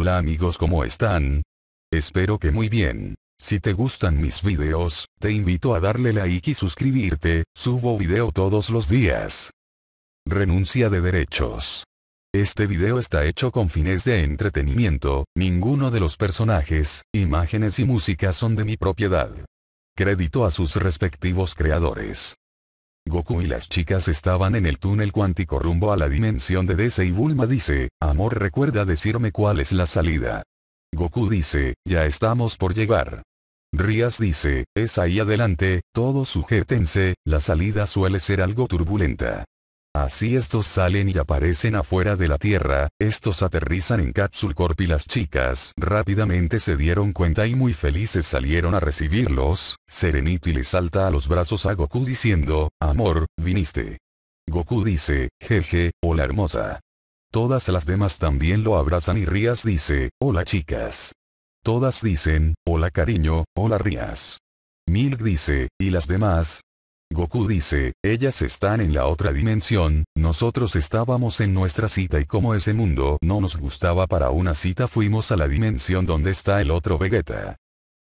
Hola amigos ¿cómo están? Espero que muy bien. Si te gustan mis videos, te invito a darle like y suscribirte, subo video todos los días. Renuncia de derechos. Este video está hecho con fines de entretenimiento, ninguno de los personajes, imágenes y música son de mi propiedad. Crédito a sus respectivos creadores. Goku y las chicas estaban en el túnel cuántico rumbo a la dimensión de DC y Bulma dice, amor recuerda decirme cuál es la salida. Goku dice, ya estamos por llegar. Rías dice, es ahí adelante, todos sujétense, la salida suele ser algo turbulenta. Así estos salen y aparecen afuera de la Tierra, estos aterrizan en Capsule Corp y las chicas rápidamente se dieron cuenta y muy felices salieron a recibirlos, Serenity le salta a los brazos a Goku diciendo, amor, viniste. Goku dice, jeje, hola hermosa. Todas las demás también lo abrazan y Rías dice, hola chicas. Todas dicen, hola cariño, hola Rías. Milk dice, y las demás, Goku dice, ellas están en la otra dimensión, nosotros estábamos en nuestra cita y como ese mundo no nos gustaba para una cita fuimos a la dimensión donde está el otro Vegeta.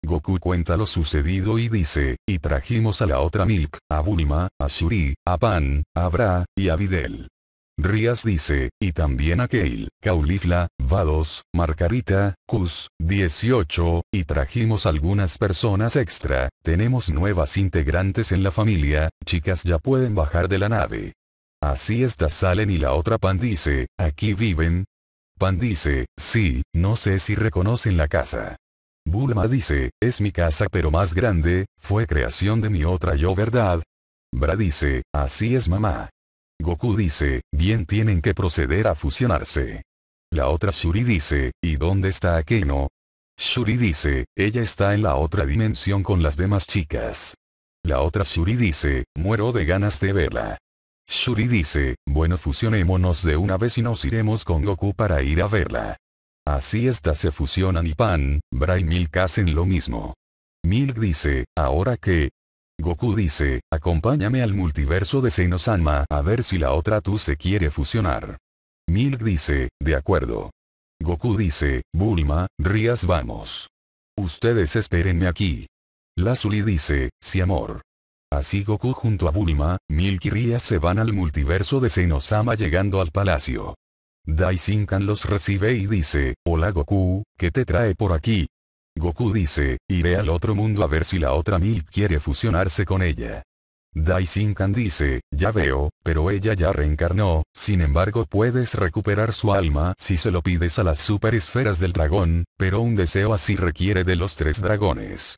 Goku cuenta lo sucedido y dice, y trajimos a la otra Milk, a Bulma, a Shuri, a Pan, a Bra, y a Videl. Rías dice, y también a Keil, Caulifla, Vados, Margarita, Kuz, 18, y trajimos algunas personas extra, tenemos nuevas integrantes en la familia, chicas ya pueden bajar de la nave. Así estas salen y la otra Pan dice, aquí viven. Pan dice, sí, no sé si reconocen la casa. Bulma dice, es mi casa pero más grande, fue creación de mi otra yo verdad. Bra dice, así es mamá. Goku dice, bien tienen que proceder a fusionarse. La otra Shuri dice, ¿y dónde está Akeno? Shuri dice, ella está en la otra dimensión con las demás chicas. La otra Shuri dice, muero de ganas de verla. Shuri dice, bueno fusionémonos de una vez y nos iremos con Goku para ir a verla. Así estas se fusionan y Pan, Bra y Milk hacen lo mismo. Milk dice, ahora que, Goku dice, acompáñame al multiverso de Senosama a ver si la otra tú se quiere fusionar. Milk dice, de acuerdo. Goku dice, Bulma, Rías vamos. Ustedes espérenme aquí. Lazuli dice, si amor. Así Goku junto a Bulma, Milk y Rías se van al multiverso de Senosama llegando al palacio. Daisinkan los recibe y dice, hola Goku, ¿qué te trae por aquí? Goku dice, iré al otro mundo a ver si la otra Milk quiere fusionarse con ella. Daisinkan dice, ya veo, pero ella ya reencarnó, sin embargo puedes recuperar su alma si se lo pides a las super esferas del dragón, pero un deseo así requiere de los tres dragones.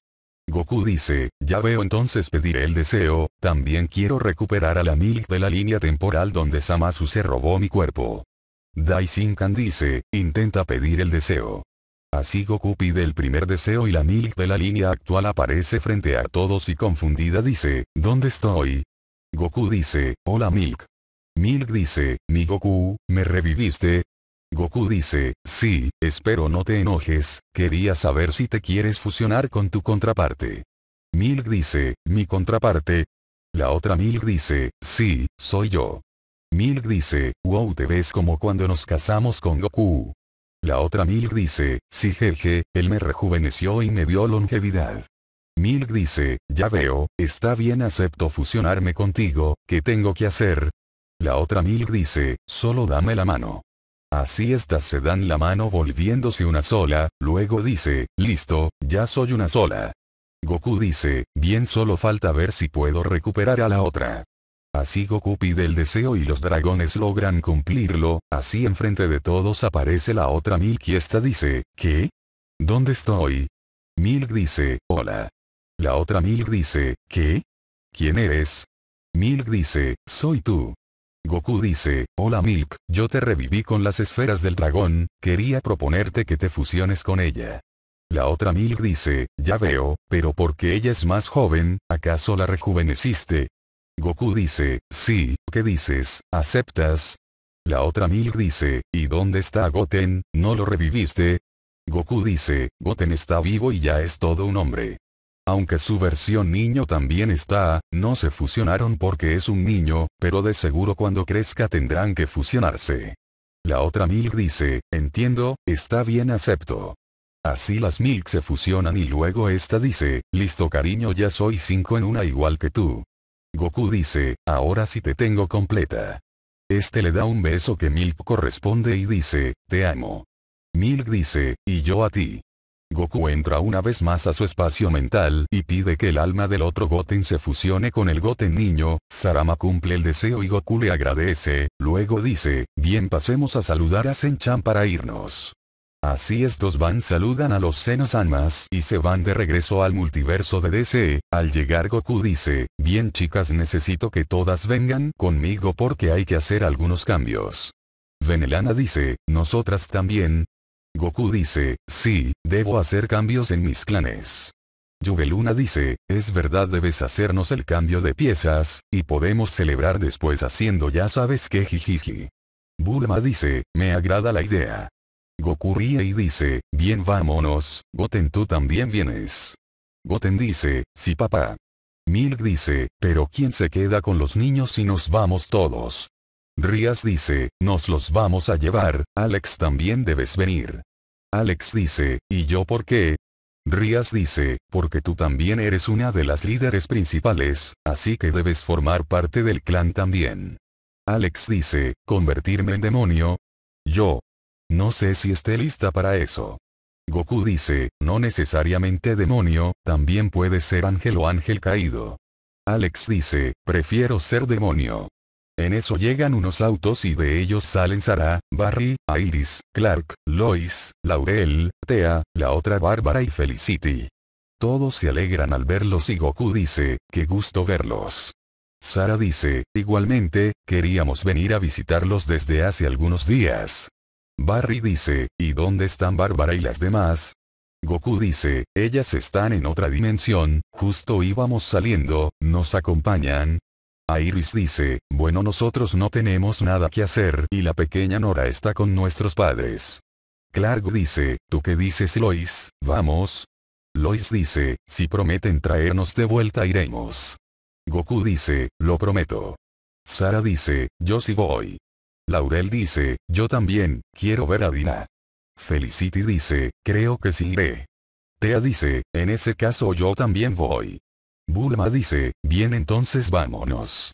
Goku dice, ya veo entonces pediré el deseo, también quiero recuperar a la Milk de la línea temporal donde Samasu se robó mi cuerpo. Daisinkan dice, intenta pedir el deseo. Así Goku pide el primer deseo y la Milk de la línea actual aparece frente a todos y confundida dice, ¿dónde estoy? Goku dice, hola Milk. Milk dice, mi Goku, ¿me reviviste? Goku dice, sí, espero no te enojes, quería saber si te quieres fusionar con tu contraparte. Milk dice, mi contraparte. La otra Milk dice, sí, soy yo. Milk dice, wow te ves como cuando nos casamos con Goku. La otra Milk dice, si jeje, él me rejuveneció y me dio longevidad. Milk dice, ya veo, está bien acepto fusionarme contigo, ¿qué tengo que hacer? La otra Milk dice, solo dame la mano. Así estas se dan la mano volviéndose una sola, luego dice, listo, ya soy una sola. Goku dice, bien solo falta ver si puedo recuperar a la otra. Así Goku pide el deseo y los dragones logran cumplirlo, así enfrente de todos aparece la otra Milk y esta dice, ¿qué? ¿Dónde estoy? Milk dice, hola. La otra Milk dice, ¿qué? ¿Quién eres? Milk dice, soy tú. Goku dice, hola Milk, yo te reviví con las esferas del dragón, quería proponerte que te fusiones con ella. La otra Milk dice, ya veo, pero porque ella es más joven, ¿acaso la rejuveneciste? Goku dice, sí, ¿qué dices? ¿Aceptas? La otra Milk dice, ¿y dónde está Goten? ¿No lo reviviste? Goku dice, Goten está vivo y ya es todo un hombre. Aunque su versión niño también está, no se fusionaron porque es un niño, pero de seguro cuando crezca tendrán que fusionarse. La otra Milk dice, entiendo, está bien acepto. Así las Milk se fusionan y luego esta dice, listo cariño ya soy cinco en una igual que tú. Goku dice, ahora sí te tengo completa. Este le da un beso que Milk corresponde y dice, te amo. Milk dice, y yo a ti. Goku entra una vez más a su espacio mental y pide que el alma del otro Goten se fusione con el Goten niño, Sarama cumple el deseo y Goku le agradece, luego dice, bien pasemos a saludar a Senchan para irnos. Así estos van saludan a los senos almas y se van de regreso al multiverso de DC, al llegar Goku dice, bien chicas necesito que todas vengan conmigo porque hay que hacer algunos cambios. Venelana dice, nosotras también. Goku dice, sí, debo hacer cambios en mis clanes. Yuveluna dice, es verdad debes hacernos el cambio de piezas, y podemos celebrar después haciendo ya sabes que jijiji. Bulma dice, me agrada la idea. Goku ríe y dice, bien vámonos, Goten tú también vienes. Goten dice, sí papá. Milk dice, pero ¿quién se queda con los niños si nos vamos todos? Rías dice, nos los vamos a llevar, Alex también debes venir. Alex dice, ¿y yo por qué? Rías dice, porque tú también eres una de las líderes principales, así que debes formar parte del clan también. Alex dice, ¿convertirme en demonio? Yo, no sé si esté lista para eso. Goku dice, no necesariamente demonio, también puede ser ángel o ángel caído. Alex dice, prefiero ser demonio. En eso llegan unos autos y de ellos salen Sara, Barry, Iris, Clark, Lois, Laurel, Thea, la otra Bárbara y Felicity. Todos se alegran al verlos y Goku dice, qué gusto verlos. Sara dice, igualmente, queríamos venir a visitarlos desde hace algunos días. Barry dice, ¿y dónde están Bárbara y las demás? Goku dice, ellas están en otra dimensión, justo íbamos saliendo, ¿nos acompañan? Iris dice, bueno nosotros no tenemos nada que hacer y la pequeña Nora está con nuestros padres. Clark dice, ¿tú qué dices Lois? Vamos. Lois dice, si prometen traernos de vuelta iremos. Goku dice, lo prometo. Sara dice, yo sí voy. Laurel dice, yo también, quiero ver a Dina. Felicity dice, creo que sí iré. Thea dice, en ese caso yo también voy. Bulma dice, bien entonces vámonos.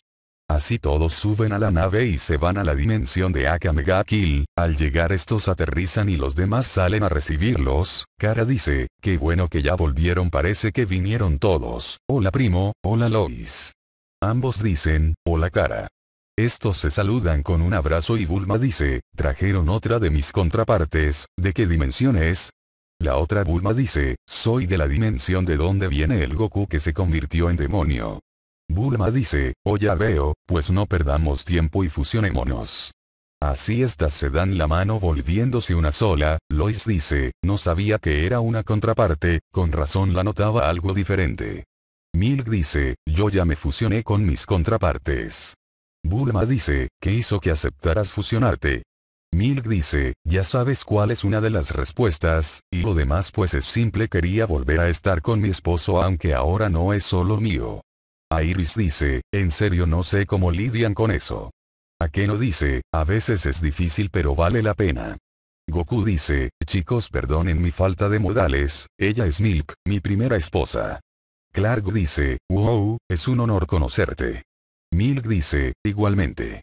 Así todos suben a la nave y se van a la dimensión de Akamega Kill, al llegar estos aterrizan y los demás salen a recibirlos, Kara dice, qué bueno que ya volvieron parece que vinieron todos, hola primo, hola Lois. Ambos dicen, hola Kara. Estos se saludan con un abrazo y Bulma dice, trajeron otra de mis contrapartes, ¿de qué dimensión es? La otra Bulma dice, soy de la dimensión de donde viene el Goku que se convirtió en demonio. Bulma dice, oh ya veo, pues no perdamos tiempo y fusionémonos. Así estas se dan la mano volviéndose una sola, Lois dice, no sabía que era una contraparte, con razón la notaba algo diferente. Milk dice, yo ya me fusioné con mis contrapartes. Bulma dice, ¿qué hizo que aceptaras fusionarte? Milk dice, ya sabes cuál es una de las respuestas, y lo demás pues es simple quería volver a estar con mi esposo aunque ahora no es solo mío. Iris dice, en serio no sé cómo lidian con eso. Akeno dice, a veces es difícil pero vale la pena. Goku dice, chicos perdonen mi falta de modales, ella es Milk, mi primera esposa. Clark dice, wow, es un honor conocerte. Milk dice, igualmente.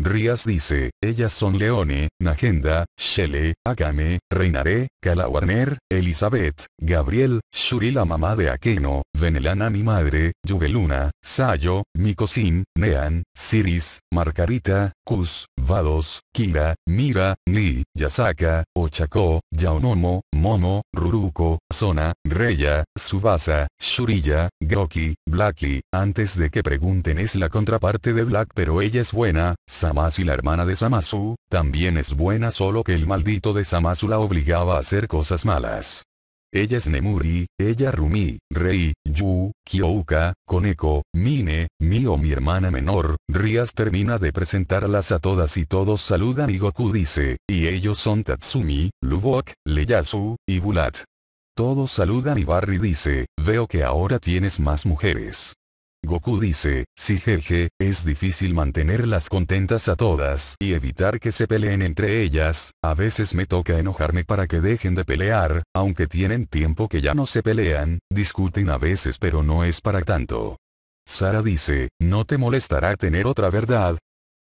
Rías dice, ellas son Leone, Nagenda, Shelley, Akame, Reinaré, Kala Warner, Elizabeth, Gabriel, Shuri la mamá de Akeno, Venelana mi madre, Yuveluna, Sayo, Mikosin, Nean, Siris, Margarita, Kus, Vados, Kira, Mira, Ni, Yasaka, Ochako, Yaonomo, Momo, Ruruko, Zona, Reya, Subasa, Shuriya, Groki, Blacky. Antes de que pregunten es la contraparte de Black pero ella es buena, Samasu la hermana de Samasu, también es buena solo que el maldito de Samasu la obligaba a hacer cosas malas. Ella es Nemuri, ella Rumi, Rei, Yu, Kyouka, Koneko, Mine, Mio mi hermana menor, Rias termina de presentarlas a todas y todos saludan y Goku dice, y ellos son Tatsumi, Lubok, Leyasu, y Bulat. Todos saludan y Barry dice, veo que ahora tienes más mujeres. Goku dice, si jeje, es difícil mantenerlas contentas a todas y evitar que se peleen entre ellas, a veces me toca enojarme para que dejen de pelear, aunque tienen tiempo que ya no se pelean, discuten a veces pero no es para tanto. Sara dice, no te molestará tener otra verdad.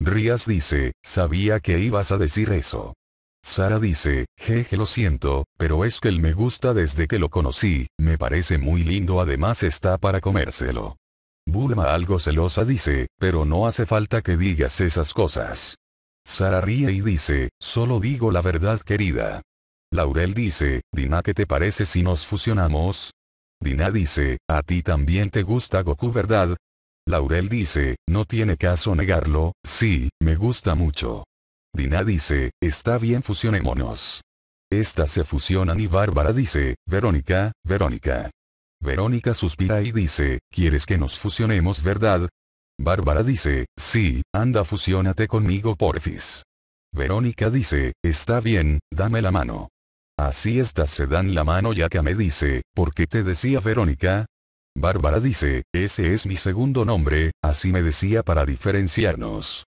Rías dice, sabía que ibas a decir eso. Sara dice, jeje lo siento, pero es que él me gusta desde que lo conocí, me parece muy lindo además está para comérselo. Bulma algo celosa dice, pero no hace falta que digas esas cosas. Sara ríe y dice, solo digo la verdad querida. Laurel dice, Dina ¿qué te parece si nos fusionamos? Dina dice, a ti también te gusta Goku ¿verdad? Laurel dice, no tiene caso negarlo, sí, me gusta mucho. Dina dice, está bien fusionémonos. Estas se fusionan y Bárbara dice, Verónica, Verónica. Verónica suspira y dice, ¿quieres que nos fusionemos verdad? Bárbara dice, sí, anda fusiónate conmigo porfis. Verónica dice, está bien, dame la mano. Así está, se dan la mano ya que me dice, ¿por qué te decía Verónica? Bárbara dice, ese es mi segundo nombre, así me decía para diferenciarnos.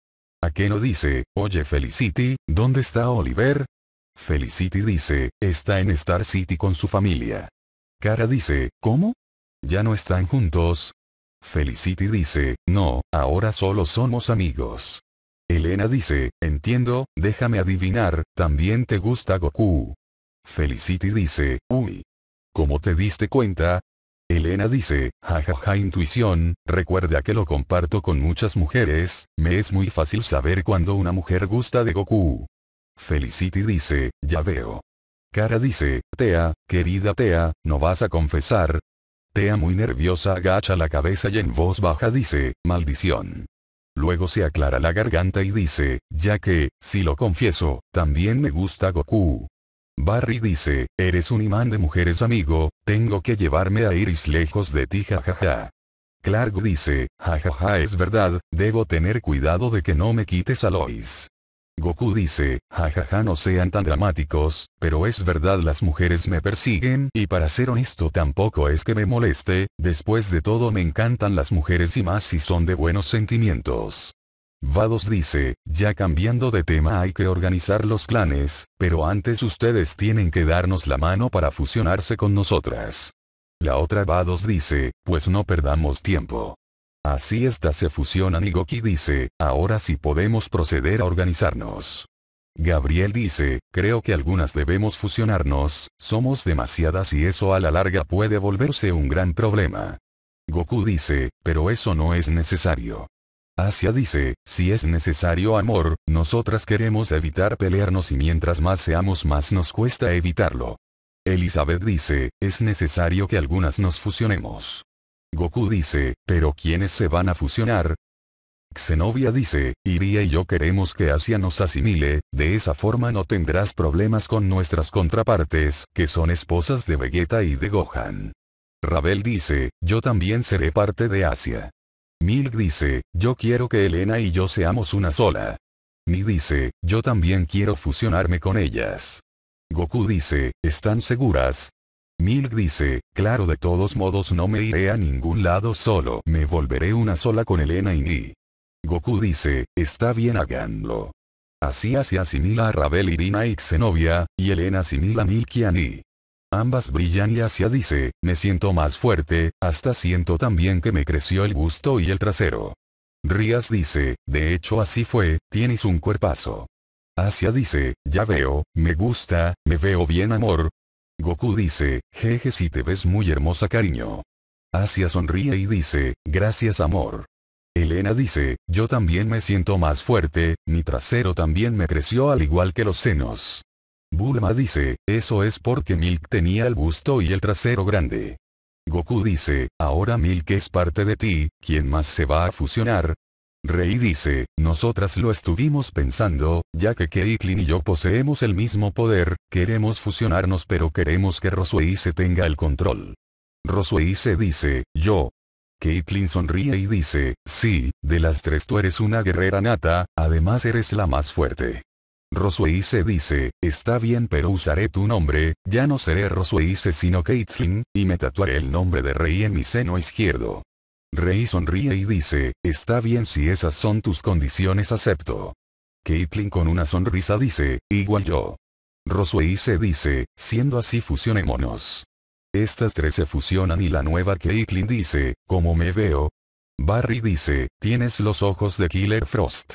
¿A qué no dice, oye Felicity, ¿dónde está Oliver? Felicity dice, está en Star City con su familia. Cara dice, ¿cómo? ¿Ya no están juntos? Felicity dice, no, ahora solo somos amigos. Elena dice, entiendo, déjame adivinar, también te gusta Goku. Felicity dice, uy. ¿Cómo te diste cuenta? Elena dice, jajaja intuición, recuerda que lo comparto con muchas mujeres, me es muy fácil saber cuando una mujer gusta de Goku. Felicity dice, ya veo. Cara dice, Tea, querida Tea, ¿no vas a confesar? Tea muy nerviosa agacha la cabeza y en voz baja dice, maldición. Luego se aclara la garganta y dice, ya que, si lo confieso, también me gusta Goku. Barry dice, eres un imán de mujeres amigo, tengo que llevarme a Iris lejos de ti jajaja. Clark dice, jajaja es verdad, debo tener cuidado de que no me quites a Lois. Goku dice, jajaja no sean tan dramáticos, pero es verdad las mujeres me persiguen y para ser honesto tampoco es que me moleste, después de todo me encantan las mujeres y más si son de buenos sentimientos. Vados dice, ya cambiando de tema hay que organizar los clanes, pero antes ustedes tienen que darnos la mano para fusionarse con nosotras. La otra Vados dice, pues no perdamos tiempo. Así estas se fusionan y Goki dice, ahora sí podemos proceder a organizarnos. Gabriel dice, creo que algunas debemos fusionarnos, somos demasiadas y eso a la larga puede volverse un gran problema. Goku dice, pero eso no es necesario. Asia dice, si es necesario amor, nosotras queremos evitar pelearnos y mientras más seamos más nos cuesta evitarlo. Elizabeth dice, es necesario que algunas nos fusionemos. Goku dice, pero ¿quiénes se van a fusionar? Xenovia dice, Iria y yo queremos que Asia nos asimile, de esa forma no tendrás problemas con nuestras contrapartes, que son esposas de Vegeta y de Gohan. Rabel dice, yo también seré parte de Asia. Milk dice, yo quiero que Elena y yo seamos una sola. Ni dice, yo también quiero fusionarme con ellas. Goku dice, ¿están seguras? Milk dice, claro de todos modos no me iré a ningún lado solo, me volveré una sola con Elena y Ni. Goku dice, está bien háganlo. Así se asimila a Rabel Irina y Xenovia, y Elena asimila a Milkiani. Ambas brillan y Asia dice, me siento más fuerte, hasta siento también que me creció el gusto y el trasero. Rías dice, de hecho así fue, tienes un cuerpazo. Asia dice, ya veo, me gusta, me veo bien amor. Goku dice, jeje si te ves muy hermosa cariño. Asia sonríe y dice, gracias amor. Elena dice, yo también me siento más fuerte, mi trasero también me creció al igual que los senos. Bulma dice, eso es porque Milk tenía el busto y el trasero grande. Goku dice, ahora Milk es parte de ti, ¿quién más se va a fusionar? Rey dice, nosotras lo estuvimos pensando, ya que Caitlyn y yo poseemos el mismo poder, queremos fusionarnos pero queremos que Roswei se tenga el control. Roswei se dice, yo, Caitlin sonríe y dice, sí, de las tres tú eres una guerrera nata, además eres la más fuerte. se dice, está bien pero usaré tu nombre, ya no seré Rosueice sino Caitlin y me tatuaré el nombre de Rey en mi seno izquierdo. Rey sonríe y dice, está bien si esas son tus condiciones acepto. Caitlin con una sonrisa dice, igual yo. se dice, siendo así fusionémonos. Estas tres se fusionan y la nueva Caitlin dice, ¿cómo me veo? Barry dice, tienes los ojos de Killer Frost.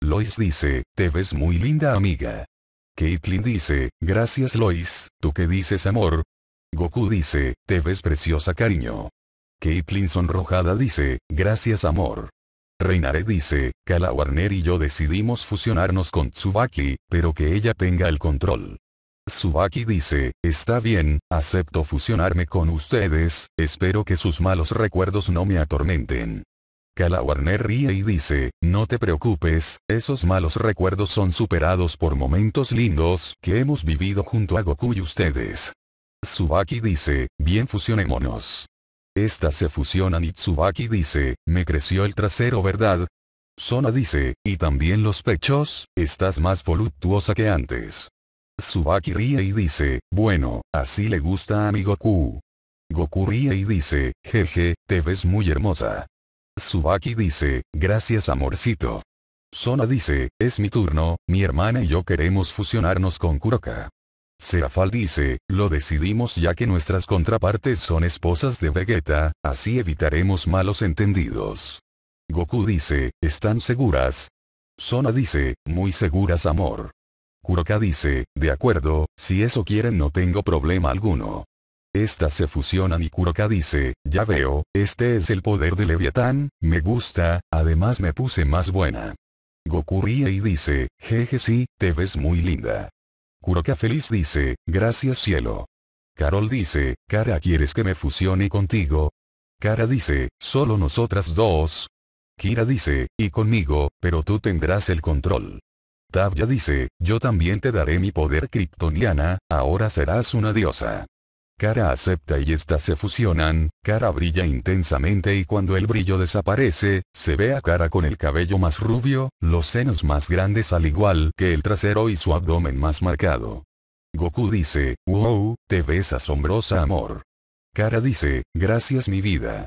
Lois dice, te ves muy linda amiga. Caitlin dice, gracias Lois, ¿tú qué dices amor? Goku dice, te ves preciosa cariño. Caitlin sonrojada dice, gracias amor. Reinare dice, Kala Warner y yo decidimos fusionarnos con Tsubaki, pero que ella tenga el control. Tsubaki dice, está bien, acepto fusionarme con ustedes, espero que sus malos recuerdos no me atormenten. Kalawarner ríe y dice, no te preocupes, esos malos recuerdos son superados por momentos lindos que hemos vivido junto a Goku y ustedes. Tsubaki dice, bien fusionémonos. Estas se fusionan y Tsubaki dice, me creció el trasero ¿verdad? Sona dice, y también los pechos, estás más voluptuosa que antes. Subaki ríe y dice, bueno, así le gusta a mi Goku. Goku ríe y dice, jeje, te ves muy hermosa. Tsubaki dice, gracias amorcito. Sona dice, es mi turno, mi hermana y yo queremos fusionarnos con Kuroka. Serafal dice, lo decidimos ya que nuestras contrapartes son esposas de Vegeta, así evitaremos malos entendidos. Goku dice, ¿están seguras? Sona dice, muy seguras amor. Kuroka dice, de acuerdo, si eso quieren no tengo problema alguno. Estas se fusionan y Kuroka dice, ya veo, este es el poder de Leviatán, me gusta, además me puse más buena. Goku ríe y dice, jeje sí, te ves muy linda. Kuroka feliz dice, gracias cielo. Carol dice, Kara ¿quieres que me fusione contigo? Kara dice, solo nosotras dos. Kira dice, y conmigo, pero tú tendrás el control. Tavya dice, yo también te daré mi poder kryptoniana, ahora serás una diosa. Cara acepta y estas se fusionan, Cara brilla intensamente y cuando el brillo desaparece, se ve a Cara con el cabello más rubio, los senos más grandes al igual que el trasero y su abdomen más marcado. Goku dice, wow, te ves asombrosa amor. Cara dice, gracias mi vida.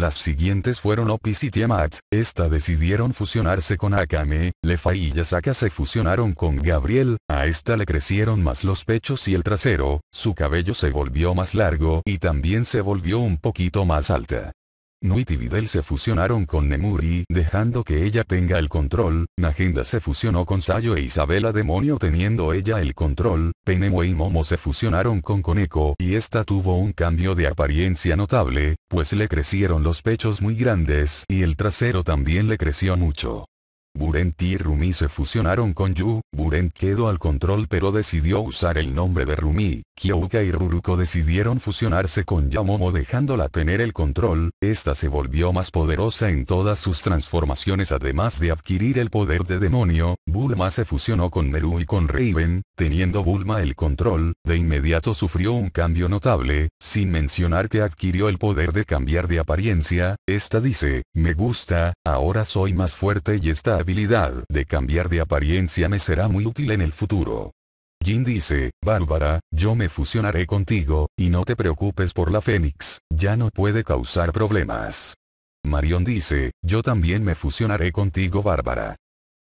Las siguientes fueron Opis y Tiamat, esta decidieron fusionarse con Akame, Lefa y Yasaka se fusionaron con Gabriel, a esta le crecieron más los pechos y el trasero, su cabello se volvió más largo y también se volvió un poquito más alta. Nuit y Videl se fusionaron con Nemuri dejando que ella tenga el control, Nagenda se fusionó con Sayo e Isabela Demonio teniendo ella el control, Penemue y Momo se fusionaron con Koneko y esta tuvo un cambio de apariencia notable, pues le crecieron los pechos muy grandes y el trasero también le creció mucho. Burent y Rumi se fusionaron con Yu, Burent quedó al control pero decidió usar el nombre de Rumi, Kyouka y Ruruko decidieron fusionarse con Yamomo dejándola tener el control, esta se volvió más poderosa en todas sus transformaciones además de adquirir el poder de demonio, Bulma se fusionó con Meru y con Raven, teniendo Bulma el control, de inmediato sufrió un cambio notable, sin mencionar que adquirió el poder de cambiar de apariencia, esta dice, me gusta, ahora soy más fuerte y está habilidad de cambiar de apariencia me será muy útil en el futuro. Jin dice, Bárbara, yo me fusionaré contigo, y no te preocupes por la Fénix, ya no puede causar problemas. Marion dice, yo también me fusionaré contigo Bárbara.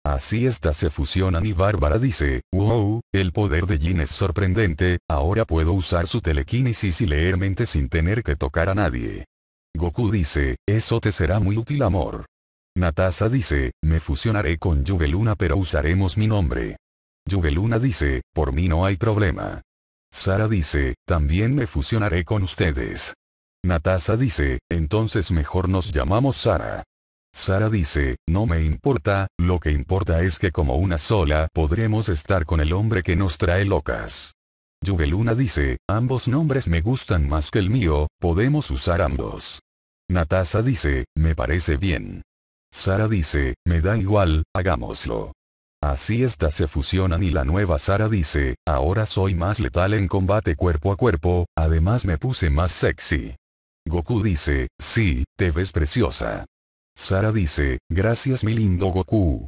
Así estas se fusionan y Bárbara dice, wow, el poder de Jin es sorprendente, ahora puedo usar su telequinesis y leer mente sin tener que tocar a nadie. Goku dice, eso te será muy útil amor. Natasa dice, me fusionaré con Juveluna pero usaremos mi nombre. Juveluna dice, por mí no hay problema. Sara dice, también me fusionaré con ustedes. Natasa dice, entonces mejor nos llamamos Sara. Sara dice, no me importa, lo que importa es que como una sola podremos estar con el hombre que nos trae locas. Juveluna dice, ambos nombres me gustan más que el mío, podemos usar ambos. Natasa dice, me parece bien. Sara dice, me da igual, hagámoslo. Así estas se fusionan y la nueva Sara dice, ahora soy más letal en combate cuerpo a cuerpo, además me puse más sexy. Goku dice, sí, te ves preciosa. Sara dice, gracias mi lindo Goku.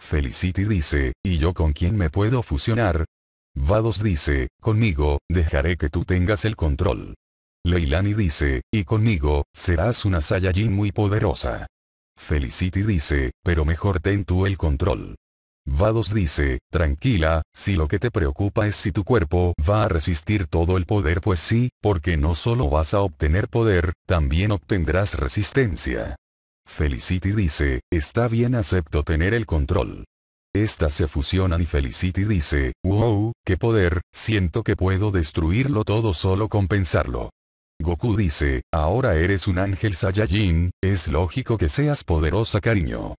Felicity dice, ¿y yo con quién me puedo fusionar? Vados dice, conmigo, dejaré que tú tengas el control. Leilani dice, y conmigo, serás una Saiyajin muy poderosa. Felicity dice, pero mejor ten tú el control. Vados dice, tranquila, si lo que te preocupa es si tu cuerpo va a resistir todo el poder pues sí, porque no solo vas a obtener poder, también obtendrás resistencia. Felicity dice, está bien acepto tener el control. Estas se fusionan y Felicity dice, wow, qué poder, siento que puedo destruirlo todo solo con pensarlo. Goku dice, ahora eres un ángel Saiyajin, es lógico que seas poderosa cariño.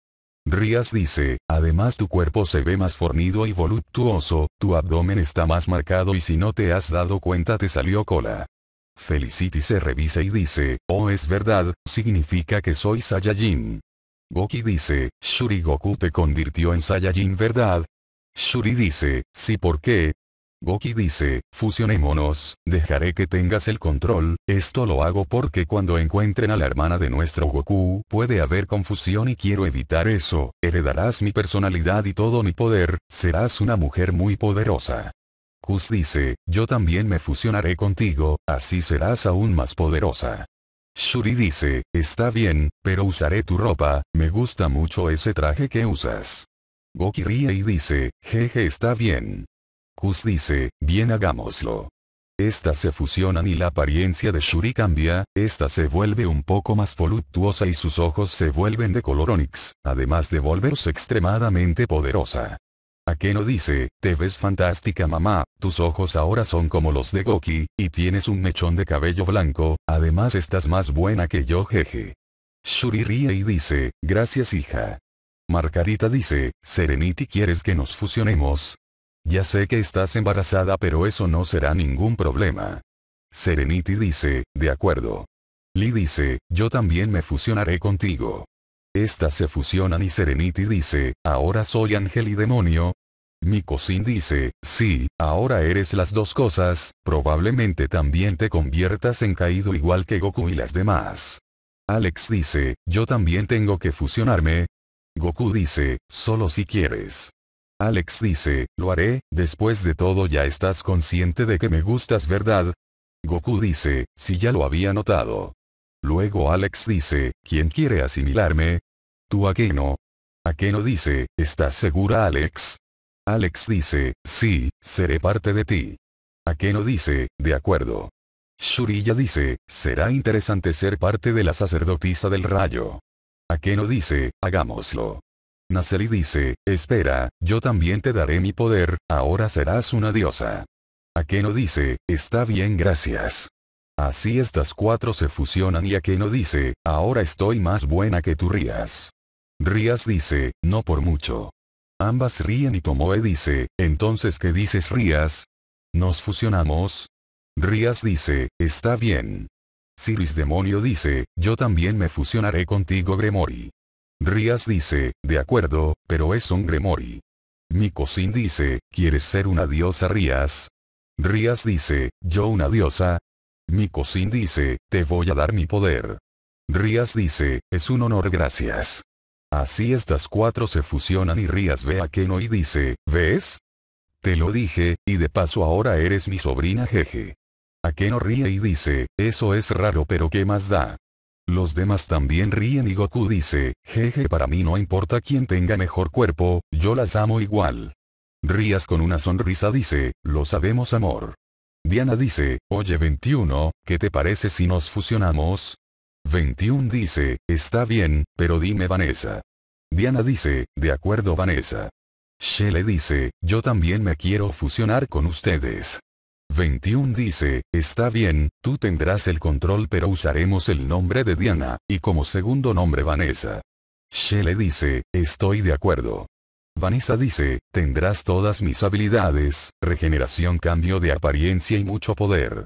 Rías dice, además tu cuerpo se ve más fornido y voluptuoso, tu abdomen está más marcado y si no te has dado cuenta te salió cola. Felicity se revisa y dice, oh es verdad, significa que soy Saiyajin. Goki dice, Shuri Goku te convirtió en Saiyajin ¿verdad? Shuri dice, sí ¿por qué? Goki dice, fusionémonos, dejaré que tengas el control, esto lo hago porque cuando encuentren a la hermana de nuestro Goku puede haber confusión y quiero evitar eso, heredarás mi personalidad y todo mi poder, serás una mujer muy poderosa. Kus dice, yo también me fusionaré contigo, así serás aún más poderosa. Shuri dice, está bien, pero usaré tu ropa, me gusta mucho ese traje que usas. Goki ríe y dice, jeje está bien. Kus dice, bien hagámoslo. Estas se fusionan y la apariencia de Shuri cambia, esta se vuelve un poco más voluptuosa y sus ojos se vuelven de color onix, además de volverse extremadamente poderosa. Akeno dice, te ves fantástica mamá, tus ojos ahora son como los de Goki, y tienes un mechón de cabello blanco, además estás más buena que yo jeje. Shuri ríe y dice, gracias hija. Margarita dice, Serenity quieres que nos fusionemos, ya sé que estás embarazada pero eso no será ningún problema. Serenity dice, de acuerdo. Lee dice, yo también me fusionaré contigo. Estas se fusionan y Serenity dice, ahora soy ángel y demonio. Mikosin dice, sí, ahora eres las dos cosas, probablemente también te conviertas en caído igual que Goku y las demás. Alex dice, yo también tengo que fusionarme. Goku dice, solo si quieres. Alex dice, lo haré, después de todo ya estás consciente de que me gustas ¿verdad? Goku dice, si ya lo había notado. Luego Alex dice, ¿quién quiere asimilarme? Tú Akeno. Akeno dice, ¿estás segura Alex? Alex dice, sí, seré parte de ti. Akeno dice, de acuerdo. Shuriya dice, será interesante ser parte de la sacerdotisa del rayo. Akeno dice, hagámoslo. Naseli dice, espera, yo también te daré mi poder, ahora serás una diosa. Akeno dice, está bien gracias. Así estas cuatro se fusionan y Akeno dice, ahora estoy más buena que tú Rías. Rías dice, no por mucho. Ambas ríen y Tomoe dice, entonces ¿qué dices Rías? ¿Nos fusionamos? Rías dice, está bien. Siris Demonio dice, yo también me fusionaré contigo Gremori. Rías dice, de acuerdo, pero es un Gremori. Mikosin dice, ¿quieres ser una diosa Rías? Rías dice, ¿yo una diosa? Mikosin dice, te voy a dar mi poder. Rías dice, es un honor gracias. Así estas cuatro se fusionan y Rías ve a Keno y dice, ¿ves? Te lo dije, y de paso ahora eres mi sobrina jeje. Akeno ríe y dice, eso es raro pero ¿qué más da? Los demás también ríen y Goku dice, jeje para mí no importa quién tenga mejor cuerpo, yo las amo igual. Rías con una sonrisa dice, lo sabemos amor. Diana dice, oye 21, ¿qué te parece si nos fusionamos? 21 dice, está bien, pero dime Vanessa. Diana dice, de acuerdo Vanessa. Shelley dice, yo también me quiero fusionar con ustedes. 21 dice, está bien, tú tendrás el control pero usaremos el nombre de Diana, y como segundo nombre Vanessa. She le dice, estoy de acuerdo. Vanessa dice, tendrás todas mis habilidades, regeneración, cambio de apariencia y mucho poder.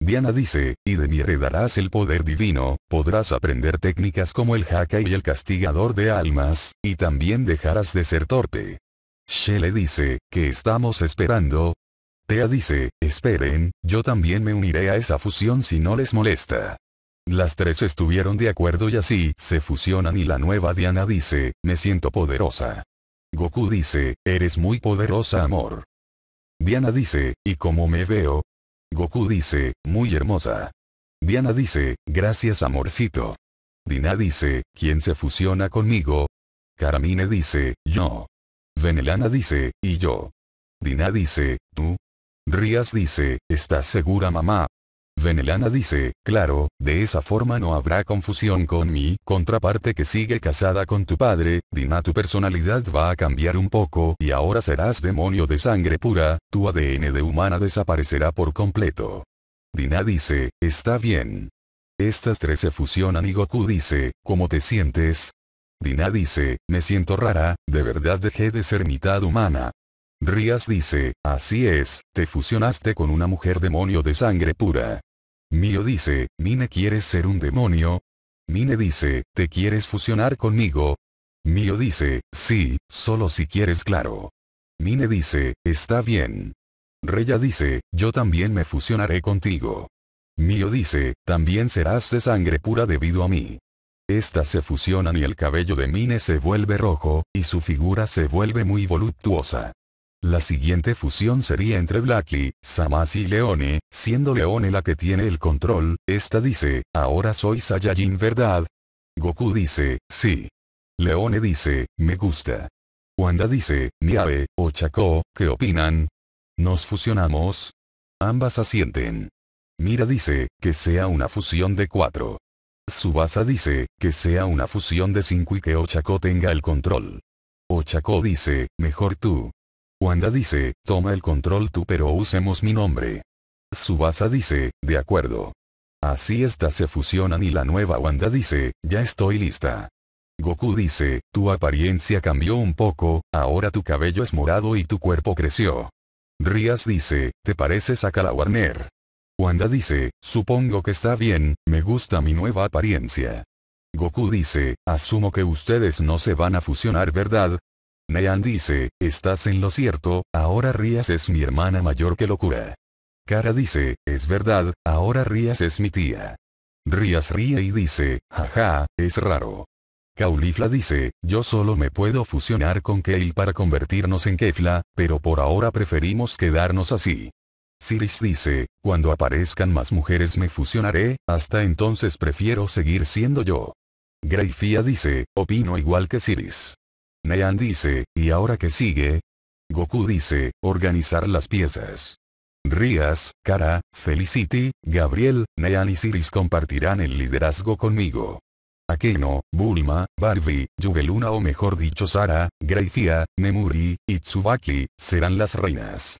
Diana dice, y de mí heredarás el poder divino, podrás aprender técnicas como el jaca y el castigador de almas, y también dejarás de ser torpe. She le dice, que estamos esperando? Tea dice, esperen, yo también me uniré a esa fusión si no les molesta. Las tres estuvieron de acuerdo y así se fusionan y la nueva Diana dice, me siento poderosa. Goku dice, eres muy poderosa amor. Diana dice, ¿y cómo me veo? Goku dice, muy hermosa. Diana dice, gracias amorcito. Dina dice, ¿quién se fusiona conmigo? Karamine dice, yo. Venelana dice, y yo. Dina dice, tú. Rías dice, ¿estás segura mamá? Venelana dice, claro, de esa forma no habrá confusión con mi contraparte que sigue casada con tu padre, Dina tu personalidad va a cambiar un poco y ahora serás demonio de sangre pura, tu ADN de humana desaparecerá por completo. Dina dice, está bien. Estas tres se fusionan y Goku dice, ¿cómo te sientes? Dina dice, me siento rara, de verdad dejé de ser mitad humana, Rías dice, así es, te fusionaste con una mujer demonio de sangre pura. Mio dice, Mine ¿quieres ser un demonio? Mine dice, ¿te quieres fusionar conmigo? Mio dice, sí, solo si quieres claro. Mine dice, está bien. Reya dice, yo también me fusionaré contigo. Mio dice, también serás de sangre pura debido a mí. Estas se fusionan y el cabello de Mine se vuelve rojo, y su figura se vuelve muy voluptuosa. La siguiente fusión sería entre Blacky, Samasi y Leone, siendo Leone la que tiene el control, esta dice, ahora soy Saiyajin ¿verdad? Goku dice, sí. Leone dice, me gusta. Wanda dice, Miabe, o Chaco, ¿qué opinan? ¿Nos fusionamos? Ambas asienten. Mira dice, que sea una fusión de cuatro. Subasa dice, que sea una fusión de cinco y que Ochako tenga el control. Ochako dice, mejor tú, Wanda dice, toma el control tú pero usemos mi nombre. Subasa dice, de acuerdo. Así estas se fusionan y la nueva Wanda dice, ya estoy lista. Goku dice, tu apariencia cambió un poco, ahora tu cabello es morado y tu cuerpo creció. Rías dice, te pareces a Kala Warner. Wanda dice, supongo que está bien, me gusta mi nueva apariencia. Goku dice, asumo que ustedes no se van a fusionar ¿verdad? Nean dice, estás en lo cierto, ahora Rías es mi hermana mayor que locura. Cara dice, es verdad, ahora Rías es mi tía. Rías ríe y dice, jaja, es raro. Caulifla dice, yo solo me puedo fusionar con Kale para convertirnos en Kefla, pero por ahora preferimos quedarnos así. Siris dice, cuando aparezcan más mujeres me fusionaré, hasta entonces prefiero seguir siendo yo. Greifia dice, opino igual que Siris. Nean dice, ¿y ahora qué sigue? Goku dice, organizar las piezas. Rías, Kara, Felicity, Gabriel, Nean y Siris compartirán el liderazgo conmigo. Akeno, Bulma, Barbie, Yuveluna o mejor dicho Sara, Greifia, Nemuri, y Tsubaki, serán las reinas.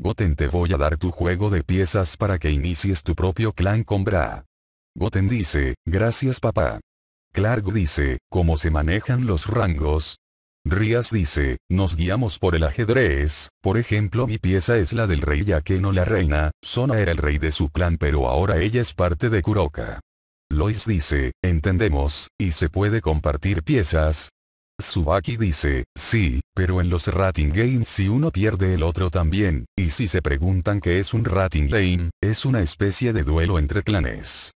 Goten te voy a dar tu juego de piezas para que inicies tu propio clan con Bra. Goten dice, gracias papá. Clark dice, ¿cómo se manejan los rangos? Rías dice, nos guiamos por el ajedrez, por ejemplo mi pieza es la del rey ya que no la reina, Sona era el rey de su clan pero ahora ella es parte de Kuroka. Lois dice, entendemos, y se puede compartir piezas. Subaki dice, sí, pero en los rating games si uno pierde el otro también, y si se preguntan qué es un rating game, es una especie de duelo entre clanes.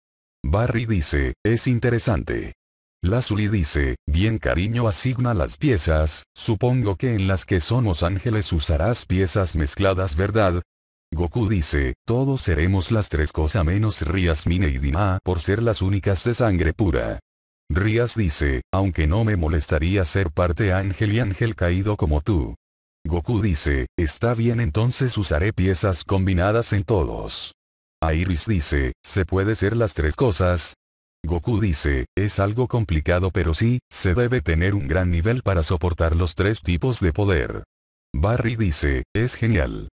Barry dice, es interesante. Lazuli dice, bien cariño asigna las piezas, supongo que en las que somos ángeles usarás piezas mezcladas ¿verdad? Goku dice, todos seremos las tres cosas menos Rías Mine y Dima por ser las únicas de sangre pura. Rías dice, aunque no me molestaría ser parte ángel y ángel caído como tú. Goku dice, está bien entonces usaré piezas combinadas en todos. Iris dice, se puede ser las tres cosas, Goku dice, es algo complicado pero sí, se debe tener un gran nivel para soportar los tres tipos de poder. Barry dice, es genial.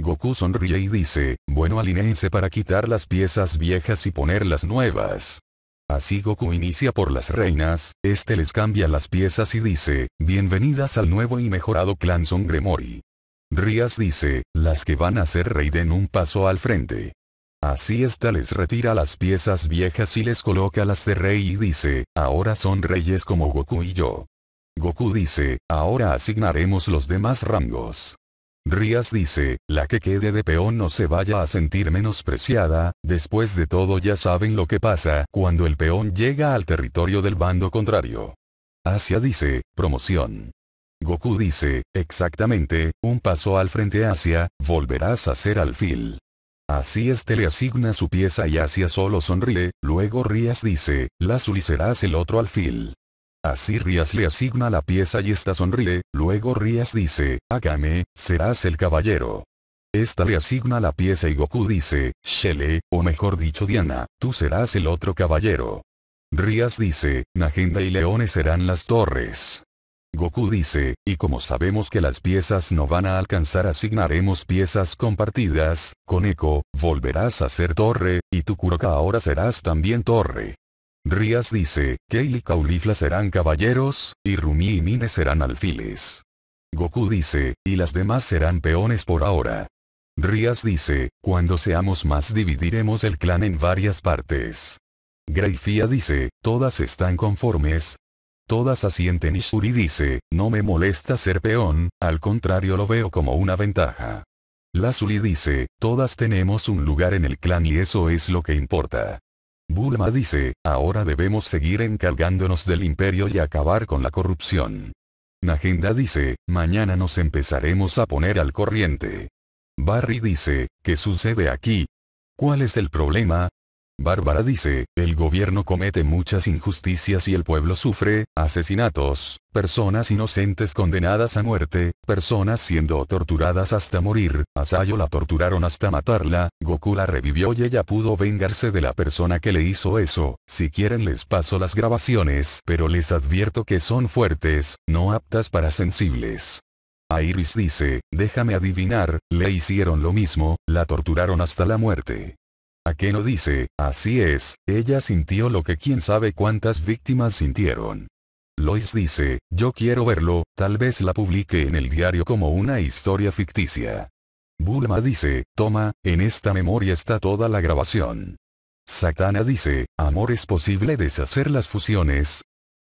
Goku sonríe y dice, bueno alineense para quitar las piezas viejas y poner las nuevas. Así Goku inicia por las reinas, este les cambia las piezas y dice, bienvenidas al nuevo y mejorado clan Son Gremori. Rías dice, las que van a ser rey den un paso al frente. Así está, les retira las piezas viejas y les coloca las de rey y dice, ahora son reyes como Goku y yo. Goku dice, ahora asignaremos los demás rangos. Rías dice, la que quede de peón no se vaya a sentir menospreciada, después de todo ya saben lo que pasa cuando el peón llega al territorio del bando contrario. Asia dice, promoción. Goku dice, exactamente, un paso al frente Asia, volverás a ser alfil. Así este le asigna su pieza y Asia solo sonríe, luego Rías dice, Lazuli serás el otro alfil. Así Rías le asigna la pieza y esta sonríe, luego Rías dice, Akame, serás el caballero. Esta le asigna la pieza y Goku dice, Shele, o mejor dicho Diana, tú serás el otro caballero. Rías dice, Nagenda y leones serán las torres. Goku dice, y como sabemos que las piezas no van a alcanzar asignaremos piezas compartidas, Con Eco, volverás a ser torre, y tu Kuroka ahora serás también torre. Rías dice, Kale y Caulifla serán caballeros, y Rumi y Mine serán alfiles. Goku dice, y las demás serán peones por ahora. Rías dice, cuando seamos más dividiremos el clan en varias partes. Greifia dice, todas están conformes, Todas asienten y Shuri dice, no me molesta ser peón, al contrario lo veo como una ventaja. Lazuli dice, todas tenemos un lugar en el clan y eso es lo que importa. Bulma dice, ahora debemos seguir encargándonos del imperio y acabar con la corrupción. Nagenda dice, mañana nos empezaremos a poner al corriente. Barry dice, ¿qué sucede aquí? ¿Cuál es el problema? Bárbara dice, el gobierno comete muchas injusticias y el pueblo sufre, asesinatos, personas inocentes condenadas a muerte, personas siendo torturadas hasta morir, a Sayo la torturaron hasta matarla, Goku la revivió y ella pudo vengarse de la persona que le hizo eso, si quieren les paso las grabaciones, pero les advierto que son fuertes, no aptas para sensibles. A Iris dice, déjame adivinar, le hicieron lo mismo, la torturaron hasta la muerte no dice, así es, ella sintió lo que quién sabe cuántas víctimas sintieron. Lois dice, yo quiero verlo, tal vez la publique en el diario como una historia ficticia. Bulma dice, toma, en esta memoria está toda la grabación. Satana dice, amor es posible deshacer las fusiones,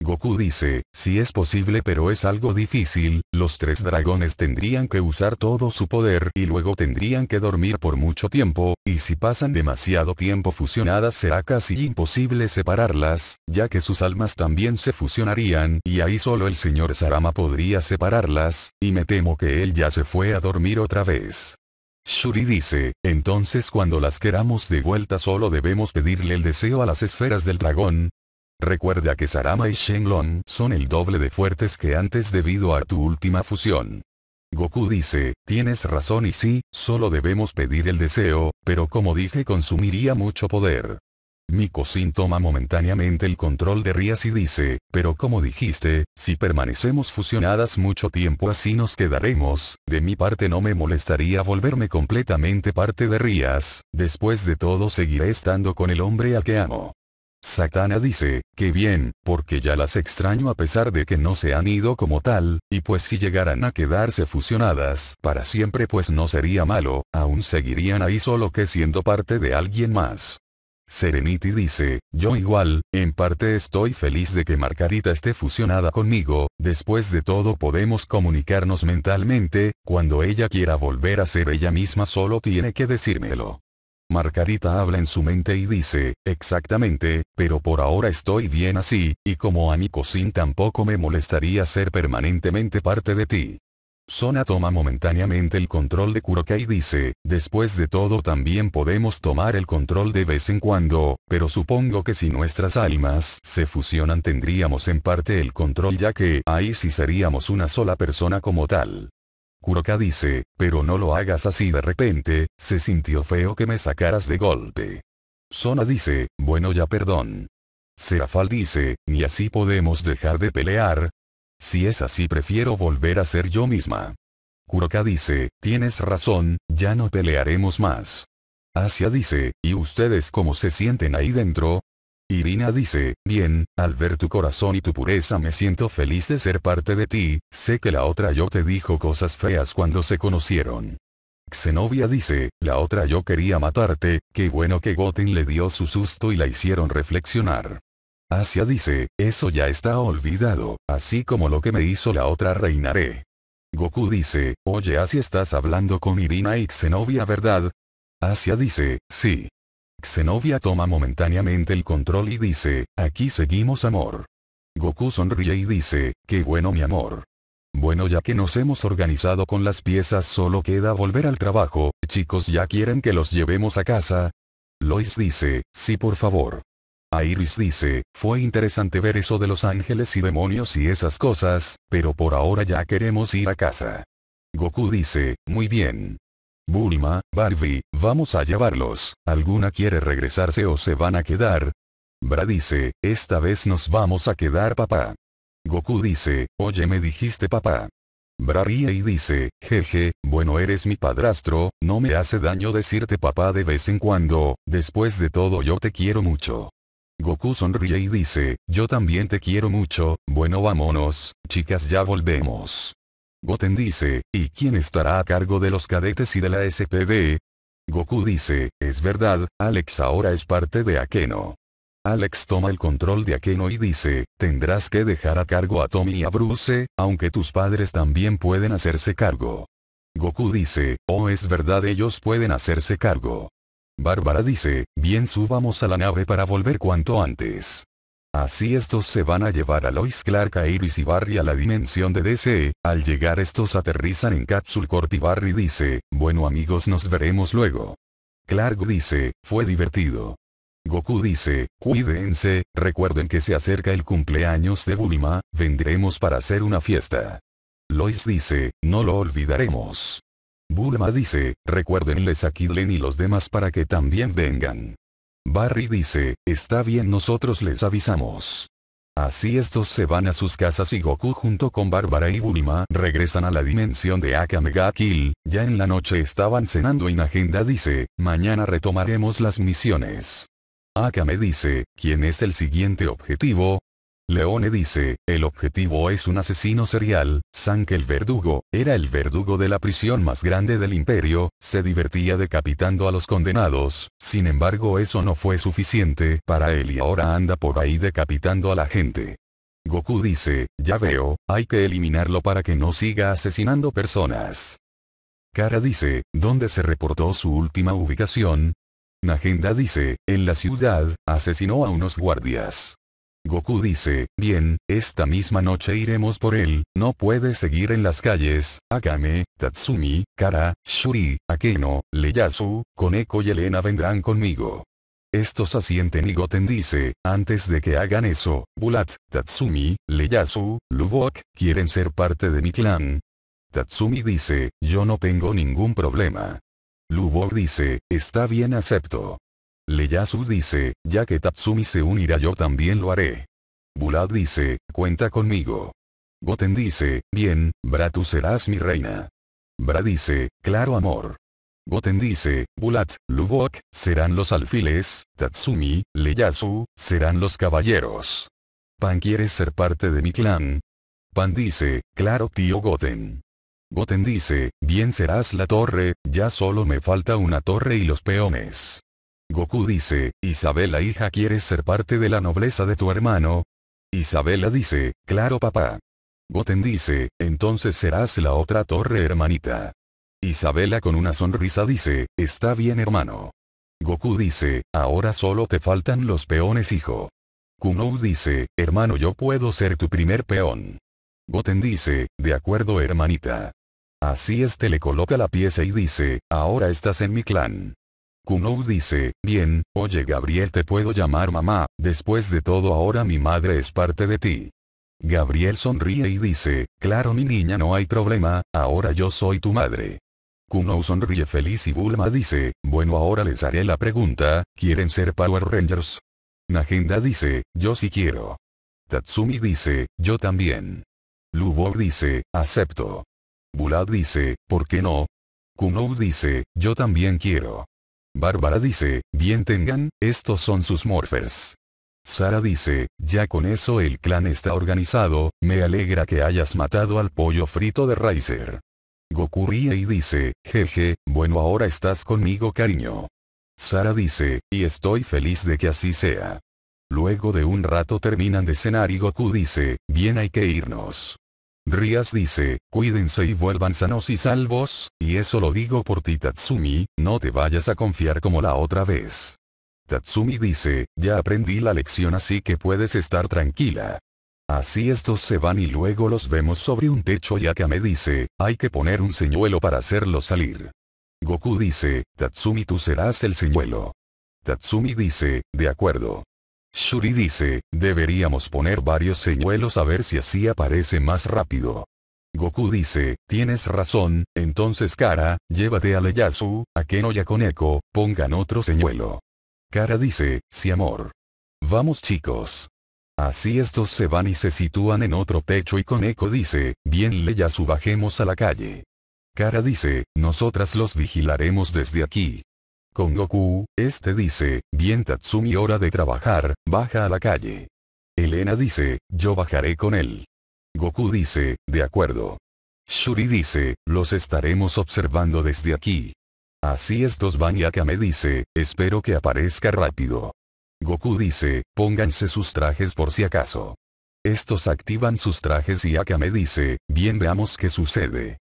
Goku dice, si es posible pero es algo difícil, los tres dragones tendrían que usar todo su poder y luego tendrían que dormir por mucho tiempo, y si pasan demasiado tiempo fusionadas será casi imposible separarlas, ya que sus almas también se fusionarían y ahí solo el señor Sarama podría separarlas, y me temo que él ya se fue a dormir otra vez. Shuri dice, entonces cuando las queramos de vuelta solo debemos pedirle el deseo a las esferas del dragón, Recuerda que Sarama y Shenlong son el doble de fuertes que antes debido a tu última fusión. Goku dice, tienes razón y sí, solo debemos pedir el deseo, pero como dije consumiría mucho poder. Miko Sin toma momentáneamente el control de Rías y dice, pero como dijiste, si permanecemos fusionadas mucho tiempo así nos quedaremos, de mi parte no me molestaría volverme completamente parte de Rías, después de todo seguiré estando con el hombre a que amo. Satana dice, que bien, porque ya las extraño a pesar de que no se han ido como tal, y pues si llegaran a quedarse fusionadas para siempre pues no sería malo, aún seguirían ahí solo que siendo parte de alguien más. Serenity dice, yo igual, en parte estoy feliz de que Margarita esté fusionada conmigo, después de todo podemos comunicarnos mentalmente, cuando ella quiera volver a ser ella misma solo tiene que decírmelo. Margarita habla en su mente y dice, exactamente, pero por ahora estoy bien así, y como a mi cocin tampoco me molestaría ser permanentemente parte de ti. Sona toma momentáneamente el control de Kuroka y dice, después de todo también podemos tomar el control de vez en cuando, pero supongo que si nuestras almas se fusionan tendríamos en parte el control ya que ahí sí seríamos una sola persona como tal. Kuroka dice, pero no lo hagas así de repente, se sintió feo que me sacaras de golpe. Sona dice, bueno ya perdón. Serafal dice, ni así podemos dejar de pelear. Si es así prefiero volver a ser yo misma. Kuroka dice, tienes razón, ya no pelearemos más. Asia dice, ¿y ustedes cómo se sienten ahí dentro? Irina dice, bien, al ver tu corazón y tu pureza me siento feliz de ser parte de ti, sé que la otra yo te dijo cosas feas cuando se conocieron. Xenovia dice, la otra yo quería matarte, qué bueno que Goten le dio su susto y la hicieron reflexionar. Asia dice, eso ya está olvidado, así como lo que me hizo la otra reinaré. Goku dice, oye Asia estás hablando con Irina y Xenovia ¿verdad? Asia dice, sí. Xenovia toma momentáneamente el control y dice, aquí seguimos amor. Goku sonríe y dice, qué bueno mi amor. Bueno ya que nos hemos organizado con las piezas solo queda volver al trabajo, chicos ya quieren que los llevemos a casa. Lois dice, sí por favor. Iris dice, fue interesante ver eso de los ángeles y demonios y esas cosas, pero por ahora ya queremos ir a casa. Goku dice, muy bien, Bulma, Barbie, vamos a llevarlos, ¿alguna quiere regresarse o se van a quedar? Bra dice, esta vez nos vamos a quedar papá. Goku dice, oye me dijiste papá. Bra ríe y dice, jeje, bueno eres mi padrastro, no me hace daño decirte papá de vez en cuando, después de todo yo te quiero mucho. Goku sonríe y dice, yo también te quiero mucho, bueno vámonos, chicas ya volvemos. Goten dice, ¿y quién estará a cargo de los cadetes y de la SPD? Goku dice, es verdad, Alex ahora es parte de Akeno. Alex toma el control de Akeno y dice, tendrás que dejar a cargo a Tommy y a Bruce, aunque tus padres también pueden hacerse cargo. Goku dice, oh es verdad ellos pueden hacerse cargo. Bárbara dice, bien subamos a la nave para volver cuanto antes. Así estos se van a llevar a Lois Clark a Iris y Barry a la dimensión de DC, al llegar estos aterrizan en Capsule Corp y Barry dice, bueno amigos nos veremos luego. Clark dice, fue divertido. Goku dice, cuídense, recuerden que se acerca el cumpleaños de Bulma, vendremos para hacer una fiesta. Lois dice, no lo olvidaremos. Bulma dice, recuérdenles a Kidlen y los demás para que también vengan. Barry dice, está bien nosotros les avisamos. Así estos se van a sus casas y Goku junto con Bárbara y Bulma regresan a la dimensión de Akame Gakil, Kill, ya en la noche estaban cenando y Nagenda dice, mañana retomaremos las misiones. Akame dice, ¿quién es el siguiente objetivo? Leone dice, el objetivo es un asesino serial, Sank el verdugo, era el verdugo de la prisión más grande del imperio, se divertía decapitando a los condenados, sin embargo eso no fue suficiente para él y ahora anda por ahí decapitando a la gente. Goku dice, ya veo, hay que eliminarlo para que no siga asesinando personas. Kara dice, ¿dónde se reportó su última ubicación? Nagenda dice, en la ciudad, asesinó a unos guardias. Goku dice, bien, esta misma noche iremos por él, no puede seguir en las calles, Akame, Tatsumi, Kara, Shuri, Akeno, Leyasu, Koneko y Elena vendrán conmigo. Estos asienten y Goten dice, antes de que hagan eso, Bulat, Tatsumi, Leyasu, Lubok, quieren ser parte de mi clan. Tatsumi dice, yo no tengo ningún problema. Lubok dice, está bien acepto. Leyasu dice, ya que Tatsumi se unirá yo también lo haré. Bulat dice, cuenta conmigo. Goten dice, bien, Bra tú serás mi reina. Bra dice, claro amor. Goten dice, Bulat, Lubok, serán los alfiles, Tatsumi, Leyasu, serán los caballeros. Pan ¿quieres ser parte de mi clan? Pan dice, claro tío Goten. Goten dice, bien serás la torre, ya solo me falta una torre y los peones. Goku dice, Isabela hija ¿quieres ser parte de la nobleza de tu hermano? Isabela dice, claro papá. Goten dice, entonces serás la otra torre hermanita. Isabela con una sonrisa dice, está bien hermano. Goku dice, ahora solo te faltan los peones hijo. Kunou dice, hermano yo puedo ser tu primer peón. Goten dice, de acuerdo hermanita. Así este le coloca la pieza y dice, ahora estás en mi clan. Kunou dice, bien, oye Gabriel te puedo llamar mamá, después de todo ahora mi madre es parte de ti. Gabriel sonríe y dice, claro mi niña no hay problema, ahora yo soy tu madre. Kunou sonríe feliz y Bulma dice, bueno ahora les haré la pregunta, ¿quieren ser Power Rangers? Nagenda dice, yo sí quiero. Tatsumi dice, yo también. Lubog dice, acepto. Bulad dice, ¿por qué no? Kunou dice, yo también quiero. Bárbara dice, bien tengan, estos son sus Morphers. Sara dice, ya con eso el clan está organizado, me alegra que hayas matado al pollo frito de Riser. Goku ríe y dice, jeje, bueno ahora estás conmigo cariño. Sara dice, y estoy feliz de que así sea. Luego de un rato terminan de cenar y Goku dice, bien hay que irnos. Rías dice, cuídense y vuelvan sanos y salvos, y eso lo digo por ti Tatsumi, no te vayas a confiar como la otra vez. Tatsumi dice, ya aprendí la lección así que puedes estar tranquila. Así estos se van y luego los vemos sobre un techo y Akame dice, hay que poner un señuelo para hacerlo salir. Goku dice, Tatsumi tú serás el señuelo. Tatsumi dice, de acuerdo. Shuri dice, deberíamos poner varios señuelos a ver si así aparece más rápido. Goku dice, tienes razón, entonces Kara, llévate a Leyasu, a Keno y a Koneko, pongan otro señuelo. Kara dice, sí amor. Vamos chicos. Así estos se van y se sitúan en otro techo y Koneko dice, bien Leyasu bajemos a la calle. Kara dice, nosotras los vigilaremos desde aquí con Goku, este dice, bien Tatsumi hora de trabajar, baja a la calle. Elena dice, yo bajaré con él. Goku dice, de acuerdo. Shuri dice, los estaremos observando desde aquí. Así estos van y Akame dice, espero que aparezca rápido. Goku dice, pónganse sus trajes por si acaso. Estos activan sus trajes y Akame dice, bien veamos qué sucede.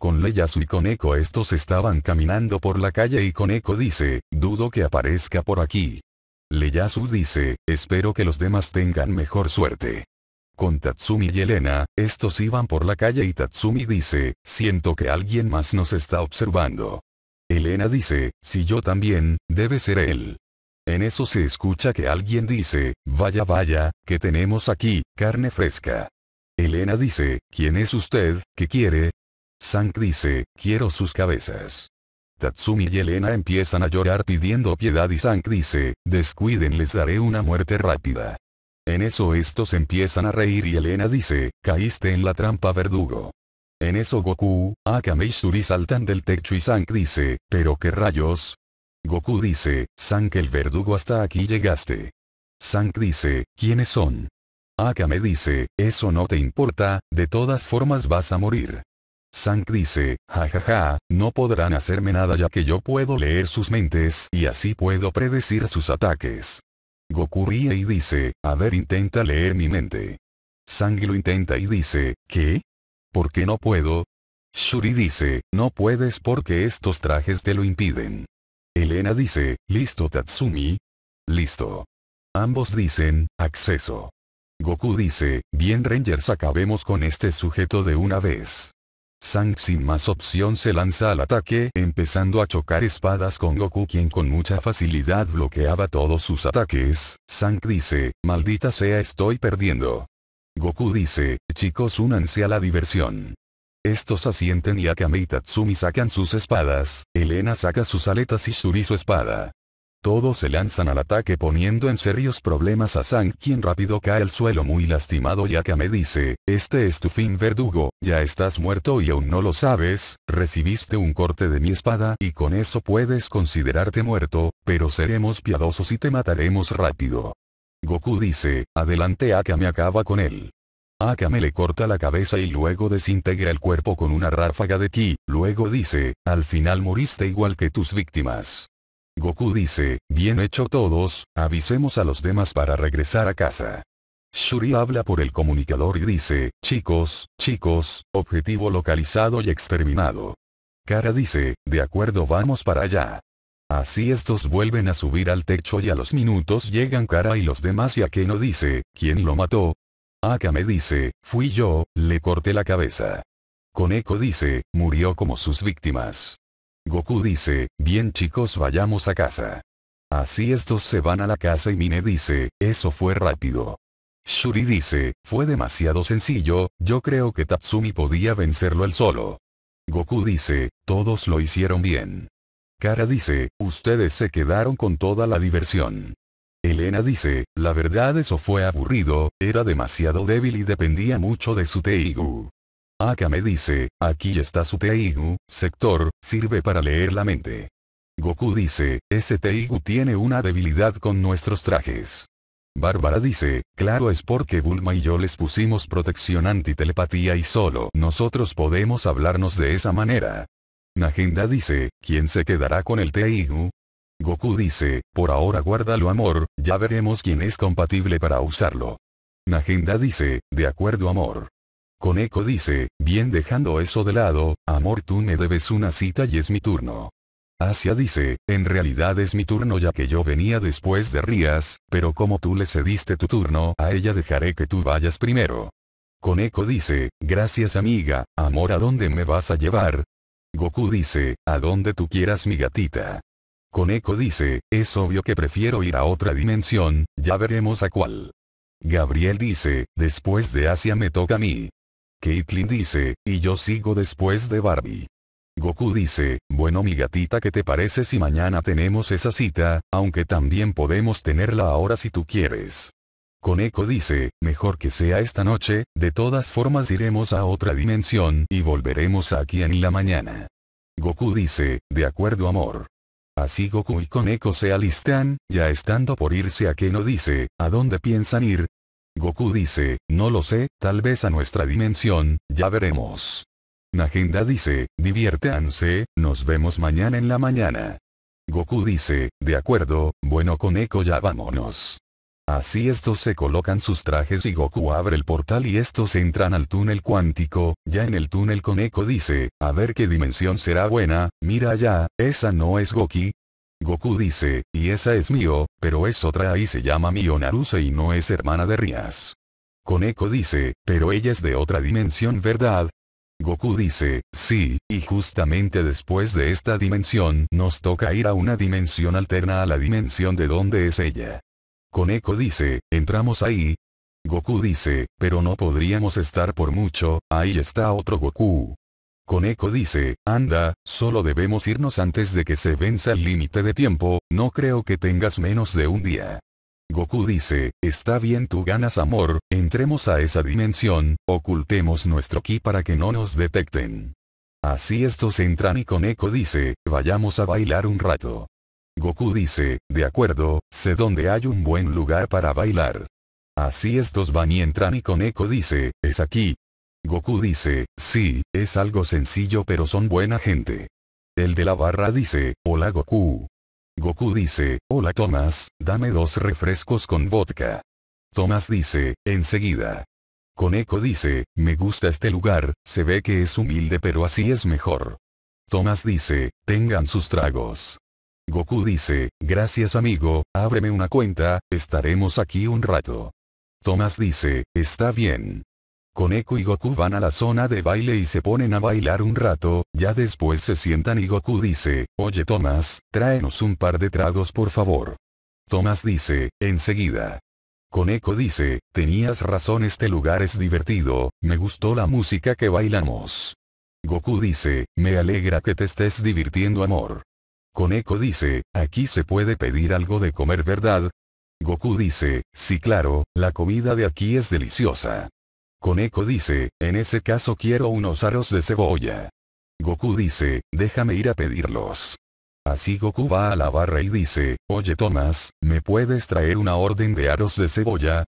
Con Leyasu y con Eco estos estaban caminando por la calle y con Eco dice, dudo que aparezca por aquí. Leyasu dice, espero que los demás tengan mejor suerte. Con Tatsumi y Elena, estos iban por la calle y Tatsumi dice, siento que alguien más nos está observando. Elena dice, si yo también, debe ser él. En eso se escucha que alguien dice, vaya vaya, que tenemos aquí, carne fresca. Elena dice, ¿quién es usted, que quiere, Sank dice, quiero sus cabezas. Tatsumi y Elena empiezan a llorar pidiendo piedad y Sank dice, descuiden les daré una muerte rápida. En eso estos empiezan a reír y Elena dice, caíste en la trampa verdugo. En eso Goku, Akame y Shuri saltan del techo y Sank dice, pero qué rayos. Goku dice, Sank el verdugo hasta aquí llegaste. Sank dice, ¿quiénes son? Akame dice, eso no te importa, de todas formas vas a morir. Sank dice, jajaja, ja, no podrán hacerme nada ya que yo puedo leer sus mentes y así puedo predecir sus ataques. Goku ríe y dice, a ver intenta leer mi mente. Sang lo intenta y dice, ¿qué? ¿Por qué no puedo? Shuri dice, no puedes porque estos trajes te lo impiden. Elena dice, listo Tatsumi. Listo. Ambos dicen, acceso. Goku dice, bien Rangers acabemos con este sujeto de una vez. Sank sin más opción se lanza al ataque empezando a chocar espadas con Goku quien con mucha facilidad bloqueaba todos sus ataques, Sank dice, maldita sea estoy perdiendo. Goku dice, chicos únanse a la diversión. Estos asienten y Akame Tatsumi sacan sus espadas, Elena saca sus aletas y Shuri su espada. Todos se lanzan al ataque poniendo en serios problemas a Sang quien rápido cae al suelo muy lastimado ya que me dice, este es tu fin verdugo, ya estás muerto y aún no lo sabes, recibiste un corte de mi espada y con eso puedes considerarte muerto, pero seremos piadosos y te mataremos rápido. Goku dice, adelante Akame acaba con él. Akame le corta la cabeza y luego desintegra el cuerpo con una ráfaga de ki, luego dice, al final moriste igual que tus víctimas. Goku dice, bien hecho todos, avisemos a los demás para regresar a casa. Shuri habla por el comunicador y dice, chicos, chicos, objetivo localizado y exterminado. Kara dice, de acuerdo vamos para allá. Así estos vuelven a subir al techo y a los minutos llegan Kara y los demás y Akeno dice, ¿quién lo mató? Akame dice, fui yo, le corté la cabeza. Koneko dice, murió como sus víctimas. Goku dice, bien chicos vayamos a casa. Así estos se van a la casa y Mine dice, eso fue rápido. Shuri dice, fue demasiado sencillo, yo creo que Tatsumi podía vencerlo él solo. Goku dice, todos lo hicieron bien. Kara dice, ustedes se quedaron con toda la diversión. Elena dice, la verdad eso fue aburrido, era demasiado débil y dependía mucho de su Teigu. Akame dice, aquí está su Teigu, sector, sirve para leer la mente. Goku dice, ese Teigu tiene una debilidad con nuestros trajes. Bárbara dice, claro es porque Bulma y yo les pusimos protección anti-telepatía y solo nosotros podemos hablarnos de esa manera. Nagenda dice, ¿quién se quedará con el Teigu? Goku dice, por ahora guárdalo amor, ya veremos quién es compatible para usarlo. Nagenda dice, de acuerdo amor. Koneko dice, bien dejando eso de lado, amor tú me debes una cita y es mi turno. Asia dice, en realidad es mi turno ya que yo venía después de Rías, pero como tú le cediste tu turno a ella dejaré que tú vayas primero. Koneko dice, gracias amiga, amor a dónde me vas a llevar. Goku dice, a donde tú quieras mi gatita. Koneko dice, es obvio que prefiero ir a otra dimensión, ya veremos a cuál. Gabriel dice, después de Asia me toca a mí. Caitlin dice, y yo sigo después de Barbie. Goku dice, bueno mi gatita ¿qué te parece si mañana tenemos esa cita, aunque también podemos tenerla ahora si tú quieres. Koneko dice, mejor que sea esta noche, de todas formas iremos a otra dimensión y volveremos aquí en la mañana. Goku dice, de acuerdo amor. Así Goku y Koneko se alistan, ya estando por irse a no dice, ¿a dónde piensan ir? Goku dice, no lo sé, tal vez a nuestra dimensión, ya veremos. Nagenda dice, diviértanse, nos vemos mañana en la mañana. Goku dice, de acuerdo, bueno con Eko ya vámonos. Así estos se colocan sus trajes y Goku abre el portal y estos entran al túnel cuántico, ya en el túnel con Eko dice, a ver qué dimensión será buena, mira allá, esa no es Goki, Goku dice, y esa es mío, pero es otra y se llama Mio Naruse y no es hermana de Rías. Koneko dice, pero ella es de otra dimensión ¿verdad? Goku dice, sí, y justamente después de esta dimensión nos toca ir a una dimensión alterna a la dimensión de donde es ella. Koneko dice, entramos ahí. Goku dice, pero no podríamos estar por mucho, ahí está otro Goku. Koneko dice, anda, solo debemos irnos antes de que se venza el límite de tiempo, no creo que tengas menos de un día. Goku dice, está bien tú ganas amor, entremos a esa dimensión, ocultemos nuestro ki para que no nos detecten. Así estos entran y Koneko dice, vayamos a bailar un rato. Goku dice, de acuerdo, sé dónde hay un buen lugar para bailar. Así estos van y entran y Koneko dice, es aquí, Goku dice, sí, es algo sencillo pero son buena gente. El de la barra dice, hola Goku. Goku dice, hola Tomás, dame dos refrescos con vodka. Tomás dice, enseguida. Koneko dice, me gusta este lugar, se ve que es humilde pero así es mejor. Tomás dice, tengan sus tragos. Goku dice, gracias amigo, ábreme una cuenta, estaremos aquí un rato. Tomás dice, está bien. Koneko y Goku van a la zona de baile y se ponen a bailar un rato, ya después se sientan y Goku dice, oye Tomás, tráenos un par de tragos por favor. Tomás dice, enseguida. Koneko dice, tenías razón este lugar es divertido, me gustó la música que bailamos. Goku dice, me alegra que te estés divirtiendo amor. Koneko dice, aquí se puede pedir algo de comer ¿verdad? Goku dice, sí claro, la comida de aquí es deliciosa. Koneko dice, en ese caso quiero unos aros de cebolla. Goku dice, déjame ir a pedirlos. Así Goku va a la barra y dice, oye Tomás, ¿me puedes traer una orden de aros de cebolla?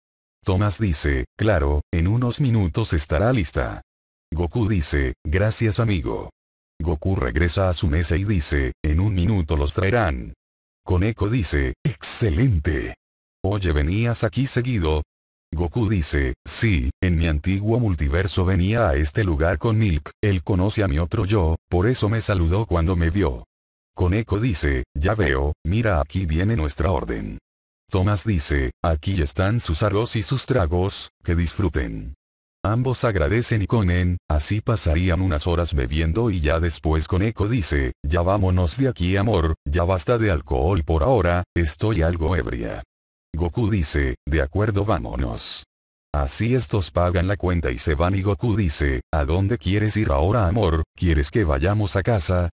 Tomás dice, claro, en unos minutos estará lista. Goku dice, gracias amigo. Goku regresa a su mesa y dice, en un minuto los traerán. Koneko dice, excelente. Oye venías aquí seguido, Goku dice, sí, en mi antiguo multiverso venía a este lugar con Milk, él conoce a mi otro yo, por eso me saludó cuando me vio. Koneko dice, ya veo, mira aquí viene nuestra orden. Thomas dice, aquí están sus aros y sus tragos, que disfruten. Ambos agradecen y comen, así pasarían unas horas bebiendo y ya después Koneko dice, ya vámonos de aquí amor, ya basta de alcohol por ahora, estoy algo ebria. Goku dice, de acuerdo vámonos. Así estos pagan la cuenta y se van y Goku dice, ¿a dónde quieres ir ahora amor? ¿Quieres que vayamos a casa?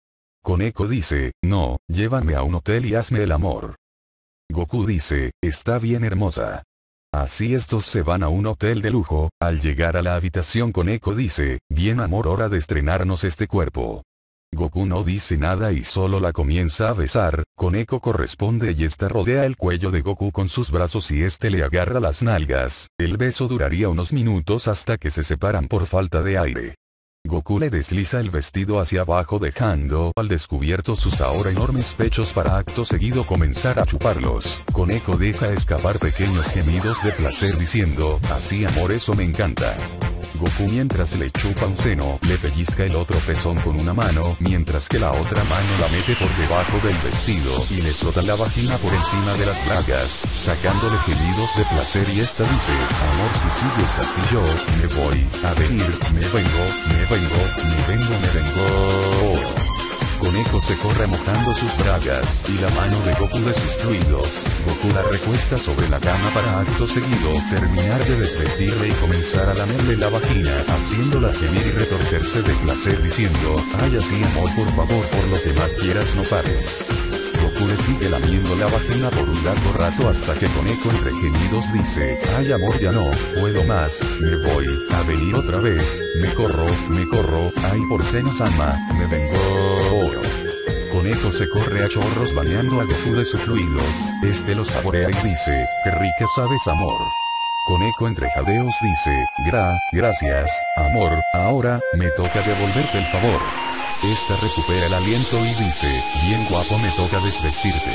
Koneko dice, no, llévame a un hotel y hazme el amor. Goku dice, está bien hermosa. Así estos se van a un hotel de lujo, al llegar a la habitación Koneko dice, bien amor hora de estrenarnos este cuerpo. Goku no dice nada y solo la comienza a besar, Koneko corresponde y esta rodea el cuello de Goku con sus brazos y este le agarra las nalgas, el beso duraría unos minutos hasta que se separan por falta de aire. Goku le desliza el vestido hacia abajo dejando al descubierto sus ahora enormes pechos para acto seguido comenzar a chuparlos. Koneko deja escapar pequeños gemidos de placer diciendo, así amor eso me encanta. Goku mientras le chupa un seno, le pellizca el otro pezón con una mano, mientras que la otra mano la mete por debajo del vestido y le frota la vagina por encima de las bragas, sacándole gemidos de placer y esta dice, amor si sigues así yo, me voy, a venir, me vengo, me vengo, me vengo, me vengo. Conejo se corre mojando sus bragas, y la mano de Goku de sus fluidos. Goku la recuesta sobre la cama para acto seguido terminar de desvestirle y comenzar a lamerle la vagina, haciéndola gemir y retorcerse de placer diciendo, ay así amor por favor por lo que más quieras no pares. Goku sigue lamiendo la vagina por un largo rato hasta que Coneco entre gemidos dice, ay amor ya no, puedo más, me voy, a venir otra vez, me corro, me corro, ay por senos ama, me vengo. Coneco se corre a chorros bañando a Goku de sus fluidos, este lo saborea y dice, qué rica sabes amor. Coneco entre jadeos dice, gra, gracias, amor, ahora, me toca devolverte el favor. Esta recupera el aliento y dice, bien guapo me toca desvestirte.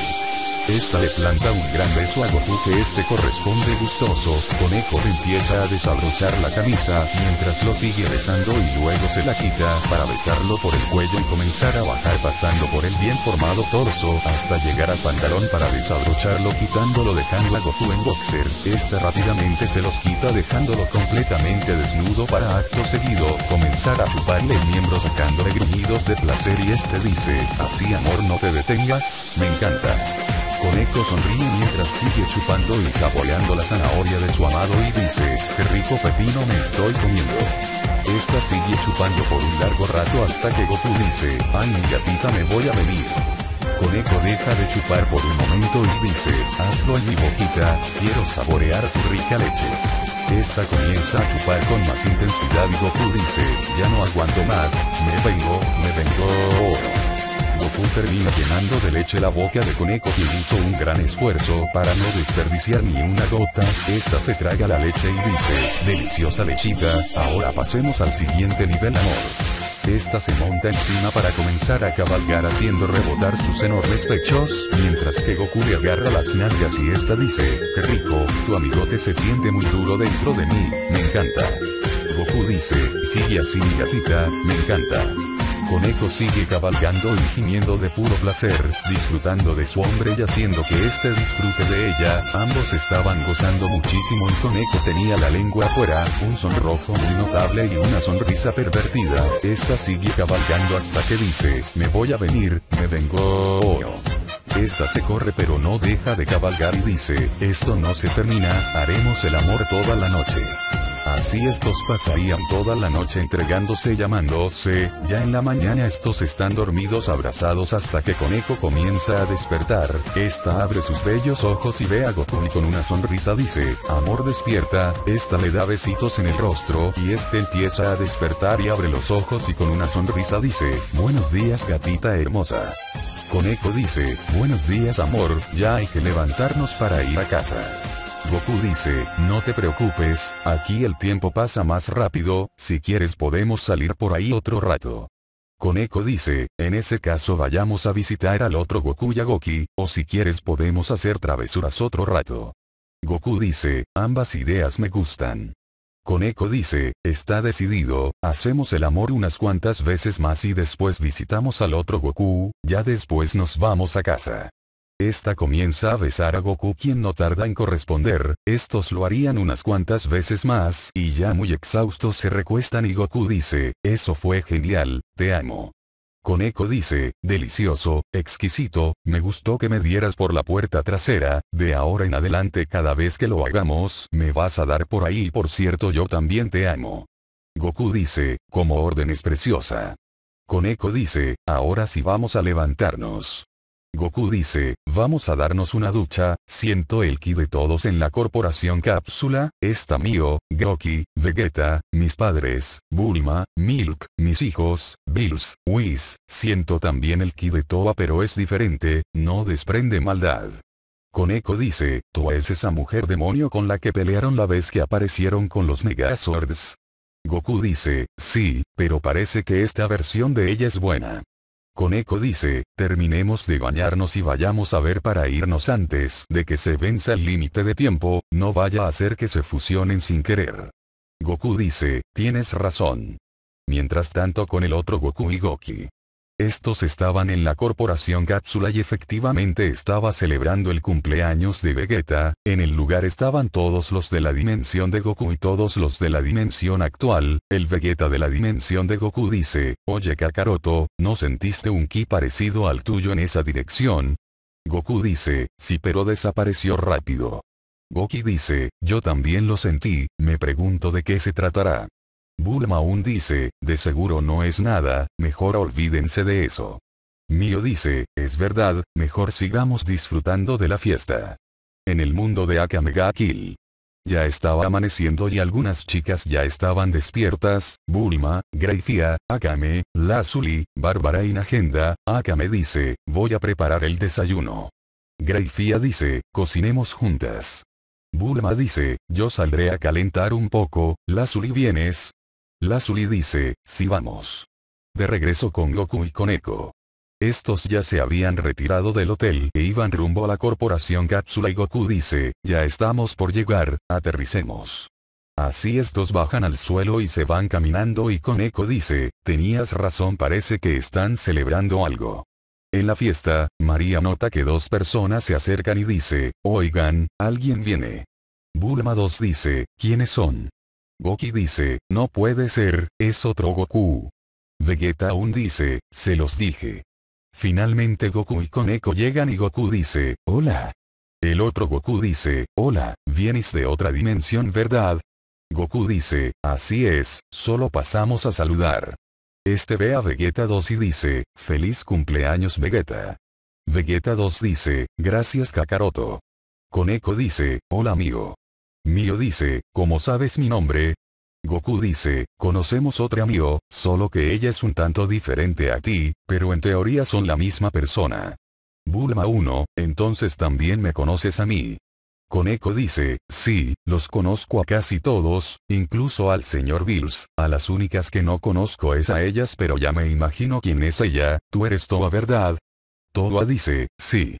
Esta le planta un gran beso a Goku que este corresponde gustoso, Conejo empieza a desabrochar la camisa, mientras lo sigue besando y luego se la quita, para besarlo por el cuello y comenzar a bajar pasando por el bien formado torso, hasta llegar al pantalón para desabrocharlo quitándolo dejando a Goku en boxer, esta rápidamente se los quita dejándolo completamente desnudo para acto seguido, comenzar a chuparle el miembro sacándole gruñidos de placer y este dice, así amor no te detengas, me encanta. Coneco sonríe mientras sigue chupando y saboreando la zanahoria de su amado y dice, qué rico pepino me estoy comiendo. Esta sigue chupando por un largo rato hasta que Goku dice, ay mi gatita me voy a venir. Coneco deja de chupar por un momento y dice, hazlo en boquita, quiero saborear tu rica leche. Esta comienza a chupar con más intensidad y Goku dice, ya no aguanto más, me vengo, me vengo. Goku termina llenando de leche la boca de Koneko y hizo un gran esfuerzo para no desperdiciar ni una gota, esta se traga la leche y dice, deliciosa lechita, ahora pasemos al siguiente nivel amor. Esta se monta encima para comenzar a cabalgar haciendo rebotar sus enormes pechos, mientras que Goku le agarra las nalgas y esta dice, qué rico, tu amigote se siente muy duro dentro de mí, me encanta. Goku dice, sigue así mi gatita, me encanta. Coneco sigue cabalgando y gimiendo de puro placer, disfrutando de su hombre y haciendo que éste disfrute de ella, ambos estaban gozando muchísimo, y conejo tenía la lengua afuera, un sonrojo muy notable y una sonrisa pervertida, esta sigue cabalgando hasta que dice, me voy a venir, me vengo. Esta se corre pero no deja de cabalgar y dice, esto no se termina, haremos el amor toda la noche. Así estos pasarían toda la noche entregándose llamándose, ya en la mañana estos están dormidos abrazados hasta que Coneco comienza a despertar, esta abre sus bellos ojos y ve a Goku y con una sonrisa dice, amor despierta, esta le da besitos en el rostro y este empieza a despertar y abre los ojos y con una sonrisa dice, buenos días gatita hermosa. Coneco dice, buenos días amor, ya hay que levantarnos para ir a casa. Goku dice, no te preocupes, aquí el tiempo pasa más rápido, si quieres podemos salir por ahí otro rato. Koneko dice, en ese caso vayamos a visitar al otro Goku y a Goki, o si quieres podemos hacer travesuras otro rato. Goku dice, ambas ideas me gustan. Koneko dice, está decidido, hacemos el amor unas cuantas veces más y después visitamos al otro Goku, ya después nos vamos a casa. Esta comienza a besar a Goku quien no tarda en corresponder, estos lo harían unas cuantas veces más y ya muy exhaustos se recuestan y Goku dice, eso fue genial, te amo. Koneko dice, delicioso, exquisito, me gustó que me dieras por la puerta trasera, de ahora en adelante cada vez que lo hagamos me vas a dar por ahí y por cierto yo también te amo. Goku dice, como orden es preciosa. Koneko dice, ahora sí vamos a levantarnos. Goku dice, vamos a darnos una ducha, siento el ki de todos en la corporación cápsula, está mío, Goki, Vegeta, mis padres, Bulma, Milk, mis hijos, Bills, Whis, siento también el ki de Toa pero es diferente, no desprende maldad. Koneko dice, Toa es esa mujer demonio con la que pelearon la vez que aparecieron con los Megazords. Goku dice, sí, pero parece que esta versión de ella es buena. Koneko dice, terminemos de bañarnos y vayamos a ver para irnos antes de que se venza el límite de tiempo, no vaya a hacer que se fusionen sin querer. Goku dice, tienes razón. Mientras tanto con el otro Goku y Goki. Estos estaban en la corporación cápsula y efectivamente estaba celebrando el cumpleaños de Vegeta, en el lugar estaban todos los de la dimensión de Goku y todos los de la dimensión actual, el Vegeta de la dimensión de Goku dice, oye Kakaroto, ¿no sentiste un ki parecido al tuyo en esa dirección? Goku dice, sí pero desapareció rápido. Goki dice, yo también lo sentí, me pregunto de qué se tratará aún dice, de seguro no es nada, mejor olvídense de eso. Mio dice, es verdad, mejor sigamos disfrutando de la fiesta. En el mundo de Akame Gakil. Ya estaba amaneciendo y algunas chicas ya estaban despiertas, Bulma, Greifia, Akame, Lazuli, Bárbara y Nagenda, Akame dice, voy a preparar el desayuno. Greifia dice, cocinemos juntas. Bulma dice, yo saldré a calentar un poco, Lazuli vienes, Lazuli dice, sí vamos. De regreso con Goku y con Echo. Estos ya se habían retirado del hotel e iban rumbo a la corporación cápsula y Goku dice, ya estamos por llegar, aterricemos. Así estos bajan al suelo y se van caminando y con Echo dice, tenías razón parece que están celebrando algo. En la fiesta, María nota que dos personas se acercan y dice, oigan, alguien viene. Bulma 2 dice, ¿quiénes son? Goki dice, no puede ser, es otro Goku. Vegeta aún dice, se los dije. Finalmente Goku y Koneko llegan y Goku dice, hola. El otro Goku dice, hola, vienes de otra dimensión ¿verdad? Goku dice, así es, solo pasamos a saludar. Este ve a Vegeta 2 y dice, feliz cumpleaños Vegeta. Vegeta 2 dice, gracias Kakaroto. Koneko dice, hola amigo. Mio dice, ¿cómo sabes mi nombre? Goku dice, conocemos otra Mio, solo que ella es un tanto diferente a ti, pero en teoría son la misma persona. Bulma 1, entonces también me conoces a mí. Koneko dice, sí, los conozco a casi todos, incluso al señor Bills, a las únicas que no conozco es a ellas pero ya me imagino quién es ella, tú eres toda ¿verdad? Toa dice, sí.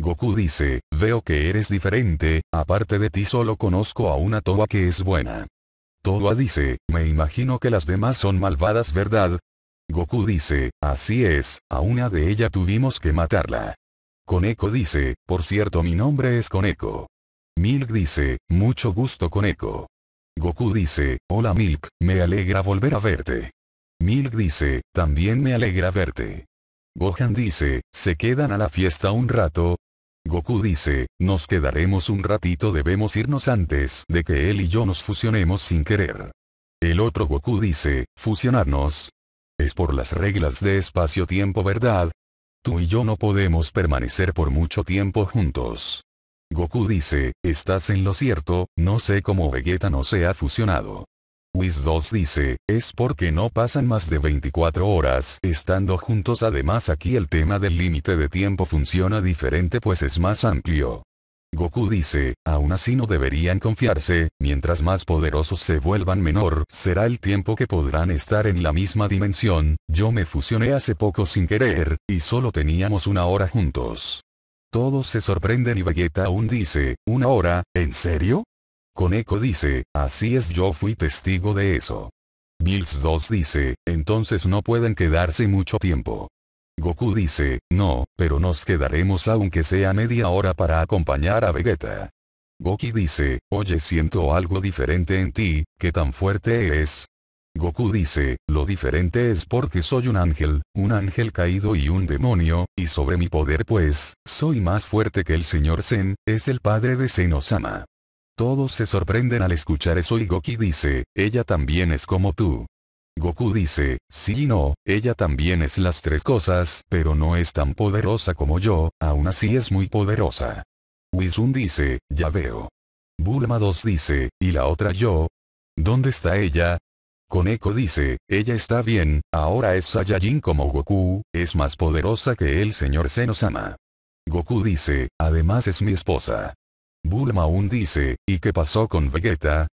Goku dice, veo que eres diferente, aparte de ti solo conozco a una Toa que es buena. Toa dice, me imagino que las demás son malvadas ¿verdad? Goku dice, así es, a una de ella tuvimos que matarla. Koneko dice, por cierto mi nombre es Koneko. Milk dice, mucho gusto Koneko. Goku dice, hola Milk, me alegra volver a verte. Milk dice, también me alegra verte. Gohan dice, se quedan a la fiesta un rato, Goku dice, nos quedaremos un ratito debemos irnos antes de que él y yo nos fusionemos sin querer. El otro Goku dice, fusionarnos. Es por las reglas de espacio-tiempo verdad. Tú y yo no podemos permanecer por mucho tiempo juntos. Goku dice, estás en lo cierto, no sé cómo Vegeta no se ha fusionado. Wiz2 dice, es porque no pasan más de 24 horas estando juntos además aquí el tema del límite de tiempo funciona diferente pues es más amplio. Goku dice, aún así no deberían confiarse, mientras más poderosos se vuelvan menor será el tiempo que podrán estar en la misma dimensión, yo me fusioné hace poco sin querer, y solo teníamos una hora juntos. Todos se sorprenden y Vegeta aún dice, ¿una hora? ¿En serio? Koneko dice, así es yo fui testigo de eso. Bills 2 dice, entonces no pueden quedarse mucho tiempo. Goku dice, no, pero nos quedaremos aunque sea media hora para acompañar a Vegeta. Goki dice, oye siento algo diferente en ti, ¿qué tan fuerte es? Goku dice, lo diferente es porque soy un ángel, un ángel caído y un demonio, y sobre mi poder pues, soy más fuerte que el señor Zen, es el padre de Senosama. Todos se sorprenden al escuchar eso y Goki dice, ella también es como tú. Goku dice, sí y no, ella también es las tres cosas, pero no es tan poderosa como yo, aún así es muy poderosa. Wizun dice, ya veo. Bulma 2 dice, ¿y la otra yo? ¿Dónde está ella? Koneko dice, ella está bien, ahora es Saiyajin como Goku, es más poderosa que el señor Senosama. Goku dice, además es mi esposa. Bulma aún dice, ¿y qué pasó con Vegeta?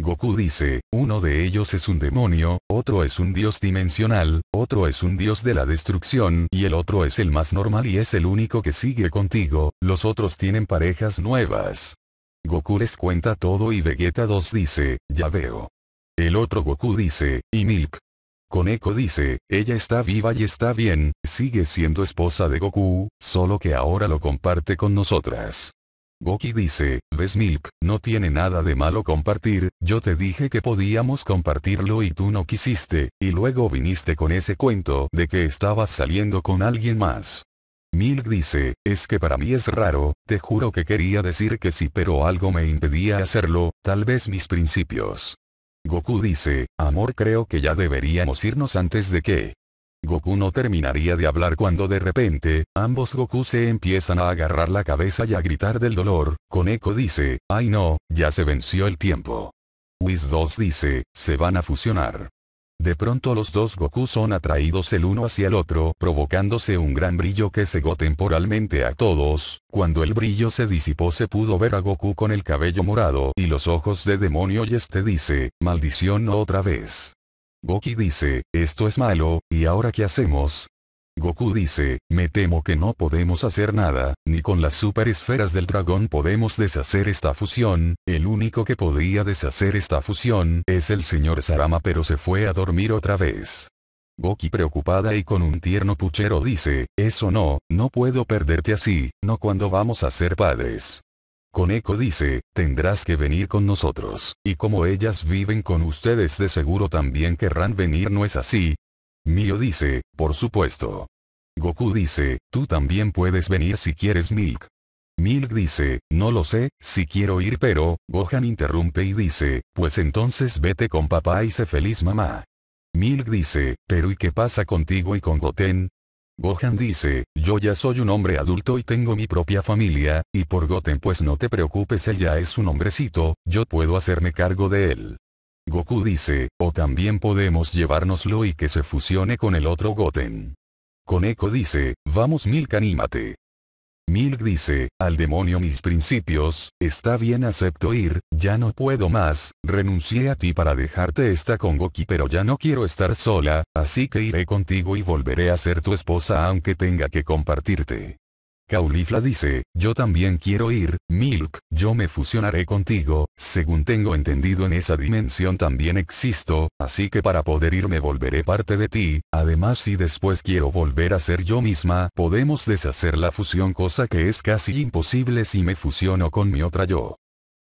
Goku dice, uno de ellos es un demonio, otro es un dios dimensional, otro es un dios de la destrucción y el otro es el más normal y es el único que sigue contigo, los otros tienen parejas nuevas. Goku les cuenta todo y Vegeta 2 dice, ya veo. El otro Goku dice, y Milk. Eco dice, ella está viva y está bien, sigue siendo esposa de Goku, solo que ahora lo comparte con nosotras. Goki dice, ves Milk, no tiene nada de malo compartir, yo te dije que podíamos compartirlo y tú no quisiste, y luego viniste con ese cuento de que estabas saliendo con alguien más. Milk dice, es que para mí es raro, te juro que quería decir que sí pero algo me impedía hacerlo, tal vez mis principios. Goku dice, amor creo que ya deberíamos irnos antes de que... Goku no terminaría de hablar cuando de repente, ambos Goku se empiezan a agarrar la cabeza y a gritar del dolor, Koneko dice, ay no, ya se venció el tiempo. Whis 2 dice, se van a fusionar. De pronto los dos Goku son atraídos el uno hacia el otro, provocándose un gran brillo que cegó temporalmente a todos, cuando el brillo se disipó se pudo ver a Goku con el cabello morado y los ojos de demonio y este dice, maldición otra vez. Goki dice, esto es malo, ¿y ahora qué hacemos? Goku dice, me temo que no podemos hacer nada, ni con las super esferas del dragón podemos deshacer esta fusión, el único que podría deshacer esta fusión es el señor Sarama pero se fue a dormir otra vez. Goki preocupada y con un tierno puchero dice, eso no, no puedo perderte así, no cuando vamos a ser padres. Koneko dice, tendrás que venir con nosotros, y como ellas viven con ustedes de seguro también querrán venir, ¿no es así? Mio dice, por supuesto. Goku dice, tú también puedes venir si quieres Milk. Milk dice, no lo sé, si quiero ir pero, Gohan interrumpe y dice, pues entonces vete con papá y sé feliz mamá. Milk dice, pero ¿y qué pasa contigo y con Goten? Gohan dice, yo ya soy un hombre adulto y tengo mi propia familia, y por Goten pues no te preocupes él ya es un hombrecito, yo puedo hacerme cargo de él. Goku dice, o también podemos llevárnoslo y que se fusione con el otro Goten. Koneko dice, vamos Milk anímate. Milk dice, al demonio mis principios, está bien acepto ir, ya no puedo más, renuncié a ti para dejarte esta con Goki pero ya no quiero estar sola, así que iré contigo y volveré a ser tu esposa aunque tenga que compartirte. Caulifla dice, yo también quiero ir, Milk, yo me fusionaré contigo, según tengo entendido en esa dimensión también existo, así que para poder ir me volveré parte de ti, además si después quiero volver a ser yo misma, podemos deshacer la fusión cosa que es casi imposible si me fusiono con mi otra yo.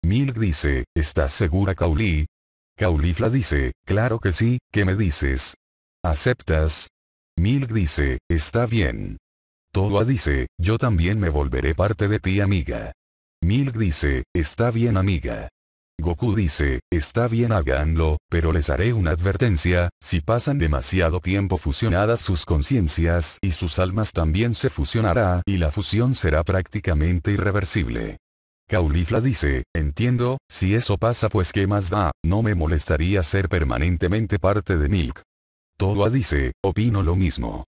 Milk dice, ¿estás segura Cauli? Caulifla dice, claro que sí, ¿qué me dices? ¿Aceptas? Milk dice, está bien. Toa dice, yo también me volveré parte de ti amiga. Milk dice, está bien amiga. Goku dice, está bien háganlo, pero les haré una advertencia, si pasan demasiado tiempo fusionadas sus conciencias y sus almas también se fusionará y la fusión será prácticamente irreversible. Caulifla dice, entiendo, si eso pasa pues qué más da, no me molestaría ser permanentemente parte de Milk. Toa dice, opino lo mismo.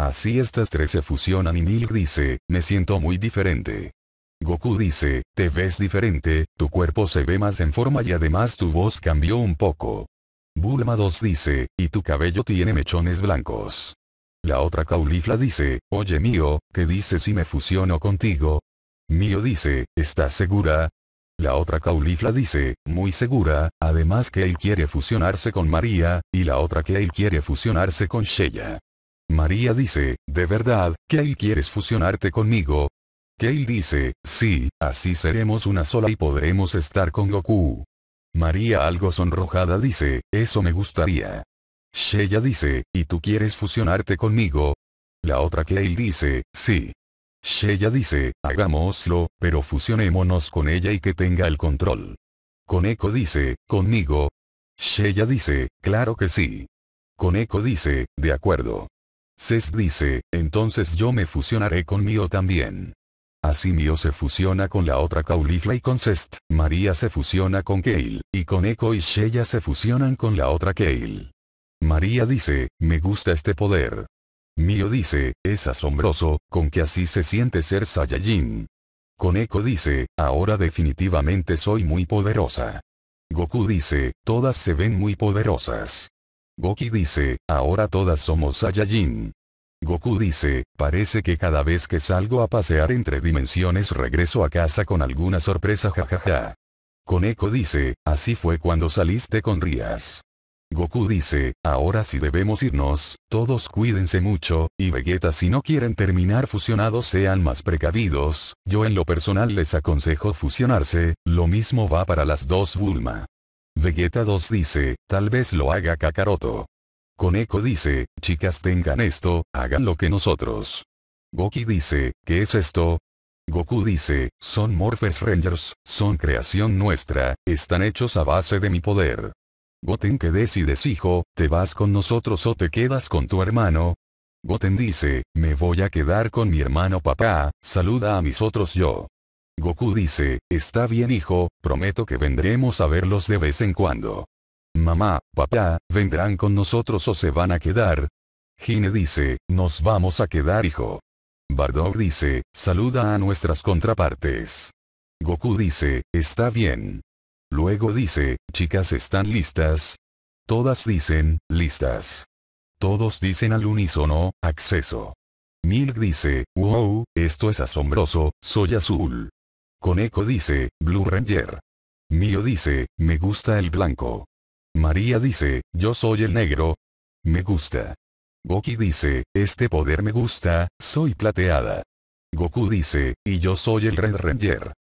Así estas tres se fusionan y Milk dice, me siento muy diferente. Goku dice, te ves diferente, tu cuerpo se ve más en forma y además tu voz cambió un poco. Bulma 2 dice, y tu cabello tiene mechones blancos. La otra caulifla dice, oye mío, ¿qué dices si me fusiono contigo? Mío dice, ¿estás segura? La otra caulifla dice, muy segura, además que él quiere fusionarse con María, y la otra que él quiere fusionarse con Sheya. María dice, ¿de verdad, Kale quieres fusionarte conmigo? Kale dice, sí, así seremos una sola y podremos estar con Goku. María algo sonrojada dice, eso me gustaría. Sheya dice, ¿y tú quieres fusionarte conmigo? La otra Kale dice, sí. Sheya dice, hagámoslo, pero fusionémonos con ella y que tenga el control. Koneko dice, ¿conmigo? Sheya dice, claro que sí. Koneko dice, de acuerdo. Cest dice, entonces yo me fusionaré con Mio también. Así Mio se fusiona con la otra Caulifla y con Cest, María se fusiona con Kale, y con Echo y Sheya se fusionan con la otra Kale. María dice, me gusta este poder. Mio dice, es asombroso, con que así se siente ser Saiyajin. Con Echo dice, ahora definitivamente soy muy poderosa. Goku dice, todas se ven muy poderosas. Goki dice, ahora todas somos Saiyajin. Goku dice, parece que cada vez que salgo a pasear entre dimensiones regreso a casa con alguna sorpresa jajaja. Koneko dice, así fue cuando saliste con Rías. Goku dice, ahora si debemos irnos, todos cuídense mucho, y Vegeta si no quieren terminar fusionados sean más precavidos, yo en lo personal les aconsejo fusionarse, lo mismo va para las dos Bulma. Vegeta 2 dice, tal vez lo haga Kakaroto. Koneko dice, chicas tengan esto, hagan lo que nosotros. Goki dice, ¿qué es esto? Goku dice, son Morphers Rangers, son creación nuestra, están hechos a base de mi poder. Goten que decides hijo, ¿te vas con nosotros o te quedas con tu hermano? Goten dice, me voy a quedar con mi hermano papá, saluda a mis otros yo. Goku dice, está bien hijo, prometo que vendremos a verlos de vez en cuando. Mamá, papá, ¿vendrán con nosotros o se van a quedar? Gine dice, nos vamos a quedar hijo. Bardock dice, saluda a nuestras contrapartes. Goku dice, está bien. Luego dice, chicas están listas. Todas dicen, listas. Todos dicen al unísono, acceso. Milk dice, wow, esto es asombroso, soy azul. Coneco dice, Blue Ranger. Mio dice, me gusta el blanco. María dice, yo soy el negro. Me gusta. Goki dice, este poder me gusta, soy plateada. Goku dice, y yo soy el Red Ranger.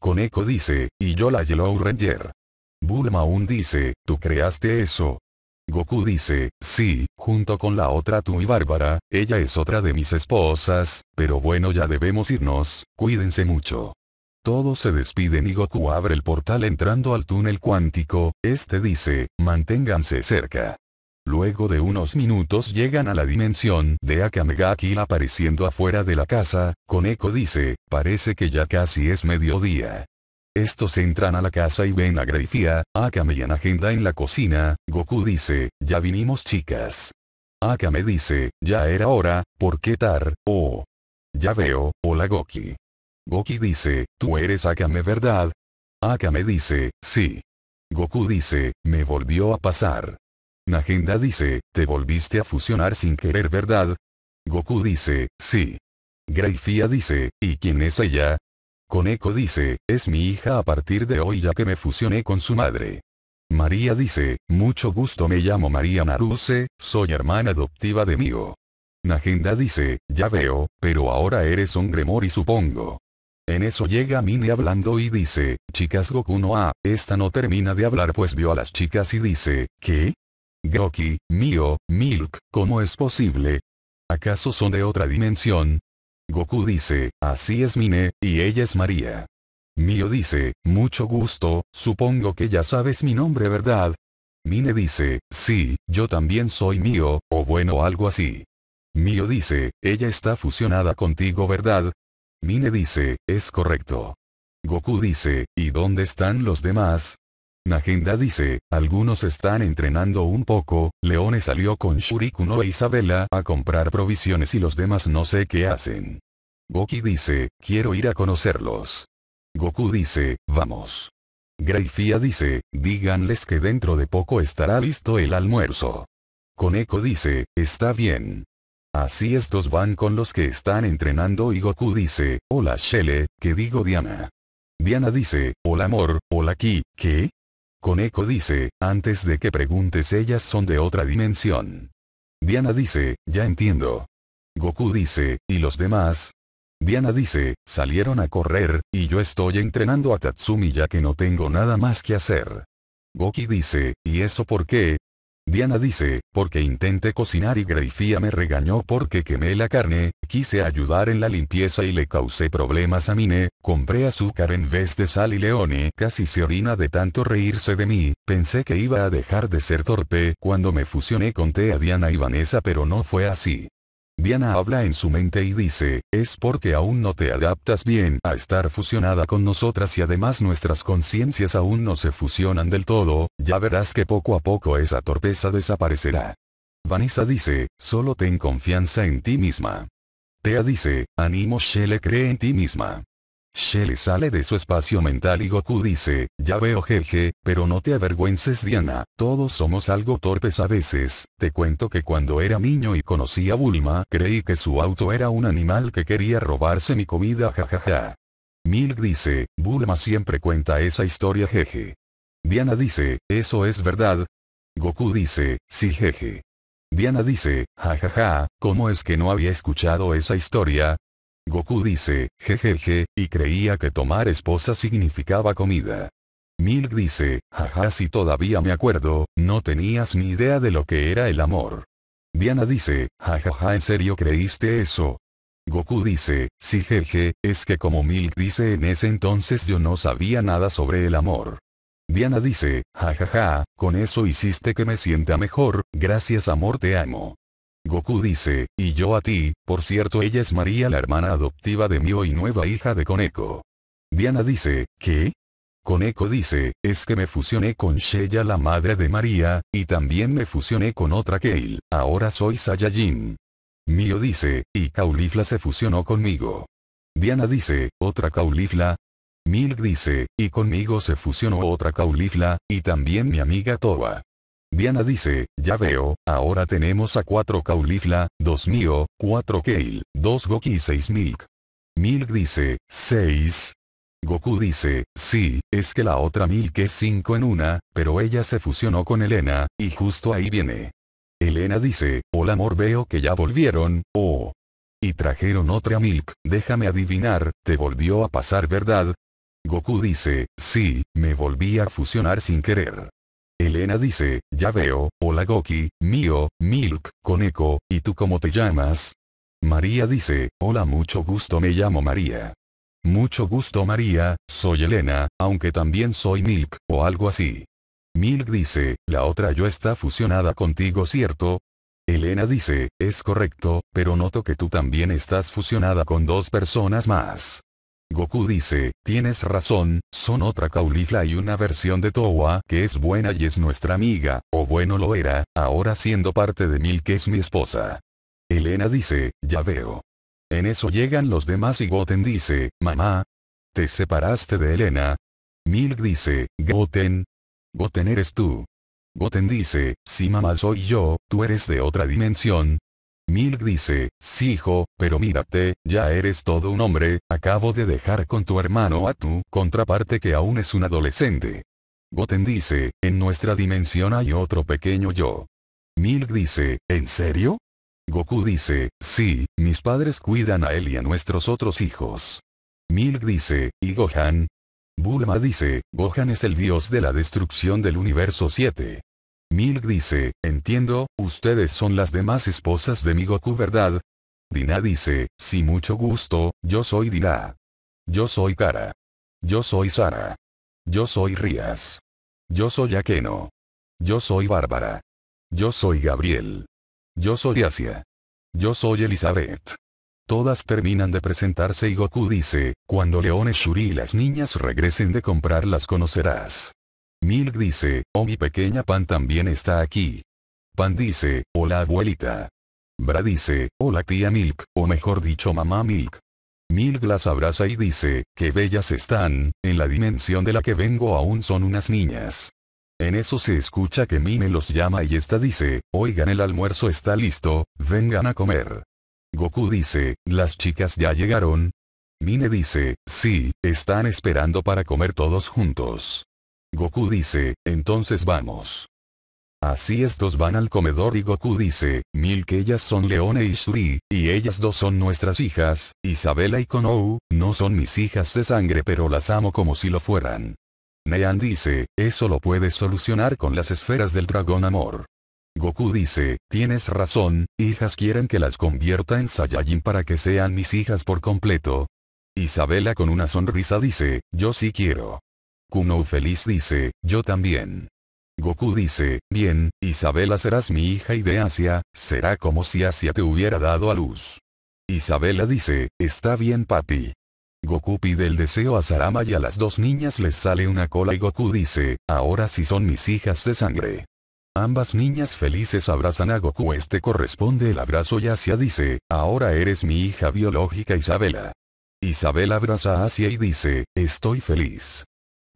Koneko dice, y yo la Yellow Ranger. Bulma aún dice, tú creaste eso. Goku dice, sí, junto con la otra tú y Bárbara, ella es otra de mis esposas, pero bueno ya debemos irnos, cuídense mucho. Todos se despiden y Goku abre el portal entrando al túnel cuántico, este dice, manténganse cerca. Luego de unos minutos llegan a la dimensión de Akame Akamegakil apareciendo afuera de la casa, Koneko dice, parece que ya casi es mediodía. Estos entran a la casa y ven a Greifia, Akame y Anagenda en la cocina, Goku dice, ya vinimos chicas. Akame dice, ya era hora, ¿por qué tar, oh? Ya veo, hola Goki. Goki dice, tú eres Akame ¿verdad? Akame dice, sí. Goku dice, me volvió a pasar. Nagenda dice, te volviste a fusionar sin querer ¿verdad? Goku dice, sí. Greyfia dice, ¿y quién es ella? Koneko dice, es mi hija a partir de hoy ya que me fusioné con su madre. María dice, mucho gusto me llamo María Naruse, soy hermana adoptiva de mío. Nagenda dice, ya veo, pero ahora eres un y supongo. En eso llega Mine hablando y dice, chicas Goku no ah, esta no termina de hablar pues vio a las chicas y dice, ¿qué? Goki, mío Milk, ¿cómo es posible? ¿Acaso son de otra dimensión? Goku dice, así es Mine, y ella es María. Mio dice, mucho gusto, supongo que ya sabes mi nombre ¿verdad? Mine dice, sí, yo también soy Mio, o bueno algo así. Mio dice, ella está fusionada contigo ¿verdad? Mine dice, es correcto. Goku dice, ¿y dónde están los demás? Nagenda dice, algunos están entrenando un poco, Leone salió con Shurikuno e Isabela a comprar provisiones y los demás no sé qué hacen. Goki dice, quiero ir a conocerlos. Goku dice, vamos. Greifia dice, díganles que dentro de poco estará listo el almuerzo. Koneko dice, está bien. Así estos van con los que están entrenando y Goku dice, hola Shele, que digo Diana. Diana dice, hola amor, hola Ki, ¿qué? Koneko dice, antes de que preguntes ellas son de otra dimensión. Diana dice, ya entiendo. Goku dice, ¿y los demás? Diana dice, salieron a correr, y yo estoy entrenando a Tatsumi ya que no tengo nada más que hacer. Goki dice, ¿y eso por qué? Diana dice, porque intenté cocinar y Greifia me regañó porque quemé la carne, quise ayudar en la limpieza y le causé problemas a Mine, compré azúcar en vez de sal y Leone casi se orina de tanto reírse de mí, pensé que iba a dejar de ser torpe cuando me fusioné con Tea Diana y Vanessa pero no fue así. Diana habla en su mente y dice, es porque aún no te adaptas bien a estar fusionada con nosotras y además nuestras conciencias aún no se fusionan del todo, ya verás que poco a poco esa torpeza desaparecerá. Vanessa dice, solo ten confianza en ti misma. Tea dice, Animo Shele cree en ti misma. Shelly sale de su espacio mental y Goku dice, ya veo jeje, pero no te avergüences Diana, todos somos algo torpes a veces, te cuento que cuando era niño y conocí a Bulma, creí que su auto era un animal que quería robarse mi comida jajaja. Milk dice, Bulma siempre cuenta esa historia jeje. Diana dice, eso es verdad. Goku dice, sí jeje. Diana dice, jajaja, ¿cómo es que no había escuchado esa historia? Goku dice, jejeje, y creía que tomar esposa significaba comida. Milk dice, jaja si todavía me acuerdo, no tenías ni idea de lo que era el amor. Diana dice, jajaja en serio creíste eso. Goku dice, sí jeje, es que como Milk dice en ese entonces yo no sabía nada sobre el amor. Diana dice, jajaja, con eso hiciste que me sienta mejor, gracias amor te amo. Goku dice, y yo a ti, por cierto ella es María la hermana adoptiva de Mio y nueva hija de Koneko. Diana dice, ¿qué? Koneko dice, es que me fusioné con Sheya la madre de María, y también me fusioné con otra Kale, ahora soy Saiyajin. Mio dice, y Caulifla se fusionó conmigo. Diana dice, otra Caulifla. Milk dice, y conmigo se fusionó otra Caulifla, y también mi amiga Toa. Diana dice, ya veo, ahora tenemos a 4 Caulifla, 2 Mio, 4 Kale, 2 Goki y 6 Milk. Milk dice, 6. Goku dice, sí, es que la otra Milk es 5 en una, pero ella se fusionó con Elena, y justo ahí viene. Elena dice, hola amor veo que ya volvieron, oh. Y trajeron otra Milk, déjame adivinar, te volvió a pasar verdad. Goku dice, sí, me volví a fusionar sin querer. Elena dice, ya veo, hola Goki, mío, Milk, eco ¿y tú cómo te llamas? María dice, hola mucho gusto me llamo María. Mucho gusto María, soy Elena, aunque también soy Milk, o algo así. Milk dice, la otra yo está fusionada contigo ¿cierto? Elena dice, es correcto, pero noto que tú también estás fusionada con dos personas más. Goku dice, tienes razón, son otra caulifla y una versión de Toa que es buena y es nuestra amiga, o bueno lo era, ahora siendo parte de Mil que es mi esposa. Elena dice, ya veo. En eso llegan los demás y Goten dice, mamá. ¿Te separaste de Elena? Milk dice, Goten. Goten eres tú. Goten dice, si mamá soy yo, tú eres de otra dimensión, Milk dice, sí hijo, pero mírate, ya eres todo un hombre, acabo de dejar con tu hermano a tu contraparte que aún es un adolescente. Goten dice, en nuestra dimensión hay otro pequeño yo. Milk dice, ¿en serio? Goku dice, sí, mis padres cuidan a él y a nuestros otros hijos. Milk dice, ¿y Gohan? Bulma dice, Gohan es el dios de la destrucción del universo 7. Milk dice, entiendo, ustedes son las demás esposas de mi Goku ¿verdad? Dina dice, sí mucho gusto, yo soy Dina. Yo soy Kara. Yo soy Sara. Yo soy Rías. Yo soy Akeno. Yo soy Bárbara. Yo soy Gabriel. Yo soy Asia. Yo soy Elizabeth. Todas terminan de presentarse y Goku dice, cuando Leone Shuri y las niñas regresen de comprar las conocerás. Milk dice, oh mi pequeña Pan también está aquí. Pan dice, hola abuelita. Bra dice, hola tía Milk, o mejor dicho mamá Milk. Milk las abraza y dice, qué bellas están, en la dimensión de la que vengo aún son unas niñas. En eso se escucha que Mine los llama y esta dice, oigan el almuerzo está listo, vengan a comer. Goku dice, las chicas ya llegaron. Mine dice, sí, están esperando para comer todos juntos. Goku dice, entonces vamos. Así estos van al comedor y Goku dice, Mil que ellas son Leone y Shuri, y ellas dos son nuestras hijas, Isabela y Konou, no son mis hijas de sangre pero las amo como si lo fueran. Nean dice, eso lo puedes solucionar con las esferas del dragón amor. Goku dice, tienes razón, hijas quieren que las convierta en Saiyajin para que sean mis hijas por completo. Isabela con una sonrisa dice, yo sí quiero. Kuno feliz dice, yo también. Goku dice, bien, Isabela serás mi hija y de Asia, será como si Asia te hubiera dado a luz. Isabela dice, está bien papi. Goku pide el deseo a Sarama y a las dos niñas les sale una cola y Goku dice, ahora sí son mis hijas de sangre. Ambas niñas felices abrazan a Goku este corresponde el abrazo y Asia dice, ahora eres mi hija biológica Isabela. Isabela abraza a Asia y dice, estoy feliz.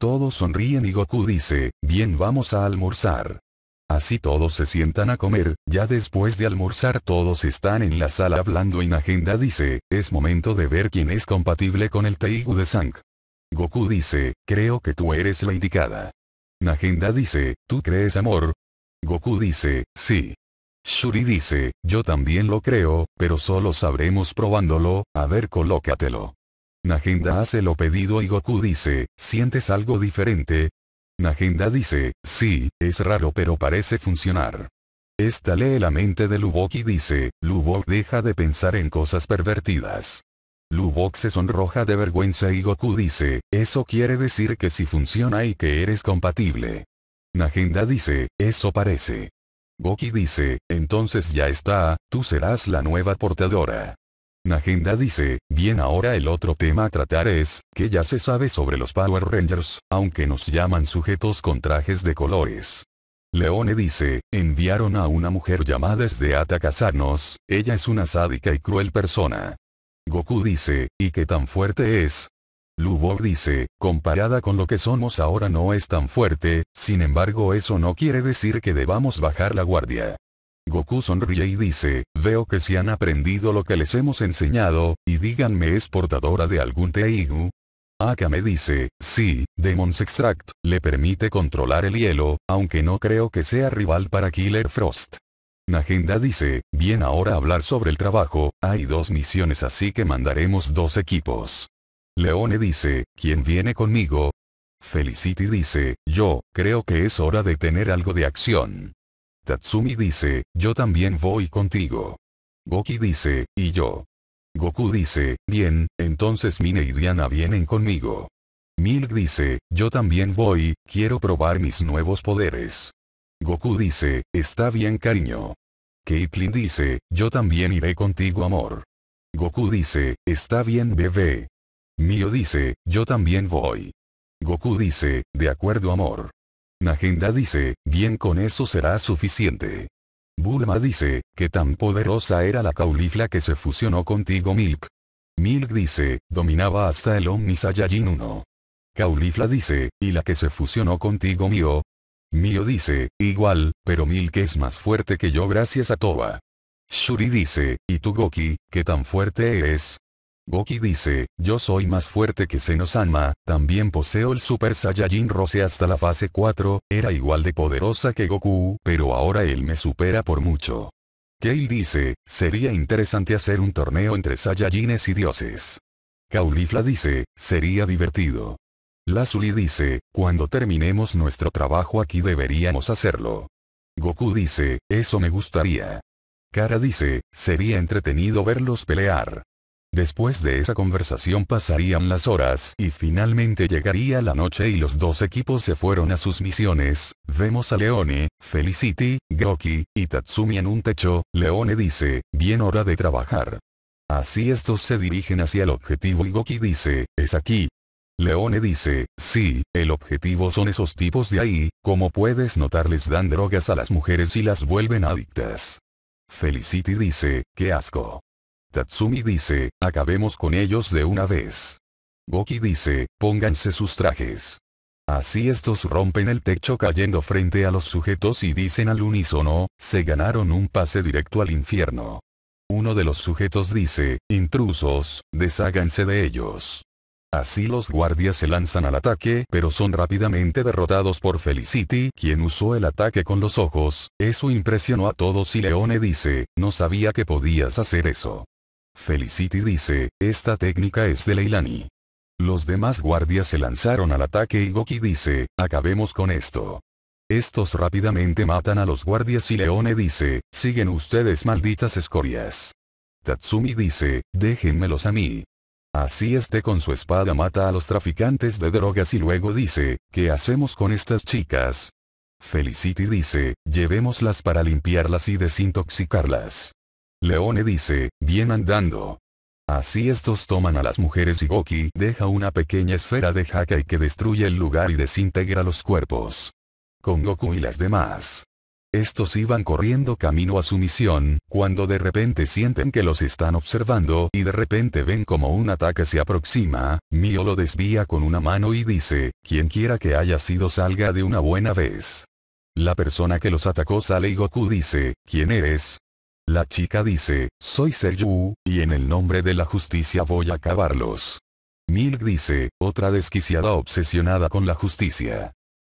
Todos sonríen y Goku dice, bien vamos a almorzar. Así todos se sientan a comer, ya después de almorzar todos están en la sala hablando y Nagenda dice, es momento de ver quién es compatible con el Teigu de Sang. Goku dice, creo que tú eres la indicada. Nagenda dice, ¿tú crees amor? Goku dice, sí. Shuri dice, yo también lo creo, pero solo sabremos probándolo, a ver colócatelo. Nagenda hace lo pedido y Goku dice, ¿sientes algo diferente? Nagenda dice, sí, es raro pero parece funcionar. Esta lee la mente de Lubok y dice, Lubok deja de pensar en cosas pervertidas. Lubok se sonroja de vergüenza y Goku dice, eso quiere decir que si funciona y que eres compatible. Nagenda dice, eso parece. Goku dice, entonces ya está, tú serás la nueva portadora agenda dice, bien ahora el otro tema a tratar es, que ya se sabe sobre los Power Rangers, aunque nos llaman sujetos con trajes de colores. Leone dice, enviaron a una mujer llamada de a casarnos, ella es una sádica y cruel persona. Goku dice, ¿y qué tan fuerte es? Lubov dice, comparada con lo que somos ahora no es tan fuerte, sin embargo eso no quiere decir que debamos bajar la guardia. Goku sonríe y dice, veo que si han aprendido lo que les hemos enseñado, y díganme es portadora de algún Teigu. Akame dice, sí, Demon's Extract, le permite controlar el hielo, aunque no creo que sea rival para Killer Frost. Nagenda dice, bien ahora hablar sobre el trabajo, hay dos misiones así que mandaremos dos equipos. Leone dice, ¿quién viene conmigo? Felicity dice, yo, creo que es hora de tener algo de acción. Tatsumi dice, yo también voy contigo. Goki dice, y yo. Goku dice, bien, entonces Mine y Diana vienen conmigo. Milk dice, yo también voy, quiero probar mis nuevos poderes. Goku dice, está bien cariño. Caitlyn dice, yo también iré contigo amor. Goku dice, está bien bebé. Mio dice, yo también voy. Goku dice, de acuerdo amor. Nagenda dice, bien con eso será suficiente. Bulma dice, que tan poderosa era la caulifla que se fusionó contigo Milk. Milk dice, dominaba hasta el Omni Saiyajin 1. Caulifla dice, ¿y la que se fusionó contigo Mio? Mio dice, igual, pero Milk es más fuerte que yo gracias a Toba. Shuri dice, ¿y tú Goki, qué tan fuerte eres? Goki dice, yo soy más fuerte que Senosama, también poseo el Super Saiyajin Rose hasta la fase 4, era igual de poderosa que Goku, pero ahora él me supera por mucho. Kale dice, sería interesante hacer un torneo entre Saiyajines y dioses. Caulifla dice, sería divertido. Lazuli dice, cuando terminemos nuestro trabajo aquí deberíamos hacerlo. Goku dice, eso me gustaría. Kara dice, sería entretenido verlos pelear. Después de esa conversación pasarían las horas y finalmente llegaría la noche y los dos equipos se fueron a sus misiones. Vemos a Leone, Felicity, Goki y Tatsumi en un techo. Leone dice, bien hora de trabajar. Así estos se dirigen hacia el objetivo y Goki dice, es aquí. Leone dice, sí, el objetivo son esos tipos de ahí, como puedes notar les dan drogas a las mujeres y las vuelven adictas. Felicity dice, qué asco. Tatsumi dice, acabemos con ellos de una vez. Goki dice, pónganse sus trajes. Así estos rompen el techo cayendo frente a los sujetos y dicen al unísono, se ganaron un pase directo al infierno. Uno de los sujetos dice, intrusos, desháganse de ellos. Así los guardias se lanzan al ataque, pero son rápidamente derrotados por Felicity, quien usó el ataque con los ojos, eso impresionó a todos y Leone dice, no sabía que podías hacer eso. Felicity dice, esta técnica es de Leilani. Los demás guardias se lanzaron al ataque y Goki dice, acabemos con esto. Estos rápidamente matan a los guardias y Leone dice, siguen ustedes malditas escorias. Tatsumi dice, déjenmelos a mí. Así este con su espada mata a los traficantes de drogas y luego dice, ¿qué hacemos con estas chicas? Felicity dice, llevémoslas para limpiarlas y desintoxicarlas. Leone dice, bien andando. Así estos toman a las mujeres y Goki deja una pequeña esfera de Hakai que destruye el lugar y desintegra los cuerpos. Con Goku y las demás. Estos iban corriendo camino a su misión, cuando de repente sienten que los están observando y de repente ven como un ataque se aproxima, Mio lo desvía con una mano y dice, quien quiera que haya sido salga de una buena vez. La persona que los atacó sale y Goku dice, ¿quién eres? La chica dice, soy Seryu, y en el nombre de la justicia voy a acabarlos. Milk dice, otra desquiciada obsesionada con la justicia.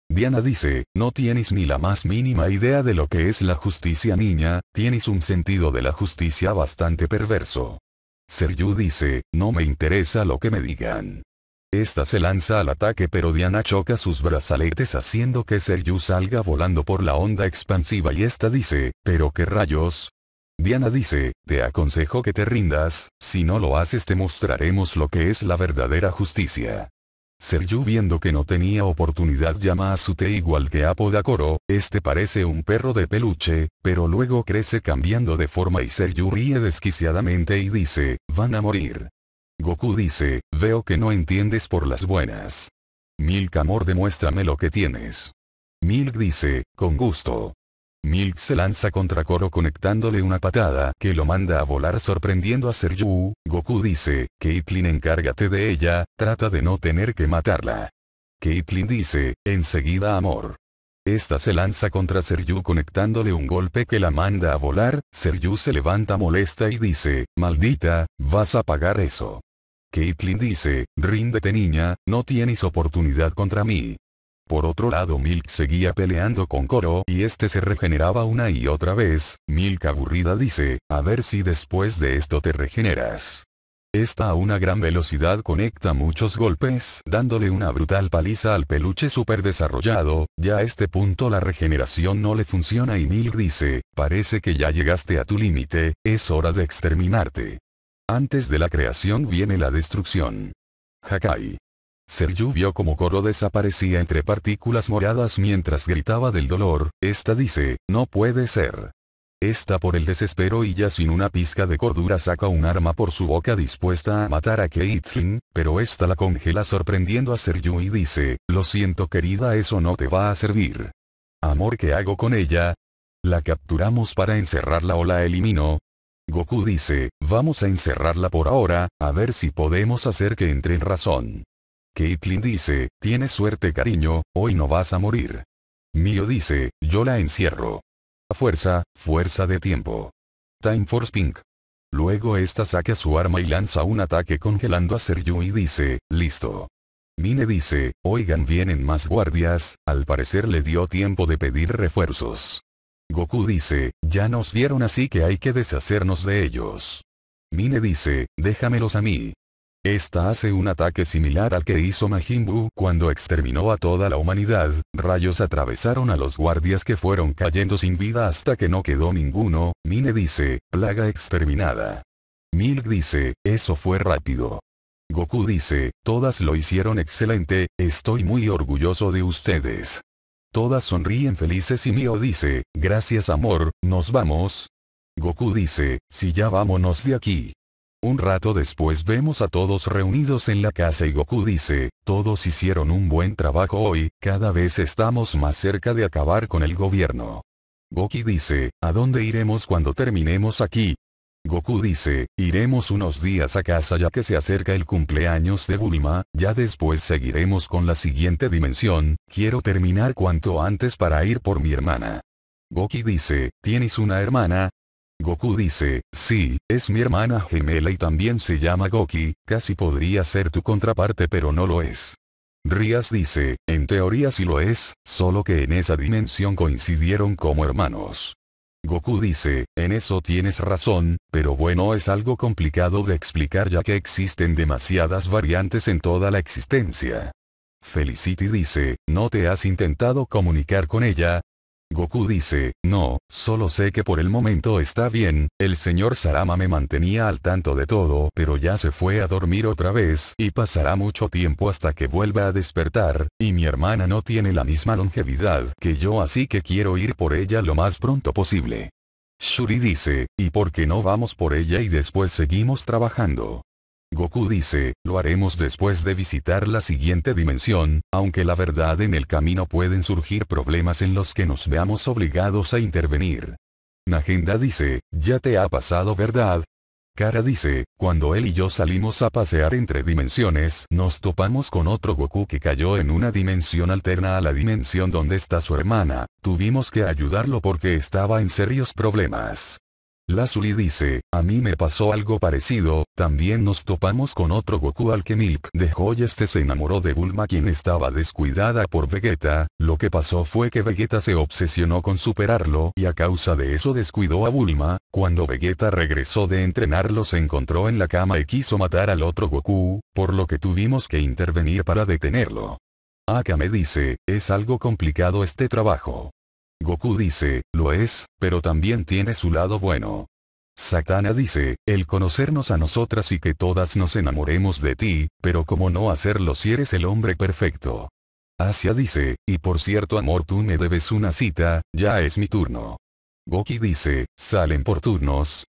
Diana dice, no tienes ni la más mínima idea de lo que es la justicia niña, tienes un sentido de la justicia bastante perverso. Seryu dice, no me interesa lo que me digan. Esta se lanza al ataque pero Diana choca sus brazaletes haciendo que Seryu salga volando por la onda expansiva y esta dice, pero qué rayos, Diana dice, te aconsejo que te rindas, si no lo haces te mostraremos lo que es la verdadera justicia. Seryu viendo que no tenía oportunidad llama a su té igual que a este parece un perro de peluche, pero luego crece cambiando de forma y Seryu ríe desquiciadamente y dice, van a morir. Goku dice, veo que no entiendes por las buenas. Milk amor demuéstrame lo que tienes. Milk dice, con gusto. Milk se lanza contra Koro conectándole una patada que lo manda a volar sorprendiendo a Seryu, Goku dice, Caitlyn encárgate de ella, trata de no tener que matarla. Caitlyn dice, enseguida amor. Esta se lanza contra Seryu conectándole un golpe que la manda a volar, Seryu se levanta molesta y dice, maldita, vas a pagar eso. Caitlyn dice, ríndete niña, no tienes oportunidad contra mí. Por otro lado Milk seguía peleando con Koro y este se regeneraba una y otra vez, Milk aburrida dice, a ver si después de esto te regeneras. Esta a una gran velocidad conecta muchos golpes, dándole una brutal paliza al peluche super desarrollado, ya a este punto la regeneración no le funciona y Milk dice, parece que ya llegaste a tu límite, es hora de exterminarte. Antes de la creación viene la destrucción. Hakai. Seryu vio como Koro desaparecía entre partículas moradas mientras gritaba del dolor, esta dice, no puede ser. Esta por el desespero y ya sin una pizca de cordura saca un arma por su boca dispuesta a matar a Caitlyn, pero esta la congela sorprendiendo a Seryu y dice, lo siento querida eso no te va a servir. Amor ¿qué hago con ella? La capturamos para encerrarla o la elimino, Goku dice, vamos a encerrarla por ahora, a ver si podemos hacer que entre en razón. Caitlin dice, tienes suerte cariño, hoy no vas a morir. Mio dice, yo la encierro. Fuerza, fuerza de tiempo. Time Force Pink. Luego esta saca su arma y lanza un ataque congelando a Seryu y dice, listo. Mine dice, oigan vienen más guardias, al parecer le dio tiempo de pedir refuerzos. Goku dice, ya nos vieron así que hay que deshacernos de ellos. Mine dice, déjamelos a mí. Esta hace un ataque similar al que hizo Majin Buu cuando exterminó a toda la humanidad, rayos atravesaron a los guardias que fueron cayendo sin vida hasta que no quedó ninguno, Mine dice, plaga exterminada. Milk dice, eso fue rápido. Goku dice, todas lo hicieron excelente, estoy muy orgulloso de ustedes. Todas sonríen felices y Mio dice, gracias amor, nos vamos. Goku dice, si ya vámonos de aquí. Un rato después vemos a todos reunidos en la casa y Goku dice, todos hicieron un buen trabajo hoy, cada vez estamos más cerca de acabar con el gobierno. Goki dice, ¿a dónde iremos cuando terminemos aquí? Goku dice, iremos unos días a casa ya que se acerca el cumpleaños de Bulma, ya después seguiremos con la siguiente dimensión, quiero terminar cuanto antes para ir por mi hermana. Goki dice, ¿tienes una hermana? Goku dice, sí, es mi hermana gemela y también se llama Goki, casi podría ser tu contraparte pero no lo es. Rías dice, en teoría sí lo es, solo que en esa dimensión coincidieron como hermanos. Goku dice, en eso tienes razón, pero bueno es algo complicado de explicar ya que existen demasiadas variantes en toda la existencia. Felicity dice, ¿no te has intentado comunicar con ella? Goku dice, no, solo sé que por el momento está bien, el señor Sarama me mantenía al tanto de todo pero ya se fue a dormir otra vez y pasará mucho tiempo hasta que vuelva a despertar, y mi hermana no tiene la misma longevidad que yo así que quiero ir por ella lo más pronto posible. Shuri dice, ¿y por qué no vamos por ella y después seguimos trabajando? Goku dice, lo haremos después de visitar la siguiente dimensión, aunque la verdad en el camino pueden surgir problemas en los que nos veamos obligados a intervenir. Nagenda dice, ya te ha pasado verdad. Kara dice, cuando él y yo salimos a pasear entre dimensiones, nos topamos con otro Goku que cayó en una dimensión alterna a la dimensión donde está su hermana, tuvimos que ayudarlo porque estaba en serios problemas. Lazuli dice, a mí me pasó algo parecido, también nos topamos con otro Goku al que Milk dejó y este se enamoró de Bulma quien estaba descuidada por Vegeta, lo que pasó fue que Vegeta se obsesionó con superarlo y a causa de eso descuidó a Bulma, cuando Vegeta regresó de entrenarlo se encontró en la cama y quiso matar al otro Goku, por lo que tuvimos que intervenir para detenerlo. Akame dice, es algo complicado este trabajo. Goku dice, lo es, pero también tiene su lado bueno. Satana dice, el conocernos a nosotras y que todas nos enamoremos de ti, pero como no hacerlo si eres el hombre perfecto. Asia dice, y por cierto amor tú me debes una cita, ya es mi turno. Goki dice, salen por turnos.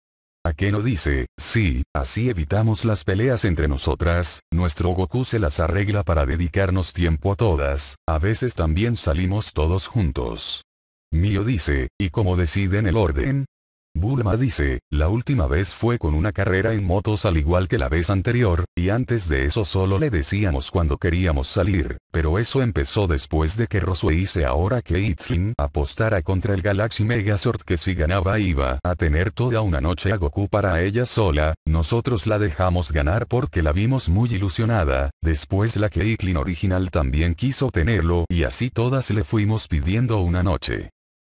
Akeno dice, sí, así evitamos las peleas entre nosotras, nuestro Goku se las arregla para dedicarnos tiempo a todas, a veces también salimos todos juntos. Mio dice, ¿y cómo deciden el orden? Bulma dice, la última vez fue con una carrera en motos al igual que la vez anterior, y antes de eso solo le decíamos cuando queríamos salir, pero eso empezó después de que Rosue hice ahora que Itlin apostara contra el Galaxy Megazord que si ganaba iba a tener toda una noche a Goku para ella sola, nosotros la dejamos ganar porque la vimos muy ilusionada, después la que original también quiso tenerlo y así todas le fuimos pidiendo una noche.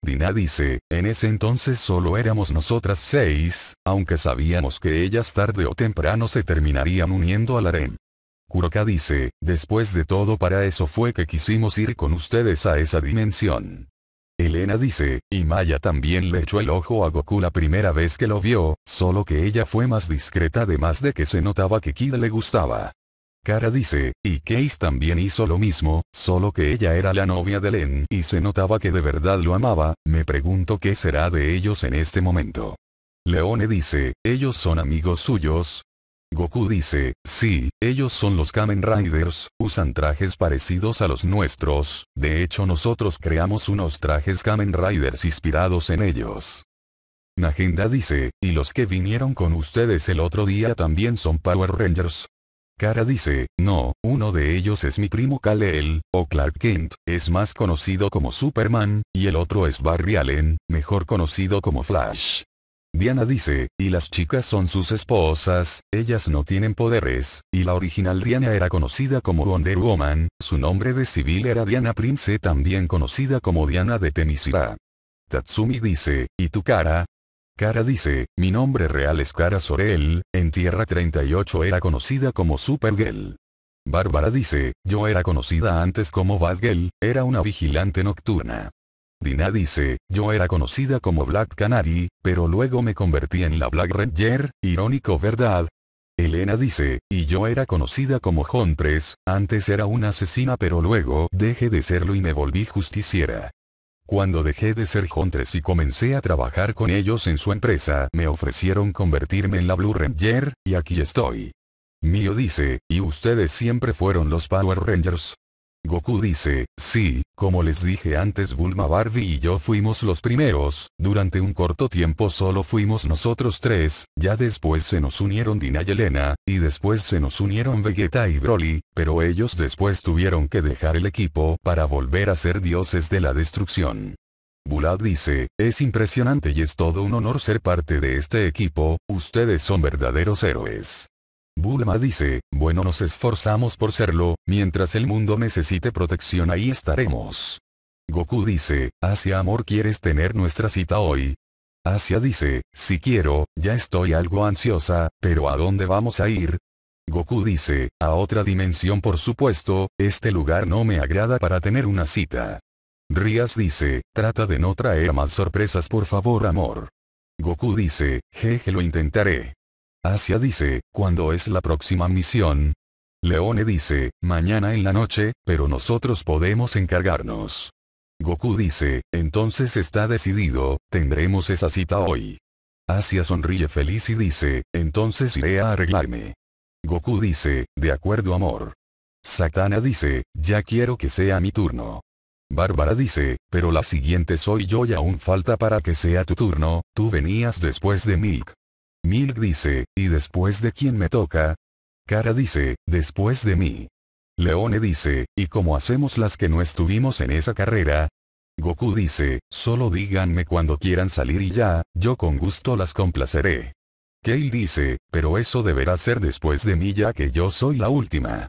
Dina dice, en ese entonces solo éramos nosotras seis, aunque sabíamos que ellas tarde o temprano se terminarían uniendo al harem. Kuroka dice, después de todo para eso fue que quisimos ir con ustedes a esa dimensión. Elena dice, y Maya también le echó el ojo a Goku la primera vez que lo vio, solo que ella fue más discreta además de que se notaba que Kid le gustaba. Kara dice, y Case también hizo lo mismo, solo que ella era la novia de Len y se notaba que de verdad lo amaba, me pregunto qué será de ellos en este momento. Leone dice, ellos son amigos suyos. Goku dice, sí, ellos son los Kamen Riders, usan trajes parecidos a los nuestros, de hecho nosotros creamos unos trajes Kamen Riders inspirados en ellos. Nagenda dice, y los que vinieron con ustedes el otro día también son Power Rangers, Kara dice, no, uno de ellos es mi primo Kal-El, o Clark Kent, es más conocido como Superman, y el otro es Barry Allen, mejor conocido como Flash. Diana dice, y las chicas son sus esposas, ellas no tienen poderes, y la original Diana era conocida como Wonder Woman, su nombre de civil era Diana Prince también conocida como Diana de Temisira. Tatsumi dice, ¿y tu cara? Cara dice, mi nombre real es Cara Sorel, en Tierra 38 era conocida como Supergirl. Bárbara dice, yo era conocida antes como Batgirl, era una vigilante nocturna. Dina dice, yo era conocida como Black Canary, pero luego me convertí en la Black Ranger, irónico verdad. Elena dice, y yo era conocida como Huntress, antes era una asesina pero luego dejé de serlo y me volví justiciera. Cuando dejé de ser Huntress y comencé a trabajar con ellos en su empresa, me ofrecieron convertirme en la Blue Ranger, y aquí estoy. Mío dice, y ustedes siempre fueron los Power Rangers. Goku dice, sí, como les dije antes Bulma Barbie y yo fuimos los primeros, durante un corto tiempo solo fuimos nosotros tres, ya después se nos unieron Dina y Elena, y después se nos unieron Vegeta y Broly, pero ellos después tuvieron que dejar el equipo para volver a ser dioses de la destrucción. Bulad dice, es impresionante y es todo un honor ser parte de este equipo, ustedes son verdaderos héroes. Bulma dice, bueno nos esforzamos por serlo, mientras el mundo necesite protección ahí estaremos. Goku dice, Asia amor ¿quieres tener nuestra cita hoy? Asia dice, si quiero, ya estoy algo ansiosa, pero ¿a dónde vamos a ir? Goku dice, a otra dimensión por supuesto, este lugar no me agrada para tener una cita. Rías dice, trata de no traer más sorpresas por favor amor. Goku dice, jeje lo intentaré. Asia dice, ¿cuándo es la próxima misión? Leone dice, mañana en la noche, pero nosotros podemos encargarnos. Goku dice, entonces está decidido, tendremos esa cita hoy. Asia sonríe feliz y dice, entonces iré a arreglarme. Goku dice, de acuerdo amor. Satana dice, ya quiero que sea mi turno. Bárbara dice, pero la siguiente soy yo y aún falta para que sea tu turno, tú venías después de Milk. Milk dice, ¿y después de quién me toca? Cara dice, después de mí. Leone dice, ¿y cómo hacemos las que no estuvimos en esa carrera? Goku dice, solo díganme cuando quieran salir y ya, yo con gusto las complaceré. Kale dice, pero eso deberá ser después de mí ya que yo soy la última.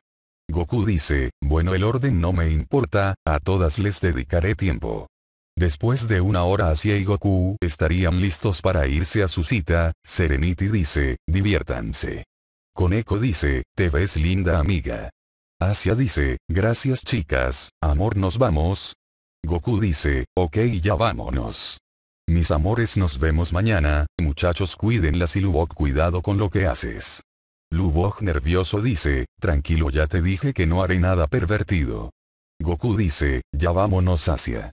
Goku dice, bueno el orden no me importa, a todas les dedicaré tiempo. Después de una hora Asia y Goku estarían listos para irse a su cita, Serenity dice, diviértanse. Koneko dice, te ves linda amiga. Asia dice, gracias chicas, amor nos vamos. Goku dice, ok ya vámonos. Mis amores nos vemos mañana, muchachos cuídenlas y Lubok cuidado con lo que haces. Lubok nervioso dice, tranquilo ya te dije que no haré nada pervertido. Goku dice, ya vámonos Asia.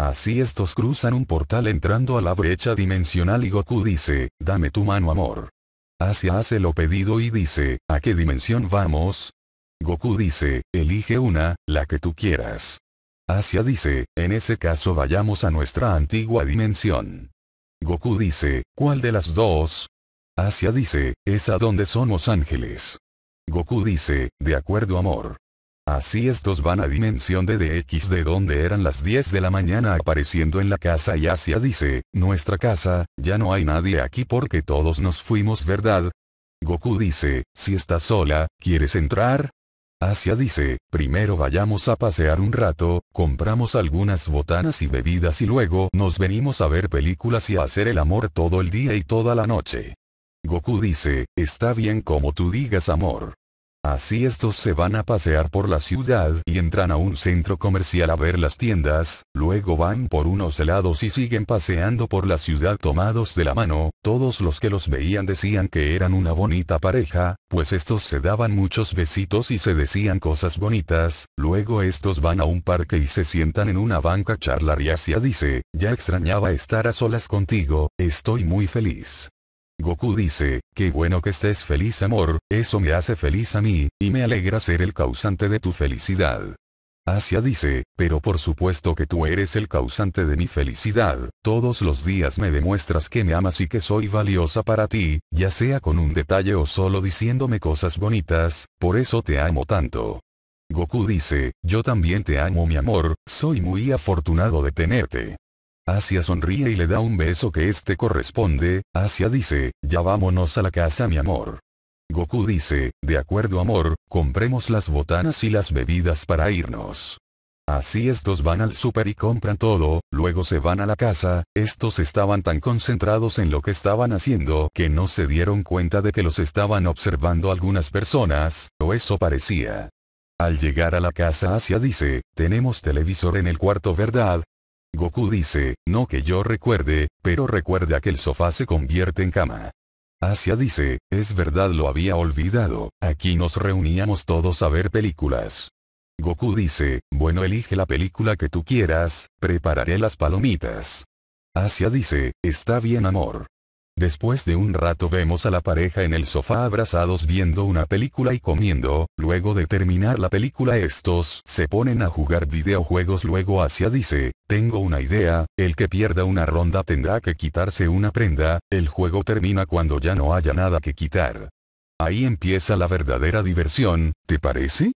Así estos cruzan un portal entrando a la brecha dimensional y Goku dice, dame tu mano amor. Asia hace lo pedido y dice, ¿a qué dimensión vamos? Goku dice, elige una, la que tú quieras. Asia dice, en ese caso vayamos a nuestra antigua dimensión. Goku dice, ¿cuál de las dos? Asia dice, es a donde los ángeles. Goku dice, de acuerdo amor. Así estos van a dimensión de DX de donde eran las 10 de la mañana apareciendo en la casa y Asia dice, nuestra casa, ya no hay nadie aquí porque todos nos fuimos ¿verdad? Goku dice, si estás sola, ¿quieres entrar? Asia dice, primero vayamos a pasear un rato, compramos algunas botanas y bebidas y luego nos venimos a ver películas y a hacer el amor todo el día y toda la noche. Goku dice, está bien como tú digas amor. Así estos se van a pasear por la ciudad y entran a un centro comercial a ver las tiendas, luego van por unos helados y siguen paseando por la ciudad tomados de la mano, todos los que los veían decían que eran una bonita pareja, pues estos se daban muchos besitos y se decían cosas bonitas, luego estos van a un parque y se sientan en una banca charlar y Asia dice, ya extrañaba estar a solas contigo, estoy muy feliz. Goku dice, qué bueno que estés feliz amor, eso me hace feliz a mí, y me alegra ser el causante de tu felicidad. Asia dice, pero por supuesto que tú eres el causante de mi felicidad, todos los días me demuestras que me amas y que soy valiosa para ti, ya sea con un detalle o solo diciéndome cosas bonitas, por eso te amo tanto. Goku dice, yo también te amo mi amor, soy muy afortunado de tenerte. Asia sonríe y le da un beso que este corresponde, Asia dice, ya vámonos a la casa mi amor. Goku dice, de acuerdo amor, compremos las botanas y las bebidas para irnos. Así estos van al super y compran todo, luego se van a la casa, estos estaban tan concentrados en lo que estaban haciendo que no se dieron cuenta de que los estaban observando algunas personas, o eso parecía. Al llegar a la casa Asia dice, tenemos televisor en el cuarto verdad, Goku dice, no que yo recuerde, pero recuerda que el sofá se convierte en cama. Asia dice, es verdad lo había olvidado, aquí nos reuníamos todos a ver películas. Goku dice, bueno elige la película que tú quieras, prepararé las palomitas. Asia dice, está bien amor, Después de un rato vemos a la pareja en el sofá abrazados viendo una película y comiendo, luego de terminar la película estos se ponen a jugar videojuegos luego Asia dice, tengo una idea, el que pierda una ronda tendrá que quitarse una prenda, el juego termina cuando ya no haya nada que quitar. Ahí empieza la verdadera diversión, ¿te parece?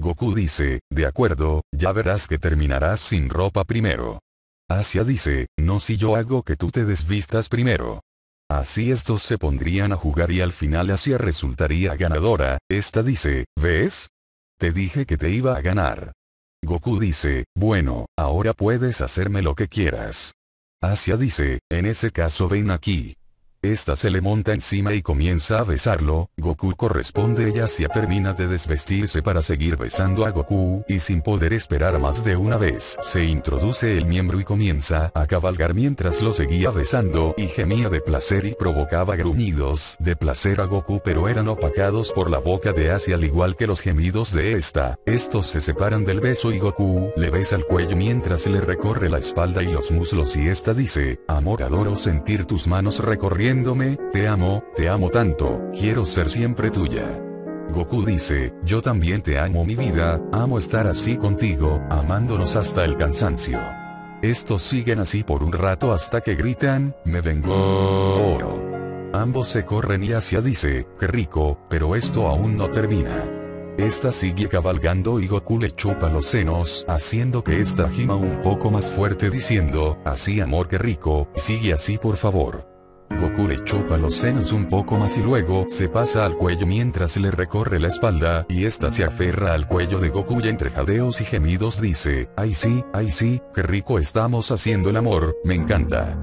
Goku dice, de acuerdo, ya verás que terminarás sin ropa primero. Asia dice, no si yo hago que tú te desvistas primero. Así estos se pondrían a jugar y al final Asia resultaría ganadora, esta dice, ¿ves? Te dije que te iba a ganar. Goku dice, bueno, ahora puedes hacerme lo que quieras. Asia dice, en ese caso ven aquí. Esta se le monta encima y comienza a besarlo, Goku corresponde y Asia termina de desvestirse para seguir besando a Goku, y sin poder esperar más de una vez, se introduce el miembro y comienza a cabalgar mientras lo seguía besando y gemía de placer y provocaba gruñidos de placer a Goku pero eran opacados por la boca de Asia al igual que los gemidos de esta, estos se separan del beso y Goku le besa el cuello mientras le recorre la espalda y los muslos y esta dice, amor adoro sentir tus manos recorriendo Diciéndome, te amo, te amo tanto, quiero ser siempre tuya. Goku dice, yo también te amo mi vida, amo estar así contigo, amándonos hasta el cansancio. Estos siguen así por un rato hasta que gritan, me vengo. Ambos se corren y Asia dice, qué rico, pero esto aún no termina. Esta sigue cabalgando y Goku le chupa los senos, haciendo que esta gima un poco más fuerte diciendo, así amor que rico, sigue así por favor. Goku le chupa los senos un poco más y luego se pasa al cuello mientras le recorre la espalda, y esta se aferra al cuello de Goku y entre jadeos y gemidos dice, ay sí, ay sí, qué rico estamos haciendo el amor, me encanta.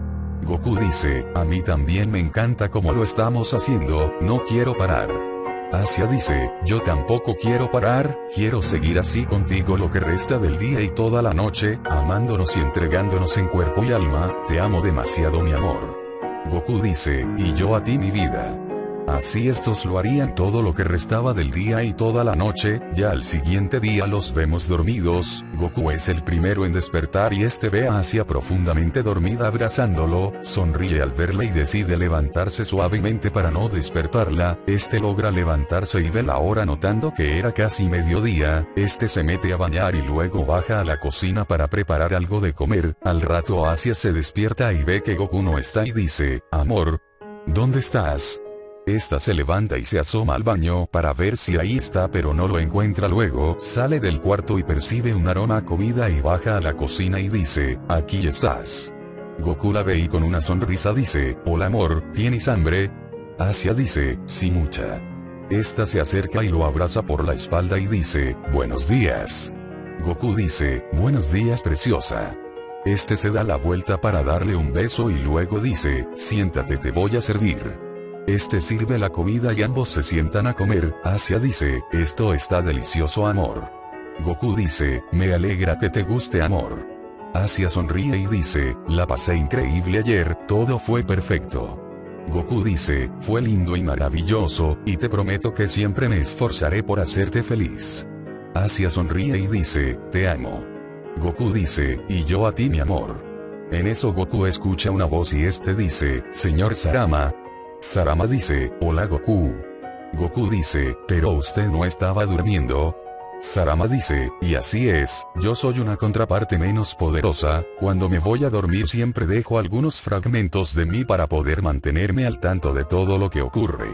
Goku dice, a mí también me encanta como lo estamos haciendo, no quiero parar. Asia dice, yo tampoco quiero parar, quiero seguir así contigo lo que resta del día y toda la noche, amándonos y entregándonos en cuerpo y alma, te amo demasiado mi amor. Goku dice, y yo a ti mi vida. Así estos lo harían todo lo que restaba del día y toda la noche, ya al siguiente día los vemos dormidos, Goku es el primero en despertar y este ve a Asia profundamente dormida abrazándolo, sonríe al verla y decide levantarse suavemente para no despertarla, este logra levantarse y ve la hora notando que era casi mediodía, este se mete a bañar y luego baja a la cocina para preparar algo de comer, al rato Asia se despierta y ve que Goku no está y dice, amor, ¿dónde estás? Esta se levanta y se asoma al baño para ver si ahí está pero no lo encuentra luego, sale del cuarto y percibe un aroma comida y baja a la cocina y dice, aquí estás. Goku la ve y con una sonrisa dice, hola amor, ¿tienes hambre? Asia dice, sí mucha. Esta se acerca y lo abraza por la espalda y dice, buenos días. Goku dice, buenos días preciosa. Este se da la vuelta para darle un beso y luego dice, siéntate te voy a servir. Este sirve la comida y ambos se sientan a comer, Asia dice, esto está delicioso amor. Goku dice, me alegra que te guste amor. Asia sonríe y dice, la pasé increíble ayer, todo fue perfecto. Goku dice, fue lindo y maravilloso, y te prometo que siempre me esforzaré por hacerte feliz. Asia sonríe y dice, te amo. Goku dice, y yo a ti mi amor. En eso Goku escucha una voz y este dice, Señor Sarama, Sarama dice, hola Goku. Goku dice, pero usted no estaba durmiendo. Sarama dice, y así es, yo soy una contraparte menos poderosa, cuando me voy a dormir siempre dejo algunos fragmentos de mí para poder mantenerme al tanto de todo lo que ocurre.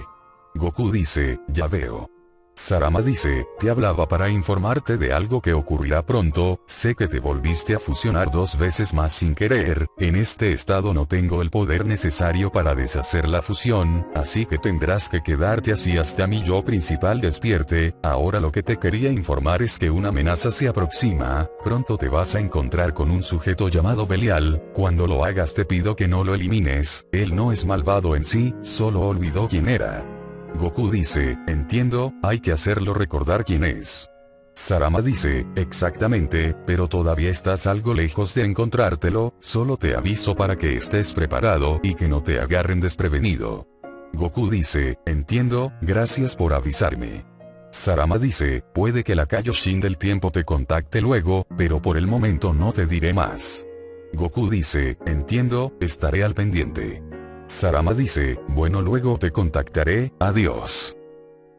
Goku dice, ya veo. Sarama dice, te hablaba para informarte de algo que ocurrirá pronto, sé que te volviste a fusionar dos veces más sin querer, en este estado no tengo el poder necesario para deshacer la fusión, así que tendrás que quedarte así hasta mi yo principal despierte, ahora lo que te quería informar es que una amenaza se aproxima, pronto te vas a encontrar con un sujeto llamado Belial, cuando lo hagas te pido que no lo elimines, él no es malvado en sí, solo olvidó quién era. Goku dice, entiendo, hay que hacerlo recordar quién es. Sarama dice, exactamente, pero todavía estás algo lejos de encontrártelo, solo te aviso para que estés preparado y que no te agarren desprevenido. Goku dice, entiendo, gracias por avisarme. Sarama dice, puede que la Kaioshin del tiempo te contacte luego, pero por el momento no te diré más. Goku dice, entiendo, estaré al pendiente. Sarama dice, bueno luego te contactaré, adiós.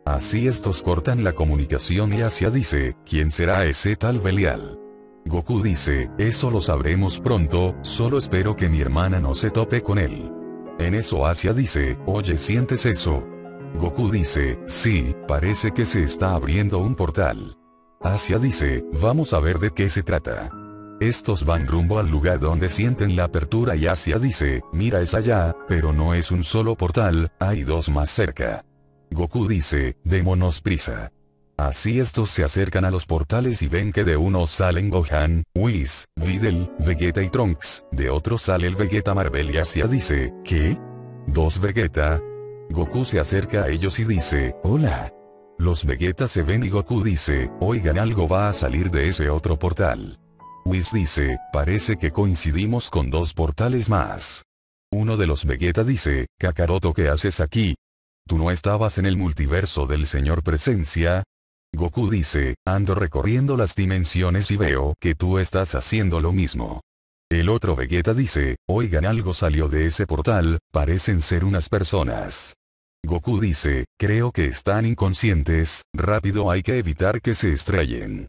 Así estos cortan la comunicación y Asia dice, ¿quién será ese tal Belial? Goku dice, eso lo sabremos pronto, solo espero que mi hermana no se tope con él. En eso Asia dice, oye ¿sientes eso? Goku dice, sí, parece que se está abriendo un portal. Asia dice, vamos a ver de qué se trata. Estos van rumbo al lugar donde sienten la apertura y Asia dice, mira es allá, pero no es un solo portal, hay dos más cerca. Goku dice, démonos prisa. Así estos se acercan a los portales y ven que de uno salen Gohan, Whis, Videl, Vegeta y Trunks, de otro sale el Vegeta Marvel y Asia dice, ¿qué? ¿Dos Vegeta? Goku se acerca a ellos y dice, hola. Los Vegeta se ven y Goku dice, oigan algo va a salir de ese otro portal. Whis dice, parece que coincidimos con dos portales más. Uno de los Vegeta dice, Kakaroto ¿qué haces aquí? ¿Tú no estabas en el multiverso del señor Presencia? Goku dice, ando recorriendo las dimensiones y veo que tú estás haciendo lo mismo. El otro Vegeta dice, oigan algo salió de ese portal, parecen ser unas personas. Goku dice, creo que están inconscientes, rápido hay que evitar que se estrellen.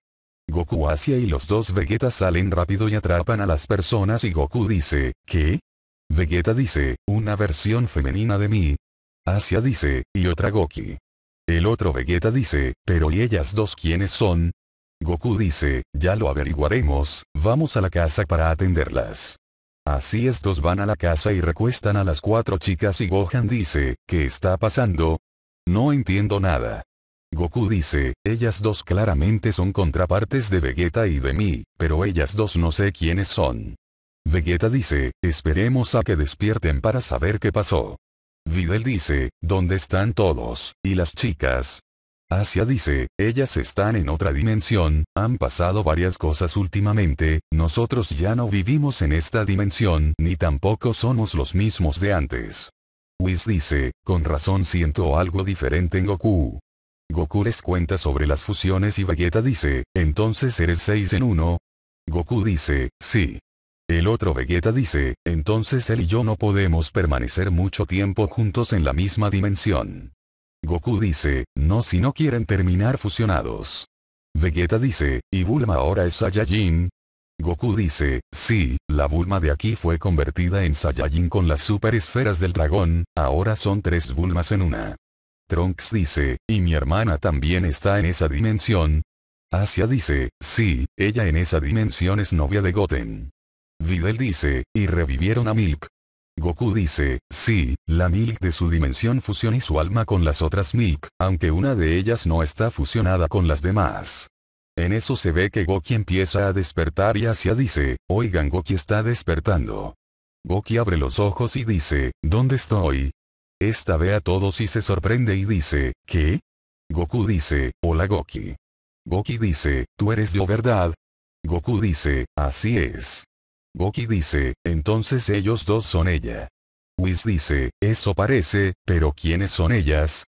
Goku Asia y los dos Vegeta salen rápido y atrapan a las personas y Goku dice, ¿qué? Vegeta dice, una versión femenina de mí. Asia dice, y otra Goki. El otro Vegeta dice, pero ¿y ellas dos quiénes son? Goku dice, ya lo averiguaremos, vamos a la casa para atenderlas. Así estos van a la casa y recuestan a las cuatro chicas y Gohan dice, ¿qué está pasando? No entiendo nada. Goku dice, ellas dos claramente son contrapartes de Vegeta y de mí, pero ellas dos no sé quiénes son. Vegeta dice, esperemos a que despierten para saber qué pasó. Videl dice, ¿dónde están todos, y las chicas? Asia dice, ellas están en otra dimensión, han pasado varias cosas últimamente, nosotros ya no vivimos en esta dimensión ni tampoco somos los mismos de antes. Whis dice, con razón siento algo diferente en Goku. Goku les cuenta sobre las fusiones y Vegeta dice, entonces eres 6 en 1. Goku dice, sí. El otro Vegeta dice, entonces él y yo no podemos permanecer mucho tiempo juntos en la misma dimensión. Goku dice, no si no quieren terminar fusionados. Vegeta dice, ¿y Bulma ahora es Saiyajin? Goku dice, sí, la Bulma de aquí fue convertida en Saiyajin con las super esferas del dragón, ahora son tres Bulmas en una. Trunks dice, ¿y mi hermana también está en esa dimensión? Asia dice, sí, ella en esa dimensión es novia de Goten. Videl dice, ¿y revivieron a Milk? Goku dice, sí, la Milk de su dimensión fusiona su alma con las otras Milk, aunque una de ellas no está fusionada con las demás. En eso se ve que Goki empieza a despertar y Asia dice, oigan Goki está despertando. Goki abre los ojos y dice, ¿dónde estoy? Esta ve a todos y se sorprende y dice, ¿qué? Goku dice, hola Goki. Goki dice, tú eres yo verdad. Goku dice, así es. Goki dice, entonces ellos dos son ella. Whis dice, eso parece, pero ¿quiénes son ellas?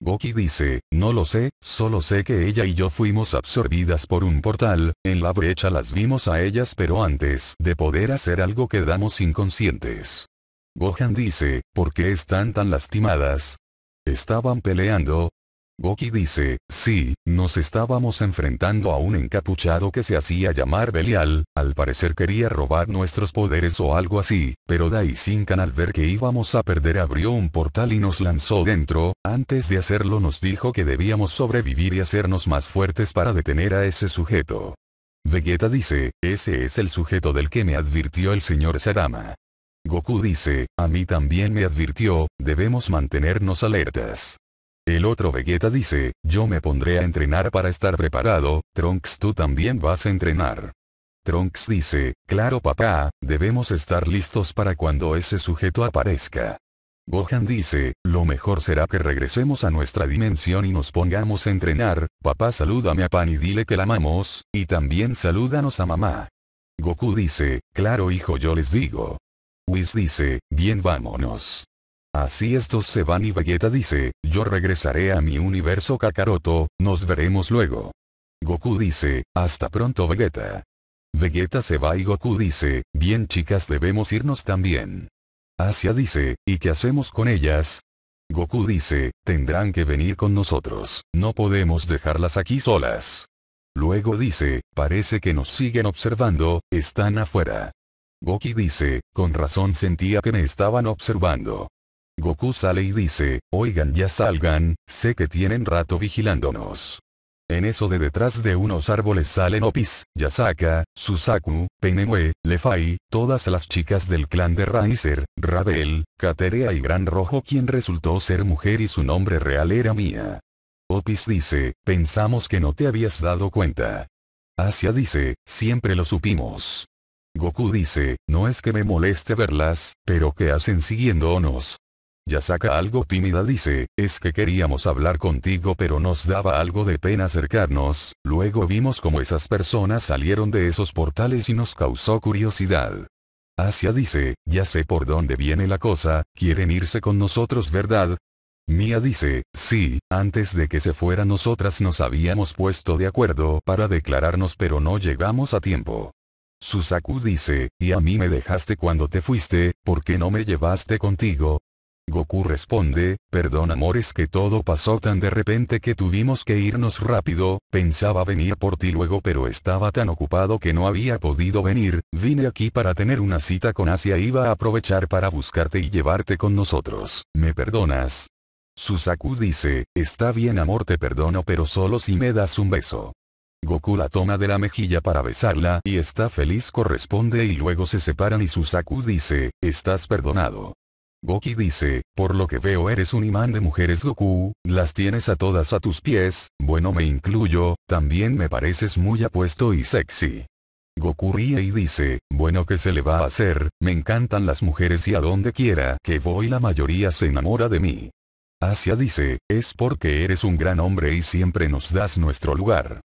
Goki dice, no lo sé, solo sé que ella y yo fuimos absorbidas por un portal, en la brecha las vimos a ellas pero antes de poder hacer algo quedamos inconscientes. Gohan dice, ¿por qué están tan lastimadas? ¿Estaban peleando? Goki dice, sí, nos estábamos enfrentando a un encapuchado que se hacía llamar Belial, al parecer quería robar nuestros poderes o algo así, pero Daishinkan al ver que íbamos a perder abrió un portal y nos lanzó dentro, antes de hacerlo nos dijo que debíamos sobrevivir y hacernos más fuertes para detener a ese sujeto. Vegeta dice, ese es el sujeto del que me advirtió el señor Sarama. Goku dice, a mí también me advirtió, debemos mantenernos alertas. El otro Vegeta dice, yo me pondré a entrenar para estar preparado, Trunks tú también vas a entrenar. Trunks dice, claro papá, debemos estar listos para cuando ese sujeto aparezca. Gohan dice, lo mejor será que regresemos a nuestra dimensión y nos pongamos a entrenar, papá salúdame a Pan y dile que la amamos, y también salúdanos a mamá. Goku dice, claro hijo yo les digo. Whis dice, bien vámonos. Así estos se van y Vegeta dice, yo regresaré a mi universo Kakaroto, nos veremos luego. Goku dice, hasta pronto Vegeta. Vegeta se va y Goku dice, bien chicas debemos irnos también. Asia dice, ¿y qué hacemos con ellas? Goku dice, tendrán que venir con nosotros, no podemos dejarlas aquí solas. Luego dice, parece que nos siguen observando, están afuera. Goki dice, con razón sentía que me estaban observando. Goku sale y dice, oigan ya salgan, sé que tienen rato vigilándonos. En eso de detrás de unos árboles salen Opis, Yasaka, Susaku, Penemue, Lefai, todas las chicas del clan de Raizer, Rabel, Katerea y Gran Rojo quien resultó ser mujer y su nombre real era Mía. Opis dice, pensamos que no te habías dado cuenta. Asia dice, siempre lo supimos. Goku dice, no es que me moleste verlas, pero ¿qué hacen siguiéndonos? Yasaka algo tímida dice, es que queríamos hablar contigo pero nos daba algo de pena acercarnos, luego vimos como esas personas salieron de esos portales y nos causó curiosidad. Asia dice, ya sé por dónde viene la cosa, quieren irse con nosotros ¿verdad? Mia dice, sí, antes de que se fuera nosotras nos habíamos puesto de acuerdo para declararnos pero no llegamos a tiempo. Susaku dice, ¿y a mí me dejaste cuando te fuiste, por qué no me llevaste contigo? Goku responde, perdón amor es que todo pasó tan de repente que tuvimos que irnos rápido, pensaba venir por ti luego pero estaba tan ocupado que no había podido venir, vine aquí para tener una cita con Asia iba a aprovechar para buscarte y llevarte con nosotros, ¿me perdonas? Susaku dice, está bien amor te perdono pero solo si me das un beso. Goku la toma de la mejilla para besarla y está feliz corresponde y luego se separan y Susaku dice, estás perdonado. Goki dice, por lo que veo eres un imán de mujeres Goku, las tienes a todas a tus pies, bueno me incluyo, también me pareces muy apuesto y sexy. Goku ríe y dice, bueno que se le va a hacer, me encantan las mujeres y a donde quiera que voy la mayoría se enamora de mí. Asia dice, es porque eres un gran hombre y siempre nos das nuestro lugar.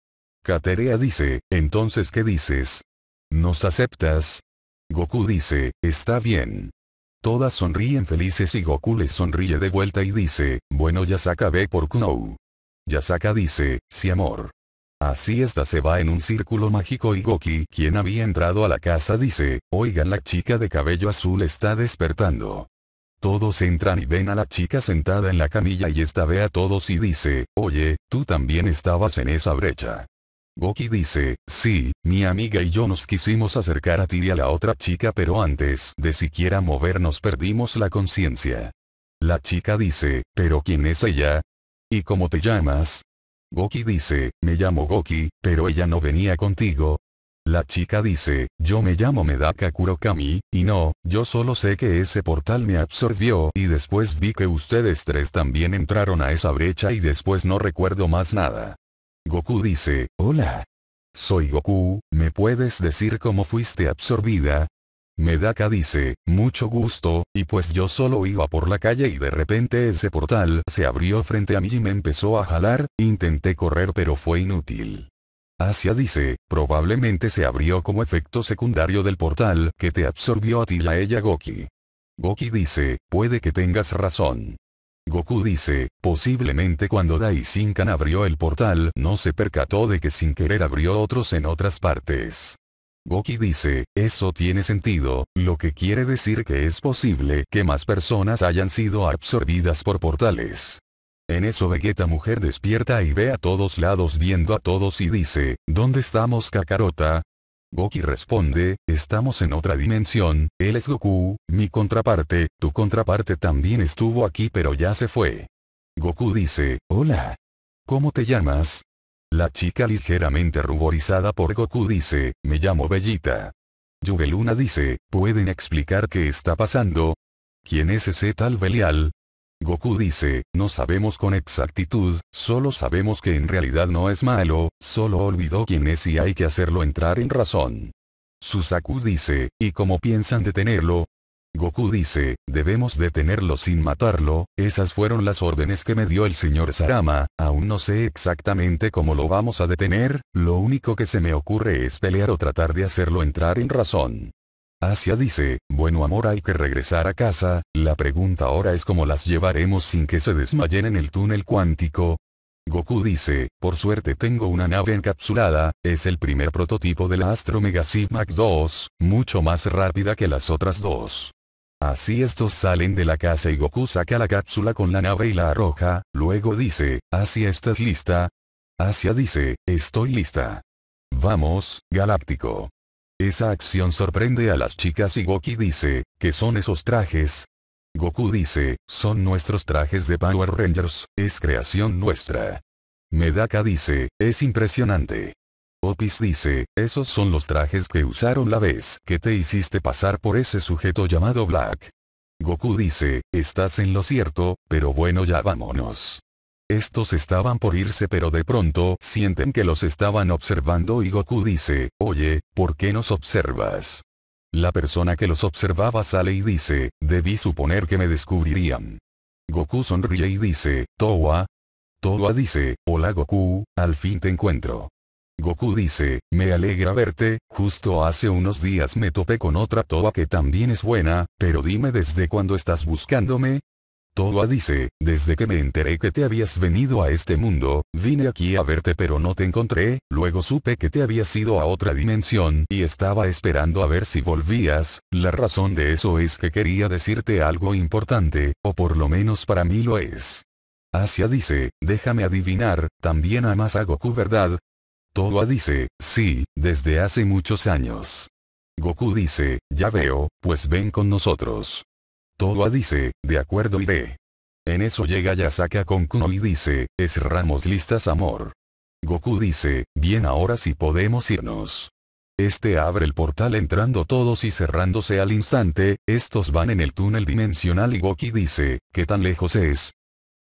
Katerea dice, entonces ¿qué dices? ¿Nos aceptas? Goku dice, está bien. Todas sonríen felices y Goku les sonríe de vuelta y dice, bueno Yasaka ve por Kuno. Yasaka dice, sí amor. Así esta se va en un círculo mágico y Goki, quien había entrado a la casa dice, oigan la chica de cabello azul está despertando. Todos entran y ven a la chica sentada en la camilla y esta ve a todos y dice, oye, tú también estabas en esa brecha. Goki dice, sí, mi amiga y yo nos quisimos acercar a ti y a la otra chica pero antes de siquiera movernos perdimos la conciencia. La chica dice, pero ¿quién es ella? ¿Y cómo te llamas? Goki dice, me llamo Goki, pero ella no venía contigo. La chica dice, yo me llamo Medaka Kurokami, y no, yo solo sé que ese portal me absorbió y después vi que ustedes tres también entraron a esa brecha y después no recuerdo más nada. Goku dice, hola. Soy Goku, ¿me puedes decir cómo fuiste absorbida? Medaka dice, mucho gusto, y pues yo solo iba por la calle y de repente ese portal se abrió frente a mí y me empezó a jalar, intenté correr pero fue inútil. Asia dice, probablemente se abrió como efecto secundario del portal que te absorbió a ti la ella Goki. Goki dice, puede que tengas razón. Goku dice, posiblemente cuando Daishinkan abrió el portal no se percató de que sin querer abrió otros en otras partes. Goki dice, eso tiene sentido, lo que quiere decir que es posible que más personas hayan sido absorbidas por portales. En eso Vegeta mujer despierta y ve a todos lados viendo a todos y dice, ¿dónde estamos Kakarota? Goki responde, estamos en otra dimensión, él es Goku, mi contraparte, tu contraparte también estuvo aquí pero ya se fue. Goku dice, hola. ¿Cómo te llamas? La chica ligeramente ruborizada por Goku dice, me llamo Bellita. Yuveluna dice, ¿pueden explicar qué está pasando? ¿Quién es ese tal Belial? Goku dice, no sabemos con exactitud, solo sabemos que en realidad no es malo, solo olvidó quién es y hay que hacerlo entrar en razón. Susaku dice, ¿y cómo piensan detenerlo? Goku dice, debemos detenerlo sin matarlo, esas fueron las órdenes que me dio el señor Sarama, aún no sé exactamente cómo lo vamos a detener, lo único que se me ocurre es pelear o tratar de hacerlo entrar en razón. Asia dice, bueno amor hay que regresar a casa, la pregunta ahora es cómo las llevaremos sin que se desmayen en el túnel cuántico. Goku dice, por suerte tengo una nave encapsulada, es el primer prototipo de la Astro Mega Sigmac 2, mucho más rápida que las otras dos. Así estos salen de la casa y Goku saca la cápsula con la nave y la arroja, luego dice, Asia ¿estás lista? Asia dice, estoy lista. Vamos, Galáctico. Esa acción sorprende a las chicas y Goki dice, ¿qué son esos trajes? Goku dice, son nuestros trajes de Power Rangers, es creación nuestra. Medaka dice, es impresionante. Opis dice, esos son los trajes que usaron la vez que te hiciste pasar por ese sujeto llamado Black. Goku dice, estás en lo cierto, pero bueno ya vámonos. Estos estaban por irse pero de pronto sienten que los estaban observando y Goku dice, oye, ¿por qué nos observas? La persona que los observaba sale y dice, debí suponer que me descubrirían. Goku sonríe y dice, Toa. Toa dice, hola Goku, al fin te encuentro. Goku dice, me alegra verte, justo hace unos días me topé con otra Toa que también es buena, pero dime desde cuándo estás buscándome, Toa dice, desde que me enteré que te habías venido a este mundo, vine aquí a verte pero no te encontré, luego supe que te habías ido a otra dimensión y estaba esperando a ver si volvías, la razón de eso es que quería decirte algo importante, o por lo menos para mí lo es. Asia dice, déjame adivinar, también amas a Goku ¿verdad? Toa dice, sí, desde hace muchos años. Goku dice, ya veo, pues ven con nosotros a dice, de acuerdo iré. En eso llega Yasaka con Kuno y dice, cerramos listas amor. Goku dice, bien ahora si podemos irnos. Este abre el portal entrando todos y cerrándose al instante, estos van en el túnel dimensional y Goki dice, ¿qué tan lejos es?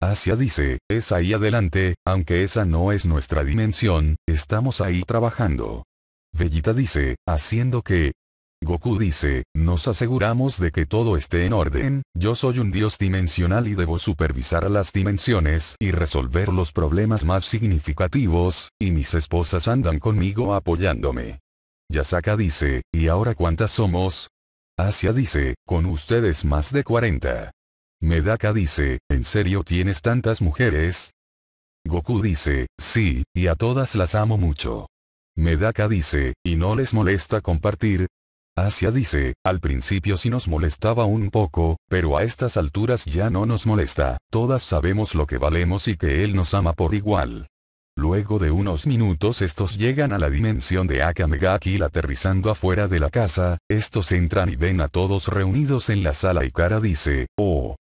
Asia dice, es ahí adelante, aunque esa no es nuestra dimensión, estamos ahí trabajando. Bellita dice, haciendo que, Goku dice, nos aseguramos de que todo esté en orden, yo soy un dios dimensional y debo supervisar las dimensiones y resolver los problemas más significativos, y mis esposas andan conmigo apoyándome. Yasaka dice, ¿y ahora cuántas somos? Asia dice, con ustedes más de 40. Medaka dice, ¿en serio tienes tantas mujeres? Goku dice, sí, y a todas las amo mucho. Medaka dice, ¿y no les molesta compartir? Asia dice, al principio sí nos molestaba un poco, pero a estas alturas ya no nos molesta, todas sabemos lo que valemos y que él nos ama por igual. Luego de unos minutos estos llegan a la dimensión de Akamegakil aterrizando afuera de la casa, estos entran y ven a todos reunidos en la sala y Kara dice, oh.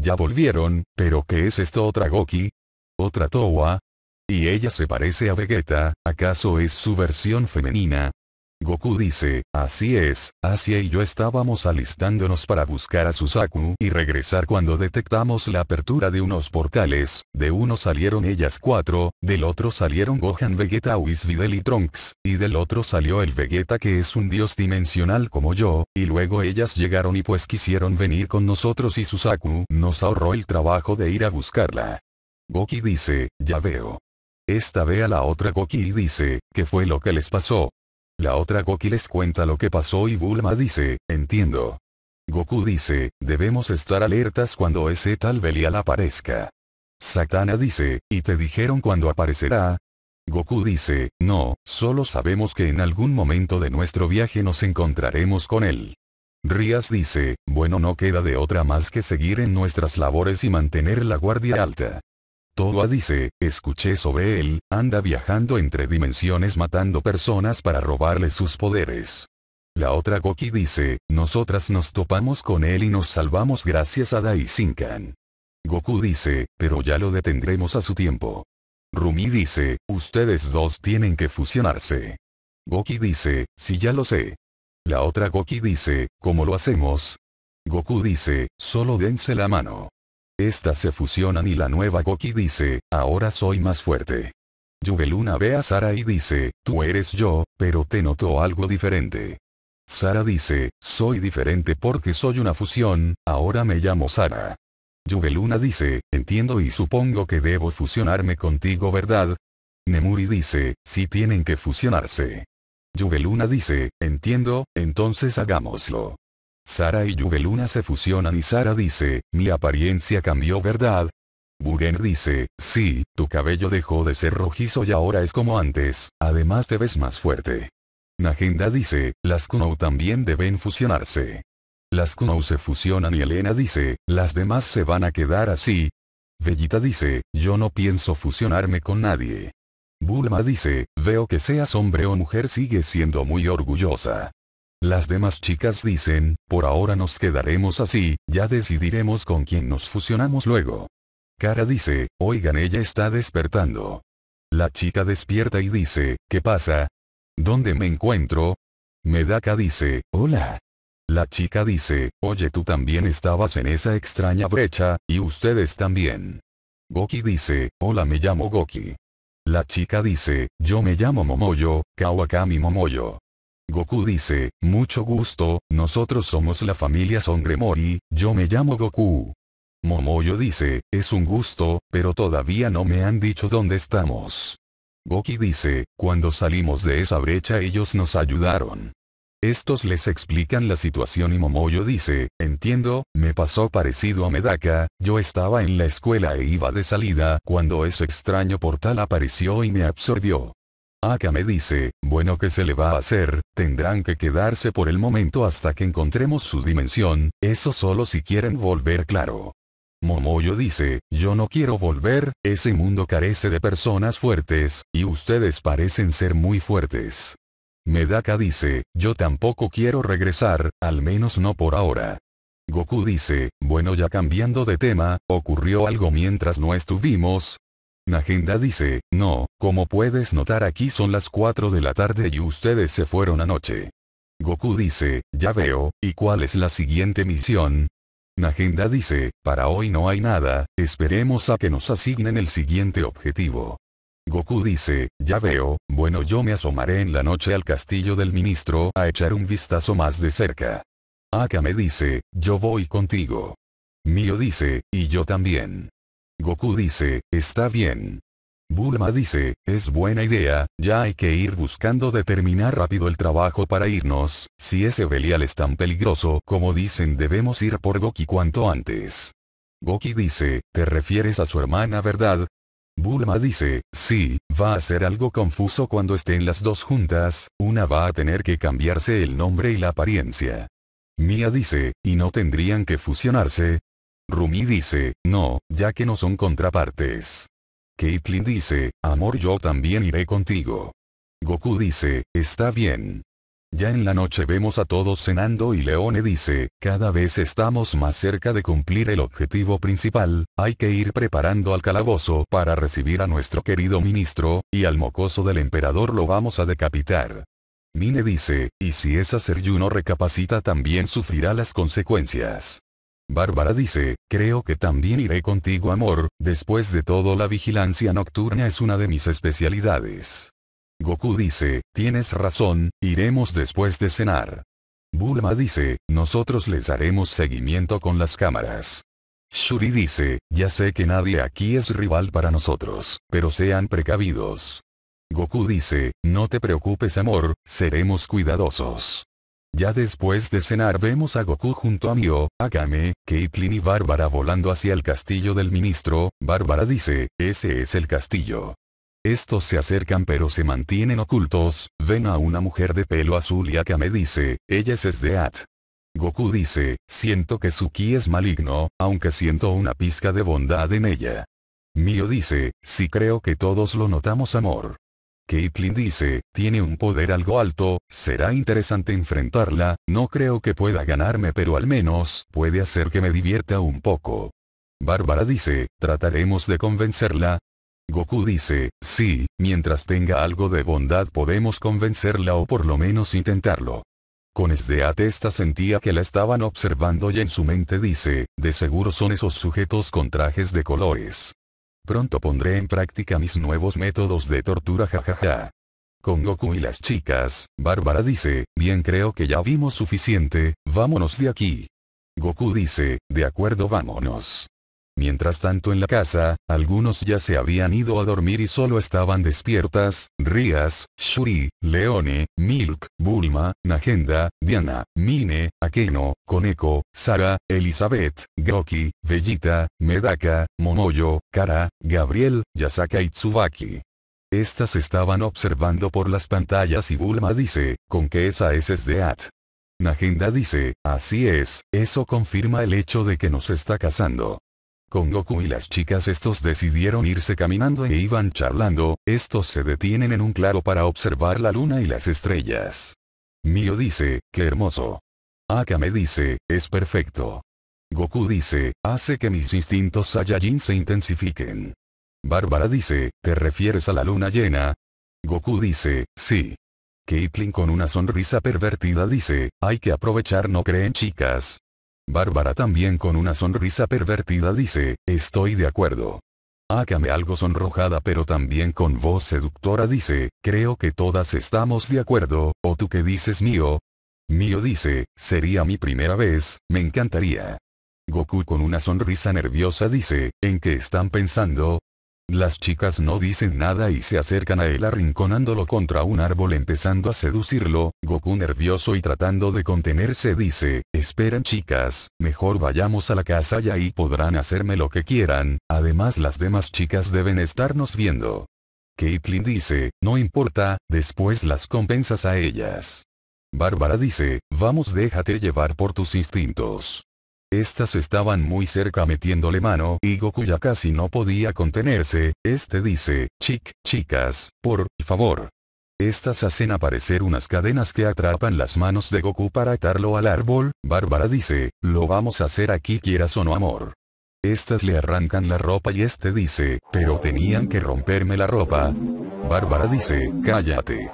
Ya volvieron, pero ¿qué es esto otra Goki? ¿Otra Toa? Y ella se parece a Vegeta, ¿acaso es su versión femenina? Goku dice, así es, Asia y yo estábamos alistándonos para buscar a Susaku y regresar cuando detectamos la apertura de unos portales, de uno salieron ellas cuatro, del otro salieron Gohan Vegeta Videl y Trunks, y del otro salió el Vegeta que es un dios dimensional como yo, y luego ellas llegaron y pues quisieron venir con nosotros y Susaku nos ahorró el trabajo de ir a buscarla. Goki dice, ya veo. Esta ve a la otra Goki y dice, ¿qué fue lo que les pasó? La otra Goki les cuenta lo que pasó y Bulma dice, entiendo. Goku dice, debemos estar alertas cuando ese tal Belial aparezca. Satana dice, ¿y te dijeron cuándo aparecerá? Goku dice, no, solo sabemos que en algún momento de nuestro viaje nos encontraremos con él. Rías dice, bueno no queda de otra más que seguir en nuestras labores y mantener la guardia alta. Toa dice, escuché sobre él, anda viajando entre dimensiones matando personas para robarle sus poderes. La otra Goki dice, nosotras nos topamos con él y nos salvamos gracias a Daishinkan. Goku dice, pero ya lo detendremos a su tiempo. Rumi dice, ustedes dos tienen que fusionarse. Goki dice, si ya lo sé. La otra Goki dice, ¿cómo lo hacemos? Goku dice, solo dense la mano. Estas se fusionan y la nueva Goki dice, ahora soy más fuerte. Yuveluna ve a Sara y dice, tú eres yo, pero te noto algo diferente. Sara dice, soy diferente porque soy una fusión, ahora me llamo Sara. Yuveluna dice, entiendo y supongo que debo fusionarme contigo ¿verdad? Nemuri dice, si tienen que fusionarse. Yuveluna dice, entiendo, entonces hagámoslo. Sara y Yubeluna se fusionan y Sara dice, mi apariencia cambió ¿verdad? Buren dice, sí, tu cabello dejó de ser rojizo y ahora es como antes, además te ves más fuerte. Nagenda dice, las Kunou también deben fusionarse. Las Kunou se fusionan y Elena dice, las demás se van a quedar así. Bellita dice, yo no pienso fusionarme con nadie. Bulma dice, veo que seas hombre o mujer sigue siendo muy orgullosa. Las demás chicas dicen, por ahora nos quedaremos así, ya decidiremos con quién nos fusionamos luego. Kara dice, oigan ella está despertando. La chica despierta y dice, ¿qué pasa? ¿Dónde me encuentro? Medaka dice, hola. La chica dice, oye tú también estabas en esa extraña brecha, y ustedes también. Goki dice, hola me llamo Goki. La chica dice, yo me llamo Momoyo, Kawakami Momoyo. Goku dice, mucho gusto, nosotros somos la familia Songremori, yo me llamo Goku. Momoyo dice, es un gusto, pero todavía no me han dicho dónde estamos. Goki dice, cuando salimos de esa brecha ellos nos ayudaron. Estos les explican la situación y Momoyo dice, entiendo, me pasó parecido a Medaka, yo estaba en la escuela e iba de salida cuando ese extraño portal apareció y me absorbió. Akame me dice, bueno que se le va a hacer, tendrán que quedarse por el momento hasta que encontremos su dimensión, eso solo si quieren volver claro. Momoyo dice, yo no quiero volver, ese mundo carece de personas fuertes, y ustedes parecen ser muy fuertes. Medaka dice, yo tampoco quiero regresar, al menos no por ahora. Goku dice, bueno ya cambiando de tema, ocurrió algo mientras no estuvimos, Nagenda dice, no, como puedes notar aquí son las 4 de la tarde y ustedes se fueron anoche. Goku dice, ya veo, ¿y cuál es la siguiente misión? Nagenda dice, para hoy no hay nada, esperemos a que nos asignen el siguiente objetivo. Goku dice, ya veo, bueno yo me asomaré en la noche al castillo del ministro a echar un vistazo más de cerca. Akame dice, yo voy contigo. Mio dice, y yo también. Goku dice, está bien. Bulma dice, es buena idea, ya hay que ir buscando determinar rápido el trabajo para irnos, si ese Belial es tan peligroso como dicen debemos ir por Goki cuanto antes. Goki dice, ¿te refieres a su hermana verdad? Bulma dice, sí, va a ser algo confuso cuando estén las dos juntas, una va a tener que cambiarse el nombre y la apariencia. Mia dice, ¿y no tendrían que fusionarse? Rumi dice, no, ya que no son contrapartes. Caitlin dice, amor yo también iré contigo. Goku dice, está bien. Ya en la noche vemos a todos cenando y Leone dice, cada vez estamos más cerca de cumplir el objetivo principal, hay que ir preparando al calabozo para recibir a nuestro querido ministro, y al mocoso del emperador lo vamos a decapitar. Mine dice, y si esa Seryu no recapacita también sufrirá las consecuencias. Bárbara dice, creo que también iré contigo amor, después de todo la vigilancia nocturna es una de mis especialidades. Goku dice, tienes razón, iremos después de cenar. Bulma dice, nosotros les haremos seguimiento con las cámaras. Shuri dice, ya sé que nadie aquí es rival para nosotros, pero sean precavidos. Goku dice, no te preocupes amor, seremos cuidadosos. Ya después de cenar vemos a Goku junto a Mio, Akame, Caitlyn y Bárbara volando hacia el castillo del ministro, Bárbara dice, ese es el castillo. Estos se acercan pero se mantienen ocultos, ven a una mujer de pelo azul y Akame dice, ella es de AT. Goku dice, siento que Suki es maligno, aunque siento una pizca de bondad en ella. Mio dice, sí creo que todos lo notamos amor. Caitlyn dice, tiene un poder algo alto, será interesante enfrentarla, no creo que pueda ganarme pero al menos puede hacer que me divierta un poco. Bárbara dice, trataremos de convencerla. Goku dice, sí, mientras tenga algo de bondad podemos convencerla o por lo menos intentarlo. Con atesta sentía que la estaban observando y en su mente dice, de seguro son esos sujetos con trajes de colores. Pronto pondré en práctica mis nuevos métodos de tortura jajaja. Con Goku y las chicas, Bárbara dice, bien creo que ya vimos suficiente, vámonos de aquí. Goku dice, de acuerdo vámonos. Mientras tanto en la casa, algunos ya se habían ido a dormir y solo estaban despiertas, Rías, Shuri, Leone, Milk, Bulma, Nagenda, Diana, Mine, Akeno, Koneko, Sara, Elizabeth, Goki, Bellita, Medaka, Momoyo, Kara, Gabriel, Yasaka y Tsubaki. Estas estaban observando por las pantallas y Bulma dice, con que esa es at". Nagenda dice, así es, eso confirma el hecho de que nos está casando. Con Goku y las chicas estos decidieron irse caminando e iban charlando, estos se detienen en un claro para observar la luna y las estrellas. Mio dice, qué hermoso. Akame dice, es perfecto. Goku dice, hace que mis instintos Saiyajin se intensifiquen. Bárbara dice, ¿te refieres a la luna llena? Goku dice, sí. Caitlin con una sonrisa pervertida dice, hay que aprovechar no creen chicas. Bárbara también con una sonrisa pervertida dice, estoy de acuerdo. Akame algo sonrojada pero también con voz seductora dice, creo que todas estamos de acuerdo, o tú qué dices mío. Mío dice, sería mi primera vez, me encantaría. Goku con una sonrisa nerviosa dice, ¿en qué están pensando? Las chicas no dicen nada y se acercan a él arrinconándolo contra un árbol empezando a seducirlo, Goku nervioso y tratando de contenerse dice, esperan chicas, mejor vayamos a la casa y ahí podrán hacerme lo que quieran, además las demás chicas deben estarnos viendo. Caitlyn dice, no importa, después las compensas a ellas. Bárbara dice, vamos déjate llevar por tus instintos. Estas estaban muy cerca metiéndole mano y Goku ya casi no podía contenerse, este dice, chic, chicas, por favor. Estas hacen aparecer unas cadenas que atrapan las manos de Goku para atarlo al árbol, Bárbara dice, lo vamos a hacer aquí quieras o no amor. Estas le arrancan la ropa y este dice, pero tenían que romperme la ropa. Bárbara dice, cállate.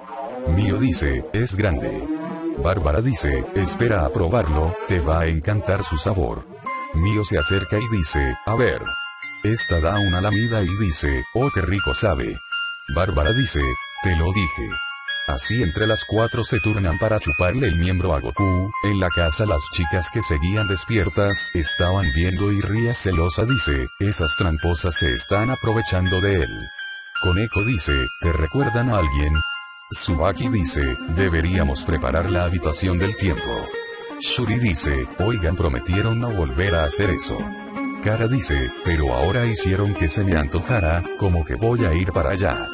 Mío dice, es grande. Bárbara dice, espera a probarlo, te va a encantar su sabor. Mío se acerca y dice, a ver. Esta da una lamida y dice, oh qué rico sabe. Bárbara dice, te lo dije. Así entre las cuatro se turnan para chuparle el miembro a Goku, en la casa las chicas que seguían despiertas estaban viendo y ría celosa dice, esas tramposas se están aprovechando de él. eco dice, ¿te recuerdan a alguien? Subaki dice, deberíamos preparar la habitación del tiempo. Shuri dice, oigan prometieron no volver a hacer eso. Kara dice, pero ahora hicieron que se me antojara, como que voy a ir para allá.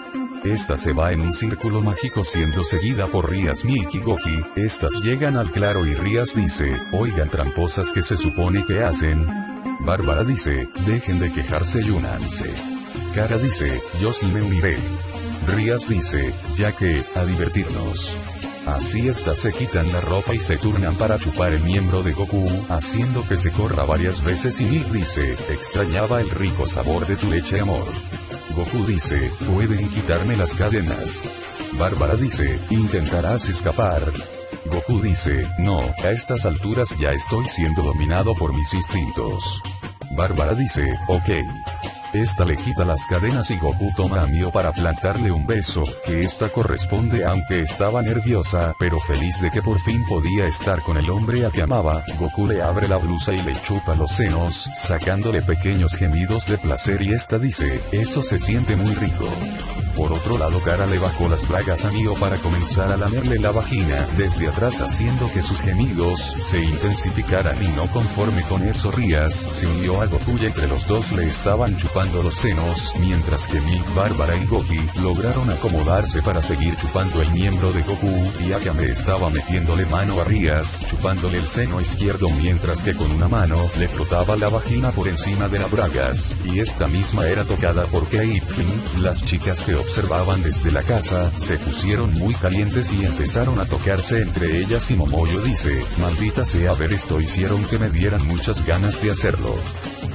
Esta se va en un círculo mágico siendo seguida por Rías, Miki Goki, estas llegan al claro y Rías dice, oigan tramposas que se supone que hacen. Bárbara dice, dejen de quejarse y únanse. Kara dice, yo sí me uniré. Rías dice, ya que, a divertirnos. Así estas se quitan la ropa y se turnan para chupar el miembro de Goku, haciendo que se corra varias veces y Nick dice, extrañaba el rico sabor de tu leche amor. Goku dice, pueden quitarme las cadenas. Bárbara dice, intentarás escapar. Goku dice, no, a estas alturas ya estoy siendo dominado por mis instintos. Bárbara dice, ok. Esta le quita las cadenas y Goku toma a Mio para plantarle un beso, que esta corresponde aunque estaba nerviosa, pero feliz de que por fin podía estar con el hombre a que amaba, Goku le abre la blusa y le chupa los senos, sacándole pequeños gemidos de placer y esta dice, eso se siente muy rico. Por otro lado, Kara le bajó las plagas a Mio para comenzar a lamerle la vagina desde atrás, haciendo que sus gemidos se intensificaran. Y no conforme con eso, Rías se unió a Goku y entre los dos le estaban chupando los senos, mientras que Milk, Bárbara y Goki lograron acomodarse para seguir chupando el miembro de Goku, y Akame estaba metiéndole mano a Rías, chupándole el seno izquierdo mientras que con una mano le frotaba la vagina por encima de la bragas, y esta misma era tocada por Kate las chicas que observaban desde la casa, se pusieron muy calientes y empezaron a tocarse entre ellas y Momoyo dice, maldita sea ver esto hicieron que me dieran muchas ganas de hacerlo